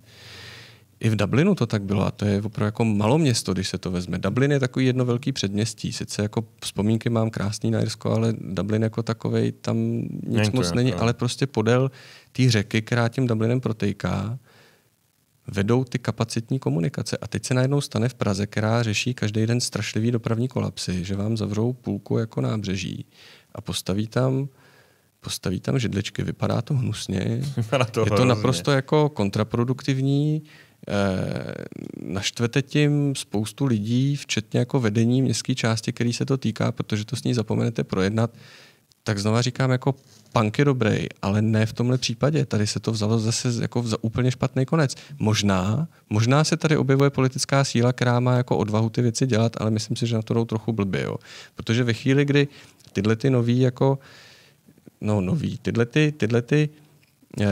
Speaker 3: i v Dublinu to tak bylo a to je opravdu jako malo město, když se to vezme. Dublin je takový jedno velký předměstí. Sice jako vzpomínky mám krásný na Jirsko, ale Dublin jako takovej tam nic Měnko, moc není, jako- ale prostě podél té řeky, která tím Dublinem protejká, vedou ty kapacitní komunikace. A teď se najednou stane v Praze, která řeší každý den strašlivý dopravní kolapsy, že vám zavřou půlku jako nábřeží a postaví tam postaví tam židličky, vypadá to hnusně, vypadá to je to hrozně. naprosto jako kontraproduktivní, Eh, naštvete tím spoustu lidí, včetně jako vedení městské části, který se to týká, protože to s ní zapomenete projednat, tak znova říkám, jako punk je dobrý, ale ne v tomhle případě. Tady se to vzalo zase jako za úplně špatný konec. Možná, možná se tady objevuje politická síla, která má jako odvahu ty věci dělat, ale myslím si, že na to jdou trochu blbě. Jo. Protože ve chvíli, kdy tyhle ty nový jako, no nový, tyhle ty, tyhle ty, tyhle ty Eh,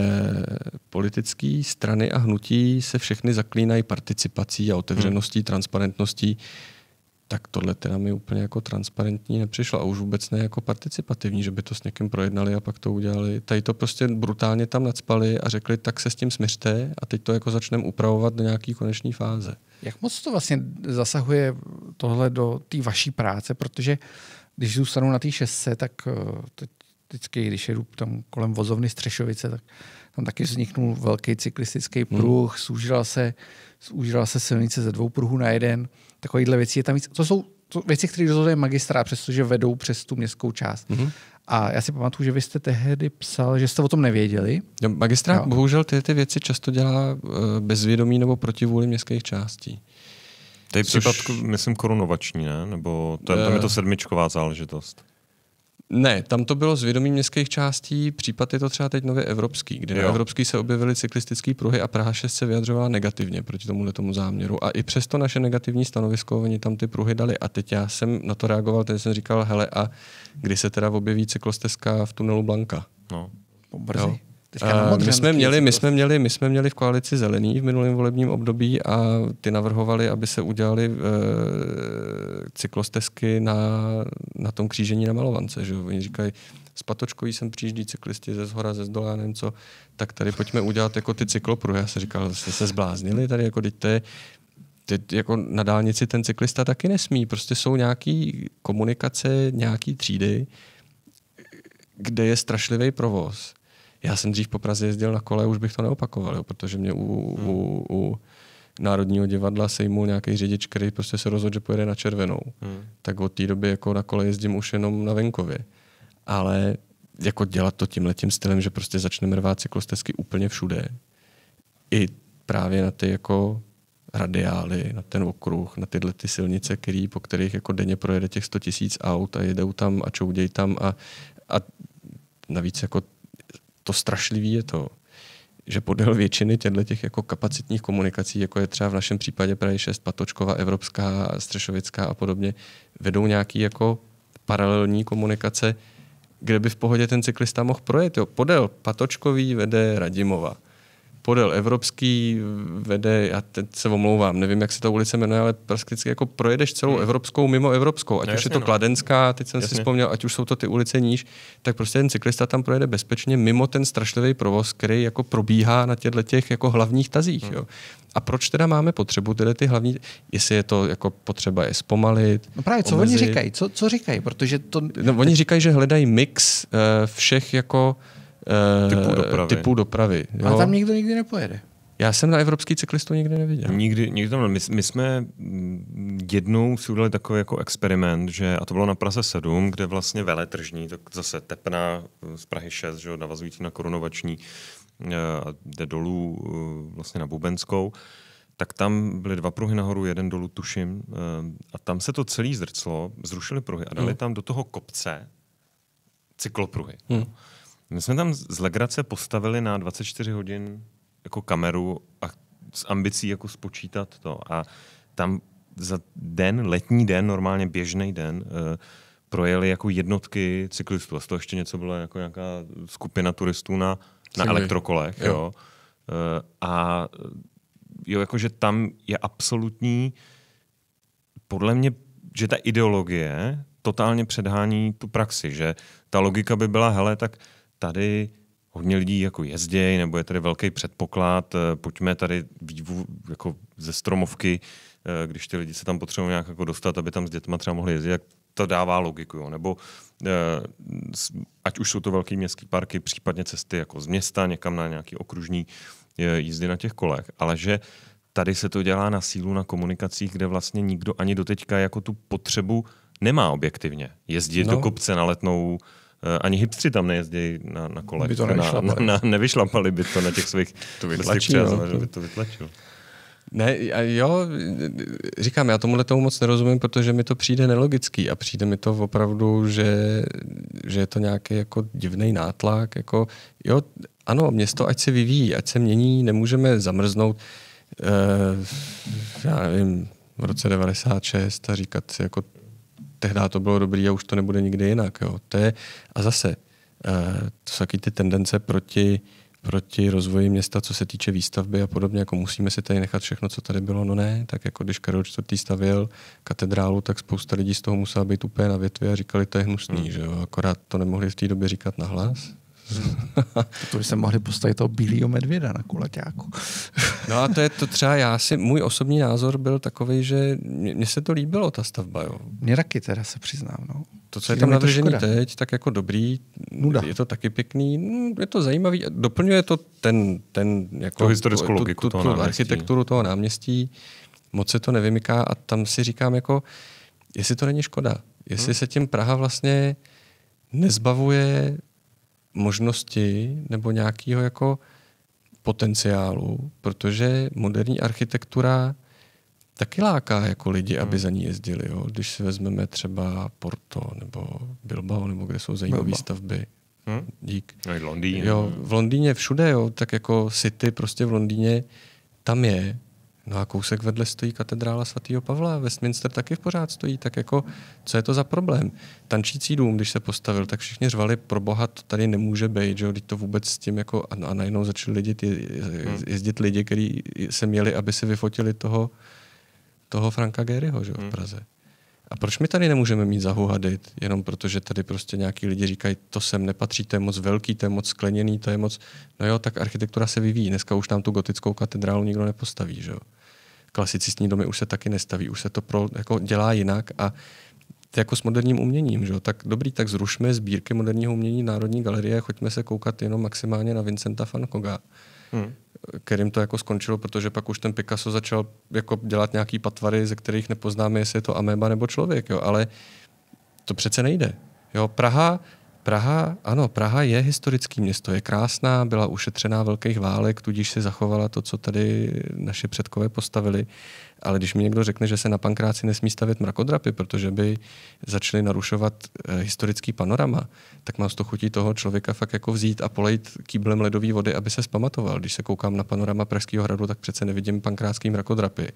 Speaker 3: politické strany a hnutí se všechny zaklínají participací a otevřeností, hmm. transparentností, tak tohle teda mi úplně jako transparentní nepřišlo a už vůbec ne jako participativní, že by to s někým projednali a pak to udělali. Tady to prostě brutálně tam nadspali a řekli, tak se s tím smířte a teď to jako začneme upravovat do nějaké koneční fáze.
Speaker 1: Jak moc to vlastně zasahuje tohle do té vaší práce, protože když zůstanu na té šestce, tak eh, teď vždycky, když jedu tam kolem vozovny Střešovice, tak tam taky vzniknul velký cyklistický hmm. pruh, hmm. zúžila, se, zúžila se silnice ze dvou pruhů na jeden. Takovýhle věci. je tam víc. To jsou to věci, které rozhoduje magistrát, přestože vedou přes tu městskou část. Hmm. A já si pamatuju, že vy jste tehdy psal, že jste o tom nevěděli. magistrát no.
Speaker 3: bohužel ty, ty věci často dělá eh, bezvědomí nebo proti vůli městských částí.
Speaker 2: To je Což... případ, myslím, korunovační, ne? Nebo to, je, tam je to eh. sedmičková záležitost.
Speaker 3: Ne, tam to bylo zvědomí městských částí, případ je to třeba teď nově evropský, kde jo. na evropský se objevily cyklistické pruhy a Praha 6 se vyjadřovala negativně proti tomuhle tomu záměru. A i přesto naše negativní stanovisko, oni tam ty pruhy dali. A teď já jsem na to reagoval, teď jsem říkal, hele, a kdy se teda objeví cyklostezka v tunelu Blanka? No, brzy. Uh, my, jsme měli, my, jsme měli, my jsme měli v koalici zelený v minulém volebním období a ty navrhovali, aby se udělali uh, cyklostezky na, na tom křížení na Malovance. Že? Oni říkají, z Patočkový sem přijíždí cyklisti ze zhora, ze zdola, nevím co, tak tady pojďme udělat jako ty cyklopruhy. Já jsem říkal, jste se zbláznili tady, jako teď to je, teď jako na dálnici ten cyklista taky nesmí. Prostě jsou nějaký komunikace, nějaký třídy, kde je strašlivý provoz já jsem dřív po Praze jezdil na kole, už bych to neopakoval, jo, protože mě u, hmm. u, u Národního divadla sejmul nějaký řidič, který prostě se rozhodl, že pojede na červenou. Hmm. Tak od té doby jako na kole jezdím už jenom na venkově. Ale jako dělat to tím letím stylem, že prostě začneme rvát cyklostezky úplně všude. I právě na ty jako radiály, na ten okruh, na tyhle ty silnice, který, po kterých jako denně projede těch 100 tisíc aut a jedou tam a čoudějí tam a, a navíc jako to strašlivé je to, že podél většiny těchto těch jako kapacitních komunikací, jako je třeba v našem případě Prahy 6, Patočková, Evropská, Střešovická a podobně, vedou nějaký jako paralelní komunikace, kde by v pohodě ten cyklista mohl projet. Jo. Podél Patočkový vede Radimova podél Evropský vede, já teď se omlouvám, nevím, jak se ta ulice jmenuje, ale prakticky jako projedeš celou hmm. Evropskou mimo Evropskou, ať no, už jasně, je to no. Kladenská, teď jsem jasně. si vzpomněl, ať už jsou to ty ulice níž, tak prostě ten cyklista tam projede bezpečně mimo ten strašlivý provoz, který jako probíhá na těchto těch jako hlavních tazích. Hmm. Jo. A proč teda máme potřebu tyhle ty hlavní, jestli je to jako potřeba je zpomalit? No právě, co omezit. oni říkají?
Speaker 1: Co, co říkají? Protože to...
Speaker 3: No, oni říkají, že hledají mix uh, všech jako Eh, dopravy. typu dopravy jo. A tam
Speaker 1: nikdo nikdy nepojede.
Speaker 3: Já jsem na evropský cyklistu nikdy neviděl. Nikdy,
Speaker 2: nikdy tam my, my jsme jednou si udělali takový jako experiment, že, a to bylo na Praze 7, kde vlastně veletržní, tak zase tepná eh, z Prahy 6, že, navazující na korunovační, eh, a jde dolů vlastně na Bubenskou, tak tam byly dva pruhy nahoru, jeden dolů, tuším, a tam se to celý zrclo zrušili pruhy a dali hmm. tam do toho kopce cyklopruhy. Hmm. My jsme tam z Legrace postavili na 24 hodin jako kameru a s ambicí jako spočítat to. A tam za den, letní den, normálně běžný den, eh, projeli jako jednotky cyklistů. A z toho ještě něco bylo jako nějaká skupina turistů na, na elektrokolech. Jo. Jo. Eh, a jo, jakože tam je absolutní, podle mě, že ta ideologie totálně předhání tu praxi, že ta logika by byla, hele, tak uh, tady hodně lidí jako jezdějí, nebo je tady velký předpoklad, eh, pojďme tady vývu jako ze stromovky, eh, když ty lidi se tam potřebují nějak jako dostat, aby tam s dětma třeba mohli jezdit, jak to dává logiku. Jo. Nebo eh, ať už jsou to velké městské parky, případně cesty jako z města někam na nějaký okružní jízdy na těch kolech, ale že tady se to dělá na sílu na komunikacích, kde vlastně nikdo ani doteďka jako tu potřebu nemá objektivně. Jezdit no. do kopce na letnou, Eh, ani hipstři tam nejezdí na, na kolech. By to nevyšlapali. Na, na, na, nevyšlapali by to na těch svých to vytlačí, no. že by to vytlačil.
Speaker 3: Ne, a jo, říkám, já tomuhle tomu moc nerozumím, protože mi to přijde nelogický a přijde mi to opravdu, že, že je to nějaký jako divný nátlak. Jako, jo, ano, město ať se vyvíjí, ať se mění, nemůžeme zamrznout, Uh, já nevím, v roce 96 a říkat si jako tehdy to bylo dobrý a už to nebude nikdy jinak. Jo. To je, a zase, eh, to jsou taky ty tendence proti, proti rozvoji města, co se týče výstavby a podobně, jako musíme si tady nechat všechno, co tady bylo, no ne, tak jako když Karel IV. stavěl katedrálu, tak spousta lidí z toho musela být úplně na větvi a říkali, to je hnusný, hmm. že jo, akorát to nemohli v té době říkat nahlas, to by se mohli postavit toho bílého medvěda
Speaker 1: na kulaťáku.
Speaker 3: no a to je to třeba já si, můj osobní názor byl takový, že mně se to líbilo, ta stavba. Jo. Mě taky teda se přiznám. No. To, co je tam navržený teď, tak jako dobrý, Nuda. je to taky pěkný, je to zajímavý, doplňuje to ten, ten jako, To historickou logiku tu, tu, toho architekturu toho náměstí, moc se to nevymyká a tam si říkám jako, jestli to není škoda, jestli hmm. se tím Praha vlastně nezbavuje možnosti nebo nějakého jako potenciálu, protože moderní architektura taky láká jako lidi, aby hmm. za ní jezdili. Jo? Když si vezmeme třeba Porto nebo Bilbao, nebo kde jsou zajímavé stavby.
Speaker 2: Hmm? Dík. No i Londýn. Jo,
Speaker 3: v Londýně všude, jo, tak jako City prostě v Londýně tam je No a kousek vedle stojí katedrála svatého Pavla, Westminster taky v pořád stojí, tak jako co je to za problém? Tančící dům, když se postavil, tak všichni řvali, pro boha to tady nemůže být, že jo, to vůbec s tím jako, a, najednou začali lidi, hmm. jezdit lidi, kteří se měli, aby si vyfotili toho, toho Franka Gehryho, že v hmm. Praze. A proč my tady nemůžeme mít zahuhadit, jenom protože tady prostě nějaký lidi říkají, to sem nepatří, to je moc velký, to je moc skleněný, to je moc... No jo, tak architektura se vyvíjí. Dneska už nám tu gotickou katedrálu nikdo nepostaví, že jo? Klasicistní domy už se taky nestaví, už se to pro, jako dělá jinak a jako s moderním uměním. Že? Tak dobrý, tak zrušme sbírky moderního umění Národní galerie, choďme se koukat jenom maximálně na Vincenta van Gogha, hmm. kterým to jako skončilo, protože pak už ten Picasso začal jako dělat nějaký patvary, ze kterých nepoznáme, jestli je to ameba nebo člověk. Jo? Ale to přece nejde. Jo? Praha Praha, ano, Praha je historické město, je krásná, byla ušetřená velkých válek, tudíž si zachovala to, co tady naše předkové postavili. Ale když mi někdo řekne, že se na pankráci nesmí stavět mrakodrapy, protože by začaly narušovat eh, historický panorama, tak mám z to chutí toho člověka fakt jako vzít a polejt kýblem ledové vody, aby se zpamatoval. Když se koukám na panorama Pražského hradu, tak přece nevidím pankrácký mrakodrapy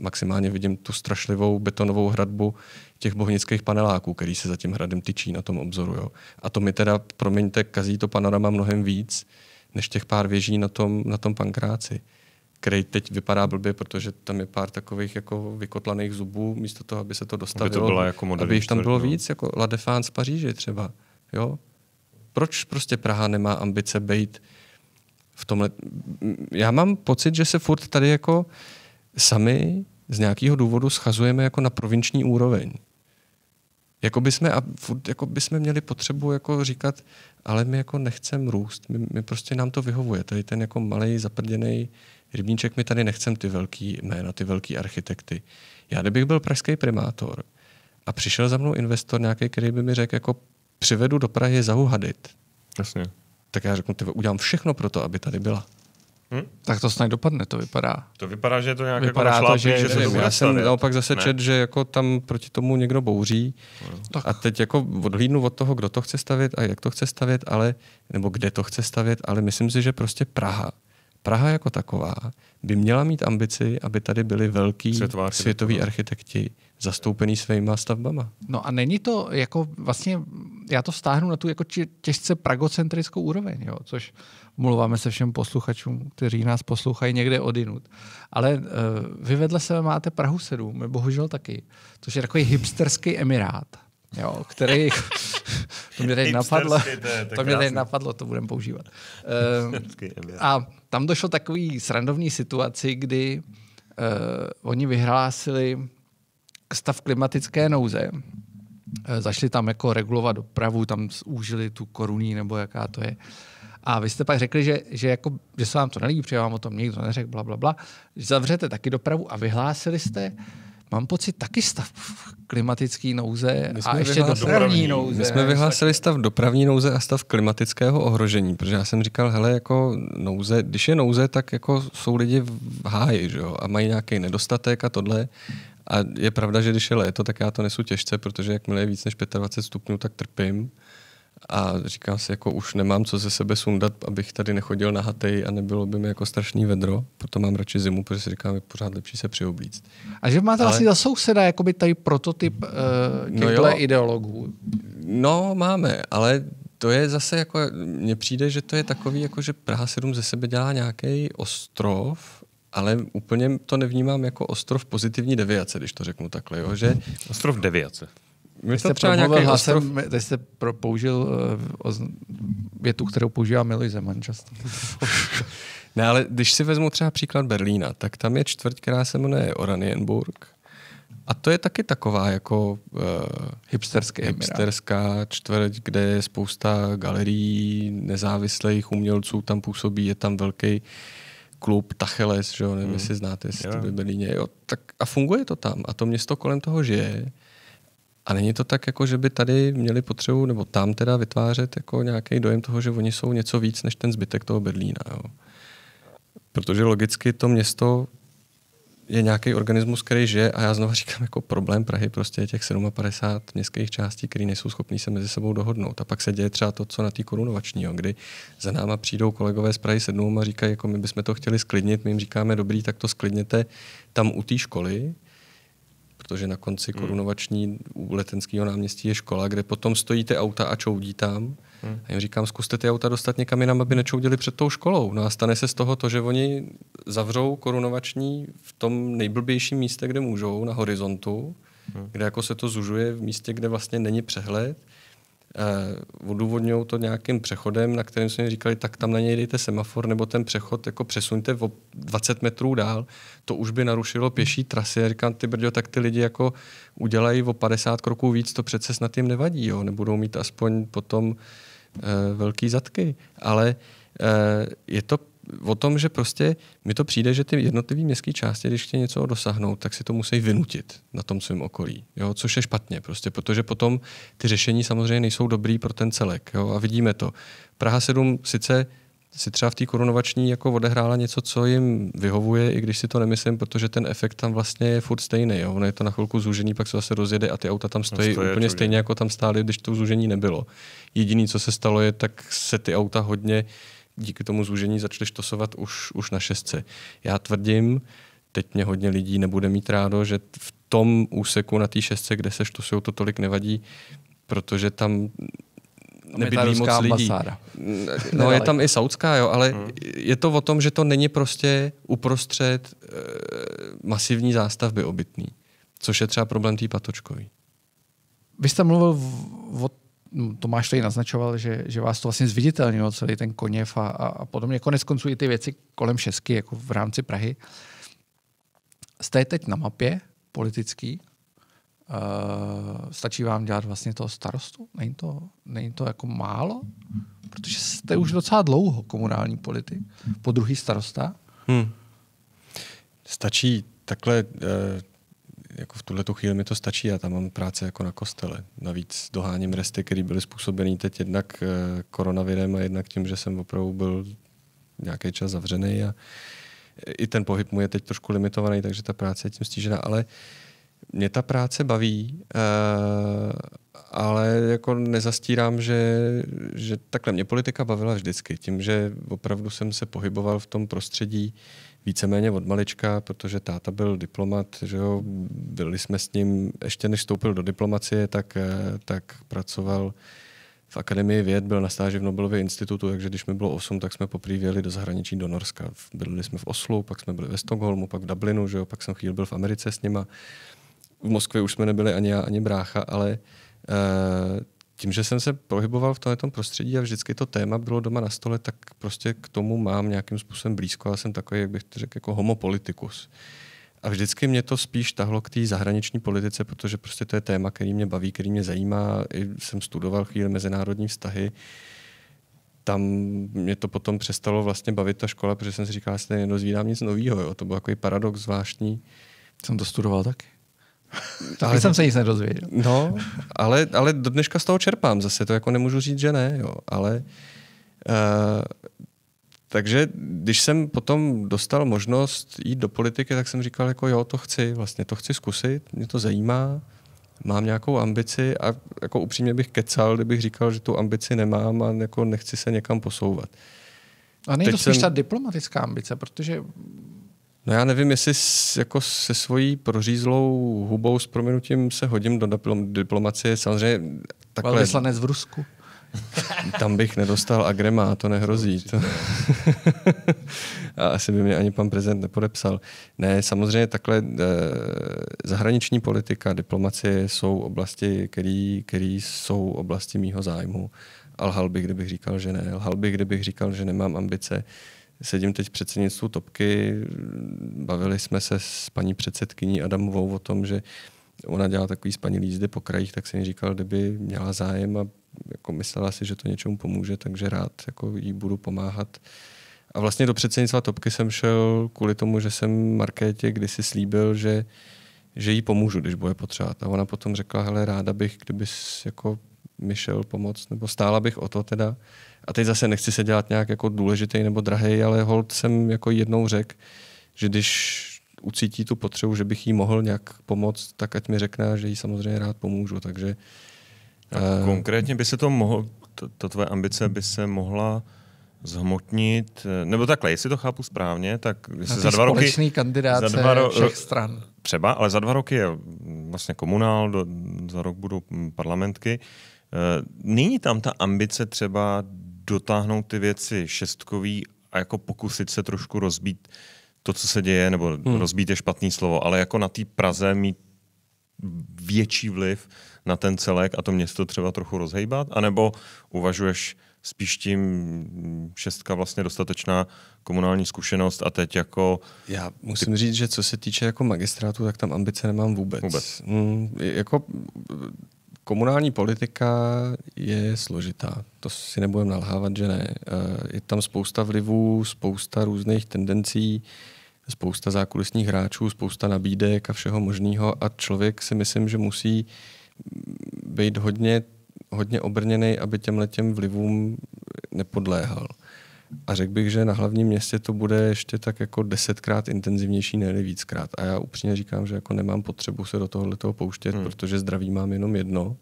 Speaker 3: maximálně vidím tu strašlivou betonovou hradbu těch bohnických paneláků, který se za tím hradem tyčí na tom obzoru. Jo. A to mi teda, promiňte, kazí to panorama mnohem víc, než těch pár věží na tom, na tom pankráci který teď vypadá blbě, protože tam je pár takových jako vykotlaných zubů, místo toho, aby se to dostavilo, aby, to jako aby jich tam bylo no. víc, jako La Défense Paříži třeba. Jo? Proč prostě Praha nemá ambice být v tomhle? Já mám pocit, že se furt tady jako sami z nějakého důvodu schazujeme jako na provinční úroveň. Jako by jsme, a furt, jako by jsme měli potřebu jako říkat, ale my jako nechcem růst, my, my prostě nám to vyhovuje. Tady ten jako malý zaprděný rybníček, my tady nechcem ty velký jména, ty velký architekty. Já kdybych byl pražský primátor a přišel za mnou investor nějaký, který by mi řekl, jako přivedu do Prahy zahuhadit. Jasně. Tak já řeknu, ty udělám všechno pro to, aby tady byla. Hmm? Tak to snad dopadne, to vypadá.
Speaker 2: To vypadá, že je to nějak jako vypadá jako to,
Speaker 3: že, že, že se to bude Já jsem naopak zase ne? čet, že jako tam proti tomu někdo bouří. No. A teď jako odhlídnu od toho, kdo to chce stavět a jak to chce stavět, ale, nebo kde to chce stavět, ale myslím si, že prostě Praha. Praha jako taková by měla mít ambici, aby tady byli velký světoví architekti zastoupený svýma stavbama.
Speaker 1: No a není to jako vlastně já to stáhnu na tu jako těžce pragocentrickou úroveň, jo, což mluváme se všem posluchačům, kteří nás poslouchají někde odinut. Ale uh, vy vedle sebe máte Prahu 7, my bohužel taky, což je takový hipsterský emirát, jo, který... to mě teď napadlo, to, je, to, to napadlo, to budeme používat. Uh, a tam došlo takový srandovní situaci, kdy uh, oni vyhlásili stav klimatické nouze Eh, zašli tam jako regulovat dopravu, tam zúžili tu koruní nebo jaká to je. A vy jste pak řekli, že, že, jako, že se vám to nelíbí, protože vám o tom nikdo neřekl, bla, bla, bla. Zavřete taky dopravu a vyhlásili jste, mám pocit, taky stav klimatický nouze a ještě dopravní nouze. My jsme vyhlásili
Speaker 3: stav dopravní nouze a stav klimatického ohrožení, protože já jsem říkal, hele, jako nouze, když je nouze, tak jako jsou lidi v háji, že jo, a mají nějaký nedostatek a tohle. A je pravda, že když je léto, tak já to nesu těžce, protože jakmile je víc než 25 stupňů, tak trpím. A říkám si, jako už nemám co ze sebe sundat, abych tady nechodil na hatej a nebylo by mi jako strašný vedro. Proto mám radši zimu, protože si říkám, je pořád lepší se přioblíct. A že máte Ale... asi za
Speaker 1: souseda jakoby tady prototyp uh, těchto no jo.
Speaker 3: ideologů? No, máme, ale to je zase jako, mně přijde, že to je takový, jako že Praha 7 ze sebe dělá nějaký ostrov ale úplně to nevnímám jako ostrov pozitivní deviace, když to řeknu takhle. Jo, že... Ostrov deviace. My jste, třeba nějaký ostrov... Teď jste pro, použil uh, větu, kterou používá Miloš Zeman často. ne, ale když si vezmu třeba příklad Berlína, tak tam je čtvrť, která se jmenuje Oranienburg. A to je taky taková jako uh, eh, hipsterská, hipsterská čtvrť, kde je spousta galerií nezávislých umělců, tam působí, je tam velký uh, klub Tacheles, že jo, nevím, hmm. znáte, jestli jo. to Berlíně, jo, tak a funguje to tam a to město kolem toho žije. A není to tak, jako, že by tady měli potřebu, nebo tam teda vytvářet jako nějaký dojem toho, že oni jsou něco víc než ten zbytek toho Berlína. Jo. Protože logicky to město je nějaký organismus, který žije a já znovu říkám, jako problém Prahy prostě je těch 57 městských částí, které nejsou schopní se mezi sebou dohodnout. A pak se děje třeba to, co na té korunovační, jo, kdy za náma přijdou kolegové z Prahy sednou a říkají, jako my bychom to chtěli sklidnit, my jim říkáme, dobrý, tak to sklidněte tam u té školy, protože na konci hmm. korunovační u letenského náměstí je škola, kde potom stojíte auta a čoudí tam Hmm. A jim říkám, zkuste ty auta dostat někam jinam, aby nečoudili před tou školou. No a stane se z toho to, že oni zavřou korunovační v tom nejblbějším místě, kde můžou, na horizontu, hmm. kde jako se to zužuje v místě, kde vlastně není přehled. Uh, odůvodňují to nějakým přechodem, na kterém jsme říkali, tak tam na něj dejte semafor, nebo ten přechod jako přesuňte o 20 metrů dál, to už by narušilo pěší trasy. Já říkám, ty brďo, tak ty lidi jako udělají o 50 kroků víc, to přece snad jim nevadí, jo? nebudou mít aspoň potom uh, Eh, velký zadky, ale eh, je to o tom, že prostě mi to přijde, že ty jednotlivé městské části, když chtějí něco dosáhnout, tak si to musí vynutit na tom svém okolí, jo? což je špatně, prostě, protože potom ty řešení samozřejmě nejsou dobrý pro ten celek. Jo? A vidíme to. Praha 7 sice si třeba v té korunovační jako odehrála něco, co jim vyhovuje, i když si to nemyslím, protože ten efekt tam vlastně je furt stejný. Jo? Ono je to na chvilku zúžený, pak se zase rozjede a ty auta tam no, stojí, no, úplně stejně, jako tam stály, když to zúžení nebylo. Jediné, co se stalo, je, tak se ty auta hodně díky tomu zúžení začaly štosovat už, už na šestce. Já tvrdím, teď mě hodně lidí nebude mít rádo, že v tom úseku na té šestce, kde se štosují, to tolik nevadí, protože tam nebydlí moc ambasáda. lidí. No, je tam i saudská, jo, ale hmm. je to o tom, že to není prostě uprostřed e, masivní zástavby obytný, což je třeba problém té patočkový.
Speaker 1: Vy jste mluvil o no, Tomáš tady naznačoval, že, že vás to vlastně zviditelnilo, celý ten koněv a, a, a podobně. Konec konců i ty věci kolem šesky, jako v rámci Prahy. Jste teď na mapě politický, Uh, stačí vám dělat vlastně toho starostu? Není to, není to jako málo? Protože jste už docela dlouho komunální politik, po druhý starosta.
Speaker 3: Hmm. Stačí takhle, uh, jako v tuhle chvíli mi to stačí, já tam mám práce jako na kostele. Navíc doháním resty, které byly způsobeny teď jednak uh, koronavirem a jednak tím, že jsem opravdu byl nějaký čas zavřený a i ten pohyb mu je teď trošku limitovaný, takže ta práce je tím stížena, ale uh, mě ta práce baví, uh, ale jako nezastírám, že, že takhle mě politika bavila vždycky. Tím, že opravdu jsem se pohyboval v tom prostředí víceméně od malička, protože táta byl diplomat, že jo, byli jsme s ním, ještě než vstoupil do diplomacie, tak, eh, tak pracoval v Akademii věd, byl na stáži v Nobelově institutu, takže když mi bylo 8, tak jsme poprvé jeli do zahraničí do Norska. Byli jsme v Oslu, pak jsme byli ve Stockholmu, pak v Dublinu, že jo, pak jsem chvíli byl v Americe s nima v Moskvě už jsme nebyli ani já, ani brácha, ale e, tím, že jsem se pohyboval v tomto prostředí a vždycky to téma bylo doma na stole, tak prostě k tomu mám nějakým způsobem blízko a jsem takový, jak bych to řekl, jako homopolitikus. A vždycky mě to spíš tahlo k té zahraniční politice, protože prostě to je téma, který mě baví, který mě zajímá. I jsem studoval chvíli mezinárodní vztahy. Tam mě to potom přestalo vlastně bavit ta škola, protože jsem si říkal, že se nedozvídám nic nového. To byl takový paradox zvláštní. Jsem to studoval taky. Taky jsem se nic nedozvěděl. No, ale, ale do dneška z toho čerpám zase, to jako nemůžu říct, že ne, jo, ale... Uh, takže když jsem potom dostal možnost jít do politiky, tak jsem říkal, jako jo, to chci, vlastně to chci zkusit, mě to zajímá, mám nějakou ambici a jako upřímně bych kecal, kdybych říkal, že tu ambici nemám a jako nechci se někam posouvat. A není to spíš jsem... ta
Speaker 1: diplomatická ambice, protože
Speaker 3: No já nevím, jestli s, jako se svojí prořízlou hubou s prominutím se hodím do diplomacie. Samozřejmě takhle... Velvyslanec v Rusku. Tam bych nedostal agrema, to nehrozí. To. A asi by mě ani pan prezident nepodepsal. Ne, samozřejmě takhle eh, zahraniční politika, diplomacie jsou oblasti, které jsou oblasti mýho zájmu. A lhal bych, kdybych říkal, že ne. Lhal bych, kdybych říkal, že nemám ambice. Eh, Sedím teď v předsednictvu Topky, bavili jsme se s paní předsedkyní Adamovou o tom, že ona dělá takový spanilý jízdy po krajích, tak jsem mi říkal, kdyby měla zájem a jako myslela si, že to něčemu pomůže, takže rád jako jí budu pomáhat. A vlastně do předsednictva Topky jsem šel kvůli tomu, že jsem Markétě kdysi slíbil, že, že jí pomůžu, když bude potřebovat. A ona potom řekla, hele, ráda bych, kdybys jako mi šel pomoct, nebo stála bych o to teda. A teď zase nechci se dělat nějak jako důležitý nebo drahý, ale hold jsem jako jednou řekl, že když ucítí tu potřebu, že bych jí mohl nějak pomoct, tak ať mi řekne, že jí samozřejmě rád pomůžu. Takže a eh, konkrétně by se to mohlo, to, to tvoje ambice by se mohla zhmotnit,
Speaker 2: eh, nebo takhle, jestli to chápu správně, tak se za dva roky... kandidát za dva ro- všech stran. Třeba, ale za dva roky je vlastně komunál, do, za rok budou parlamentky. Eh, Není tam ta ambice třeba dotáhnout ty věci šestkový a jako pokusit se trošku rozbít to, co se děje, nebo hmm. rozbít je špatný slovo, ale jako na té Praze mít větší vliv na ten celek a to město třeba trochu rozhejbat? A nebo uvažuješ spíš tím šestka vlastně dostatečná komunální zkušenost a teď jako... Já musím ty...
Speaker 3: říct, že co se týče jako magistrátu, tak tam ambice nemám vůbec. Vůbec. Mm, jako komunální politika je složitá. To si nebudeme nalhávat, že ne. Eh, je tam spousta vlivů, spousta různých tendencí, spousta zákulisních hráčů, spousta nabídek a všeho možného a člověk si myslím, že musí být hodně, hodně obrněný, aby těm vlivům nepodléhal. A řekl bych, že na hlavním městě to bude ještě tak jako desetkrát intenzivnější, ne víckrát. A já upřímně říkám, že jako nemám potřebu se do tohohle toho pouštět, hmm. protože zdraví mám jenom jedno.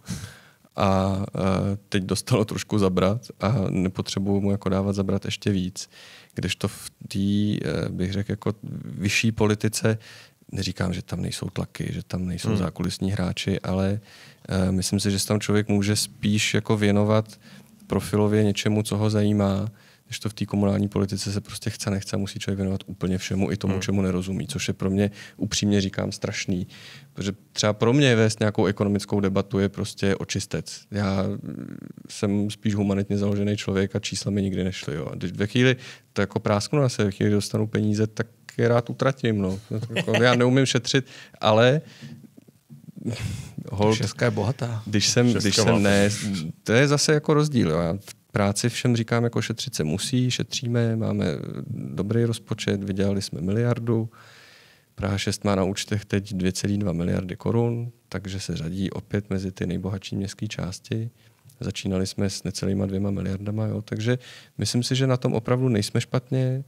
Speaker 3: A e, teď dostalo trošku zabrat a nepotřebuju mu jako dávat zabrat ještě víc. Když to v té, e, bych řekl, jako vyšší politice, neříkám, že tam nejsou tlaky, že tam nejsou hmm. zákulisní hráči, ale e, myslím si, že se tam člověk může spíš jako věnovat profilově něčemu, co ho zajímá když to v té komunální politice se prostě chce, nechce, musí člověk věnovat úplně všemu, i tomu, hmm. čemu nerozumí, což je pro mě upřímně říkám strašný. Protože třeba pro mě vést nějakou ekonomickou debatu je prostě očistec. Já jsem spíš humanitně založený člověk a čísla mi nikdy nešly. Jo. A když ve chvíli to jako prásknu na se, ve chvíli dostanu peníze, tak je rád utratím. No. Jako, já neumím šetřit, ale Hold, Česká je bohatá. Když jsem, když jsem ne, to je zase jako rozdíl. Jo. Já v práci všem říkám, jako šetřit se musí, šetříme, máme dobrý rozpočet, vydělali jsme miliardu, Praha 6 má na účtech teď 2,2 miliardy korun, takže se řadí opět mezi ty nejbohatší městské části. Začínali jsme s necelýma dvěma miliardama, jo? takže myslím si, že na tom opravdu nejsme špatně,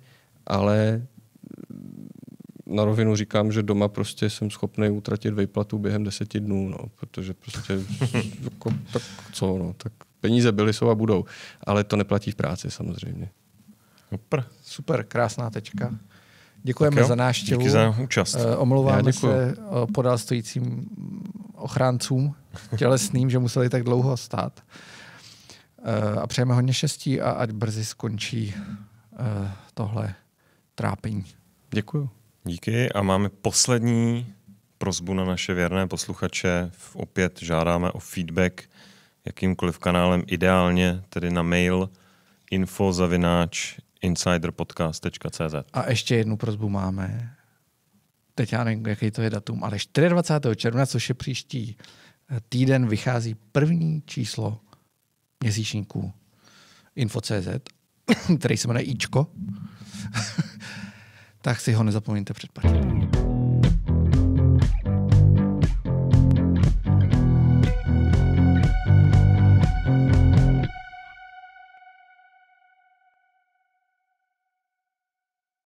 Speaker 3: ale na rovinu říkám, že doma prostě jsem schopný utratit vejplatu během deseti dnů, no, protože prostě jako, tak co, no, tak Peníze byly, jsou a budou, ale to neplatí v práci samozřejmě.
Speaker 1: Super. Super, krásná tečka. Děkujeme za návštěvu. Díky za účast. Eh, omlouváme se eh, podalstojícím stojícím ochráncům tělesným, že museli tak dlouho stát. Eh, a přejeme hodně štěstí a ať brzy skončí
Speaker 3: tohle trápení. Děkuju.
Speaker 2: Díky a máme poslední prozbu na naše věrné posluchače. Opět žádáme o feedback jakýmkoliv kanálem, ideálně tedy na mail info zavináč insiderpodcast.cz.
Speaker 1: A ještě jednu prozbu máme. Teď já nevím, jaký to je datum, ale 24. června, což je příští eh, týden, vychází první číslo měsíčníku info.cz, který se jmenuje Ičko. tak si ho nezapomeňte předplatit.